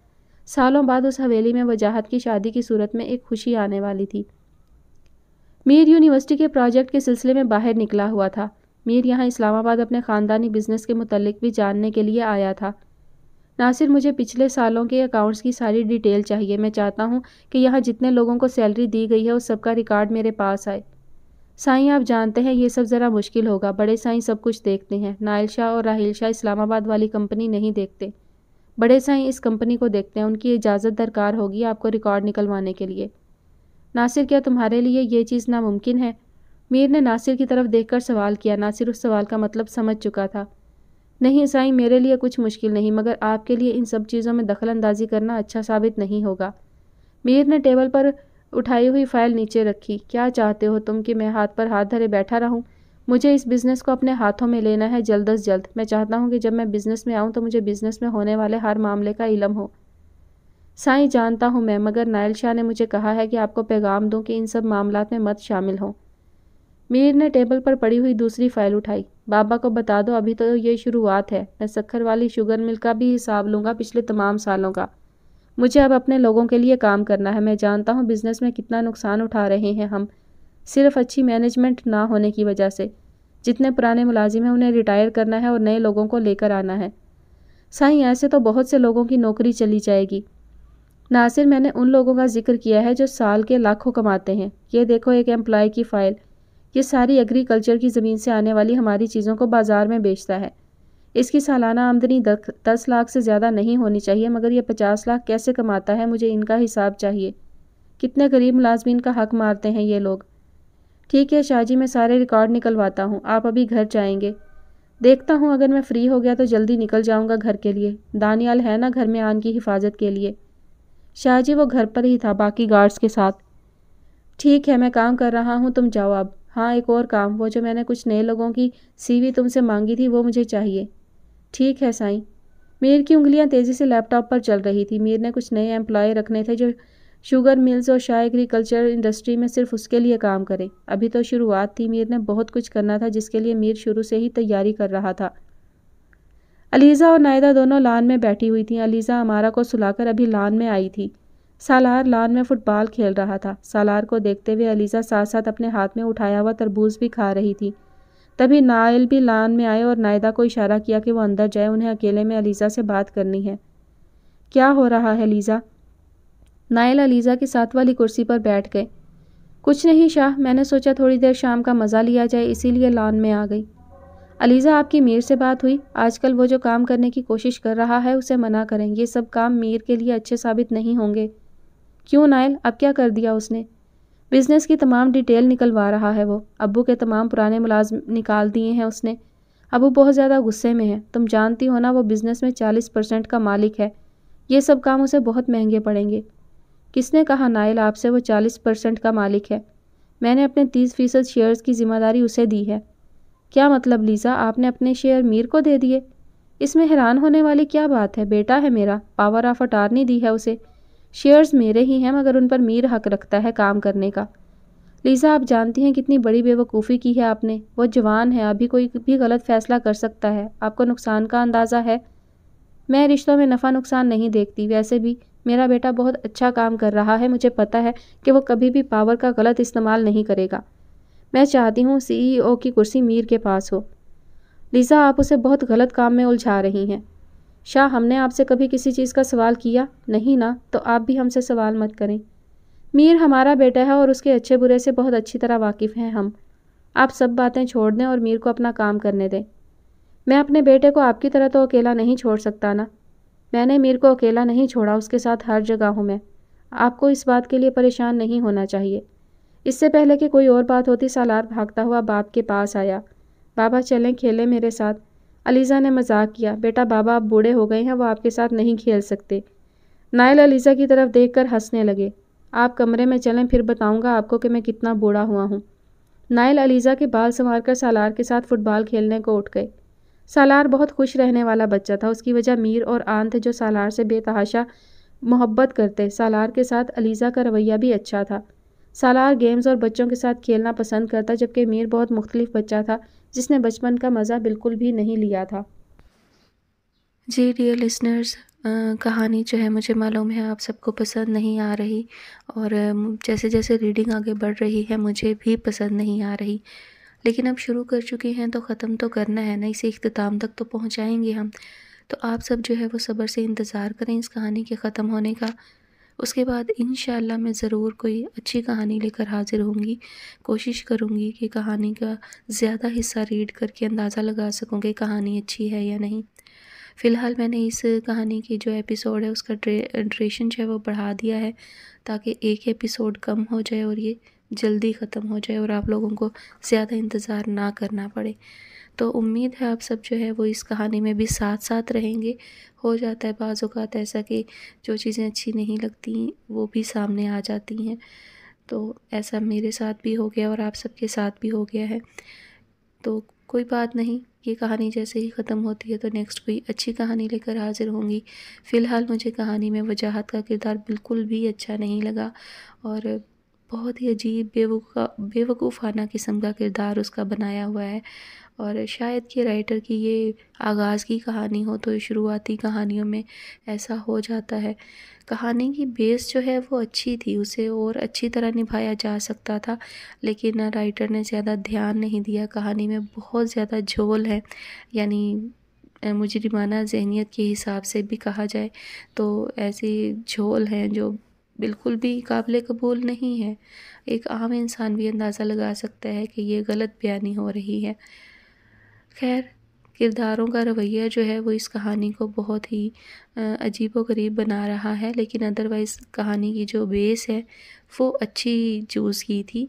सालों बाद उस हवेली में वजाहत की शादी की सूरत में एक खुशी आने वाली थी मीर यूनिवर्सिटी के प्रोजेक्ट के सिलसिले में बाहर निकला हुआ था मीर यहाँ इस्लामाबाद अपने ख़ानदानी बिजनेस के मतलब भी जानने के लिए आया था नासिर मुझे पिछले सालों के अकाउंट्स की सारी डिटेल चाहिए मैं चाहता हूँ कि यहाँ जितने लोगों को सैलरी दी गई है उस सबका रिकॉर्ड मेरे पास आए साईं आप जानते हैं ये सब ज़रा मुश्किल होगा बड़े साईं सब कुछ देखते हैं नायल शाह और राहिल शाह इस्लामाबाद वाली कंपनी नहीं देखते बड़े साईं इस कंपनी को देखते हैं उनकी इजाज़त दरकार होगी आपको रिकॉर्ड निकलवाने के लिए नासिर क्या तुम्हारे लिए ये चीज़ नामुमकिन है मीर ने नासिर की तरफ देखकर सवाल किया नासिर उस सवाल का मतलब समझ चुका था नहीं ईसाई मेरे लिए कुछ मुश्किल नहीं मगर आपके लिए इन सब चीज़ों में दखल अंदाजी करना अच्छा साबित नहीं होगा मीर ने टेबल पर उठाई हुई फाइल नीचे रखी क्या चाहते हो तुम कि मैं हाथ पर हाथ धरे बैठा रहूं मुझे इस बिज़नेस को अपने हाथों में लेना है जल्द अज जल्द मैं चाहता हूं कि जब मैं बिज़नेस में आऊं तो मुझे बिज़नेस में होने वाले हर मामले का इलम हो साईं जानता हूं मैं मगर नायल शाह ने मुझे कहा है कि आपको पैगाम दूं कि इन सब मामला में मत शामिल हों मीर ने टेबल पर पड़ी हुई दूसरी फाइल उठाई बाबा को बता दो अभी तो ये शुरुआत है मैं सखर वाली शुगर मिल का भी हिसाब लूँगा पिछले तमाम सालों का मुझे अब अपने लोगों के लिए काम करना है मैं जानता हूँ बिज़नेस में कितना नुकसान उठा रहे हैं हम सिर्फ अच्छी मैनेजमेंट ना होने की वजह से जितने पुराने मुलाजिम हैं उन्हें रिटायर करना है और नए लोगों को लेकर आना है सही ऐसे तो बहुत से लोगों की नौकरी चली जाएगी नासिर मैंने उन लोगों का जिक्र किया है जो साल के लाखों कमाते हैं ये देखो एक एम्प्लॉय की फ़ाइल ये सारी एग्रीकल्चर की ज़मीन से आने वाली हमारी चीज़ों को बाज़ार में बेचता है इसकी सालाना आमदनी दस लाख से ज़्यादा नहीं होनी चाहिए मगर यह पचास लाख कैसे कमाता है मुझे इनका हिसाब चाहिए कितने गरीब मुलाजमीन का हक मारते हैं ये लोग ठीक है शाहजी मैं सारे रिकॉर्ड निकलवाता हूँ आप अभी घर जाएंगे देखता हूँ अगर मैं फ्री हो गया तो जल्दी निकल जाऊँगा घर के लिए दानियाल है ना घर में आन की हिफाजत के लिए शाहजी वो घर पर ही था बाकी गार्ड्स के साथ ठीक है मैं काम कर रहा हूँ तुम जाओ अब हाँ एक और काम वो जो मैंने कुछ नए लोगों की सीवी तुमसे मांगी थी वो मुझे चाहिए ठीक है साई मीर की उंगलियां तेज़ी से लैपटॉप पर चल रही थी मीर ने कुछ नए एम्प्लॉय रखने थे जो शुगर मिल्स और शाह एग्रीकल्चर इंडस्ट्री में सिर्फ उसके लिए काम करें अभी तो शुरुआत थी मीर ने बहुत कुछ करना था जिसके लिए मीर शुरू से ही तैयारी कर रहा था अलीज़ा और नायदा दोनों लान में बैठी हुई थी अलीज़ा हमारा को सुलाकर अभी लान में आई थी सालार लान में फुटबॉल खेल रहा था सालार को देखते हुए अलीज़ा साथ साथ अपने हाथ में उठाया हुआ तरबूज भी खा रही थी तभी नायल भी लान में आए और नायदा को इशारा किया कि वो अंदर जाए उन्हें अकेले में अलीज़ा से बात करनी है क्या हो रहा है अलीज़ा नायल अलीज़ा के साथ वाली कुर्सी पर बैठ गए कुछ नहीं शाह मैंने सोचा थोड़ी देर शाम का मज़ा लिया जाए इसीलिए लॉन में आ गई अलीज़ा आपकी मीर से बात हुई आजकल वो जो काम करने की कोशिश कर रहा है उसे मना करें ये सब काम मीर के लिए अच्छे साबित नहीं होंगे क्यों नायल अब क्या कर दिया उसने बिजनेस की तमाम डिटेल निकलवा रहा है वो अबू के तमाम पुराने मुलाजम निकाल दिए हैं उसने अबू बहुत ज़्यादा गुस्से में है तुम जानती हो ना वो बिज़नेस में चालीस परसेंट का मालिक है ये सब काम उसे बहुत महंगे पड़ेंगे किसने कहा नायल आपसे वो चालीस परसेंट का मालिक है मैंने अपने तीस फीसद शेयर्स की ज़िम्मेदारी उसे दी है क्या मतलब लीज़ा आपने अपने शेयर मीर को दे दिए इसमें हैरान होने वाली क्या बात है बेटा है मेरा पावर ऑफ अटारनी दी है उसे शेयर्स मेरे ही हैं मगर उन पर मीर हक रखता है काम करने का लीज़ा आप जानती हैं कितनी बड़ी बेवकूफ़ी की है आपने वो जवान है अभी कोई भी गलत फ़ैसला कर सकता है आपको नुकसान का अंदाज़ा है मैं रिश्तों में नफ़ा नुकसान नहीं देखती वैसे भी मेरा बेटा बहुत अच्छा काम कर रहा है मुझे पता है कि वो कभी भी पावर का गलत इस्तेमाल नहीं करेगा मैं चाहती हूँ सीईओ e की कुर्सी मीर के पास हो लीज़ा आप उसे बहुत गलत काम में उलझा रही हैं शाह हमने आपसे कभी किसी चीज़ का सवाल किया नहीं ना तो आप भी हमसे सवाल मत करें मीर हमारा बेटा है और उसके अच्छे बुरे से बहुत अच्छी तरह वाकिफ़ हैं हम आप सब बातें छोड़ दें और मीर को अपना काम करने दें मैं अपने बेटे को आपकी तरह तो अकेला नहीं छोड़ सकता ना मैंने मीर को अकेला नहीं छोड़ा उसके साथ हर जगह हूँ मैं आपको इस बात के लिए परेशान नहीं होना चाहिए इससे पहले कि कोई और बात होती सालार भागता हुआ बाप के पास आया बाबा चलें खेलें मेरे साथ अलीज़ा ने मजाक किया बेटा बाबा आप बूढ़े हो गए हैं वो आपके साथ नहीं खेल सकते नायल अलीज़ा की तरफ देख कर हंसने लगे आप कमरे में चलें फिर बताऊँगा आपको कि मैं कितना बूढ़ा हुआ हूँ नायल अलीज़ा के बाल संवार कर सालार के साथ फुटबॉल खेलने को उठ गए सालार बहुत खुश रहने वाला बच्चा था उसकी वजह मीर और आन थे जो सालार से बेतहाशा मोहब्बत करते सालार के साथ अलीज़ा का रवैया भी अच्छा था सालार गेम्स और बच्चों के साथ खेलना पसंद करता जबकि मीर बहुत मुख्तलिफ बच्चा था जिसने बचपन का मज़ा बिल्कुल भी नहीं लिया था जी डियर लिसनर्स कहानी जो है मुझे मालूम है आप सबको पसंद नहीं आ रही और जैसे जैसे रीडिंग आगे बढ़ रही है मुझे भी पसंद नहीं आ रही लेकिन अब शुरू कर चुके हैं तो ख़त्म तो करना है ना इसे अख्ताम तक तो पहुँचाएँगे हम तो आप सब जो है वो सब्र से इंतज़ार करें इस कहानी के ख़त्म होने का उसके बाद इन मैं ज़रूर कोई अच्छी कहानी लेकर हाज़िर होंगी कोशिश करूँगी कि कहानी का ज़्यादा हिस्सा रीड करके अंदाज़ा लगा सकूँ कि कहानी अच्छी है या नहीं फ़िलहाल मैंने इस कहानी की जो एपिसोड है उसका ड्रेशन जो है वो बढ़ा दिया है ताकि एक एपिसोड कम हो जाए और ये जल्दी ख़त्म हो जाए और आप लोगों को ज़्यादा इंतज़ार ना करना पड़े तो उम्मीद है आप सब जो है वो इस कहानी में भी साथ साथ रहेंगे हो जाता है बाज़ात ऐसा कि जो चीज़ें अच्छी नहीं लगती वो भी सामने आ जाती हैं तो ऐसा मेरे साथ भी हो गया और आप सबके साथ भी हो गया है तो कोई बात नहीं ये कहानी जैसे ही ख़त्म होती है तो नेक्स्ट कोई अच्छी कहानी लेकर हाज़िर होंगी फ़िलहाल मुझे कहानी में वजाहत का किरदार बिल्कुल भी अच्छा नहीं लगा और बहुत ही अजीब बेवकूफ़ा बेवकूफ़ाना किस्म का किरदार उसका बनाया हुआ है और शायद ये राइटर की ये आगाज़ की कहानी हो तो शुरुआती कहानियों में ऐसा हो जाता है कहानी की बेस जो है वो अच्छी थी उसे और अच्छी तरह निभाया जा सकता था लेकिन राइटर ने ज़्यादा ध्यान नहीं दिया कहानी में बहुत ज़्यादा झोल है यानी मुजरिमाना जहनीत के हिसाब से भी कहा जाए तो ऐसी झोल हैं जो बिल्कुल भी काबिल कबूल नहीं है एक आम इंसान भी अंदाज़ा लगा सकता है कि ये गलत बयानी हो रही है खैर किरदारों का रवैया जो है वो इस कहानी को बहुत ही अजीब व गरीब बना रहा है लेकिन अदरवाइज़ कहानी की जो बेस है वो अच्छी चूज़ की थी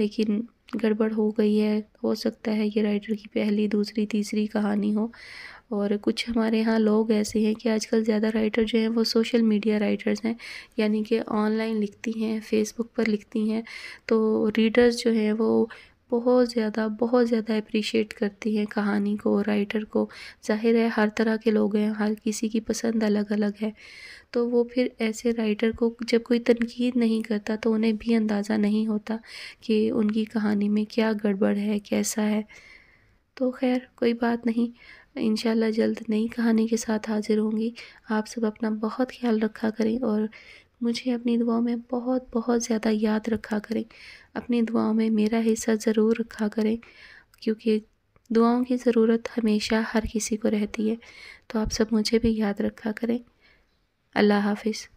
लेकिन गड़बड़ हो गई है हो सकता है ये राइटर की पहली दूसरी तीसरी कहानी हो और कुछ हमारे यहाँ लोग ऐसे हैं कि आजकल ज़्यादा राइटर जो हैं वो सोशल मीडिया राइटर्स हैं यानी कि ऑनलाइन लिखती हैं फेसबुक पर लिखती हैं तो रीडर्स जो हैं वो बहुत ज़्यादा बहुत ज़्यादा अप्रिशिएट करती हैं कहानी को राइटर को ज़ाहिर है हर तरह के लोग हैं हर किसी की पसंद अलग अलग है तो वो फिर ऐसे राइटर को जब कोई तनकीद नहीं करता तो उन्हें भी अंदाज़ा नहीं होता कि उनकी कहानी में क्या गड़बड़ है कैसा है तो खैर कोई बात नहीं इन जल्द नई कहानी के साथ हाज़िर होंगी आप सब अपना बहुत ख्याल रखा करें और मुझे अपनी दुआओं में बहुत बहुत ज़्यादा याद रखा करें अपनी दुआओं में मेरा हिस्सा ज़रूर रखा करें क्योंकि दुआओं की ज़रूरत हमेशा हर किसी को रहती है तो आप सब मुझे भी याद रखा करें अल्लाह हाफिज़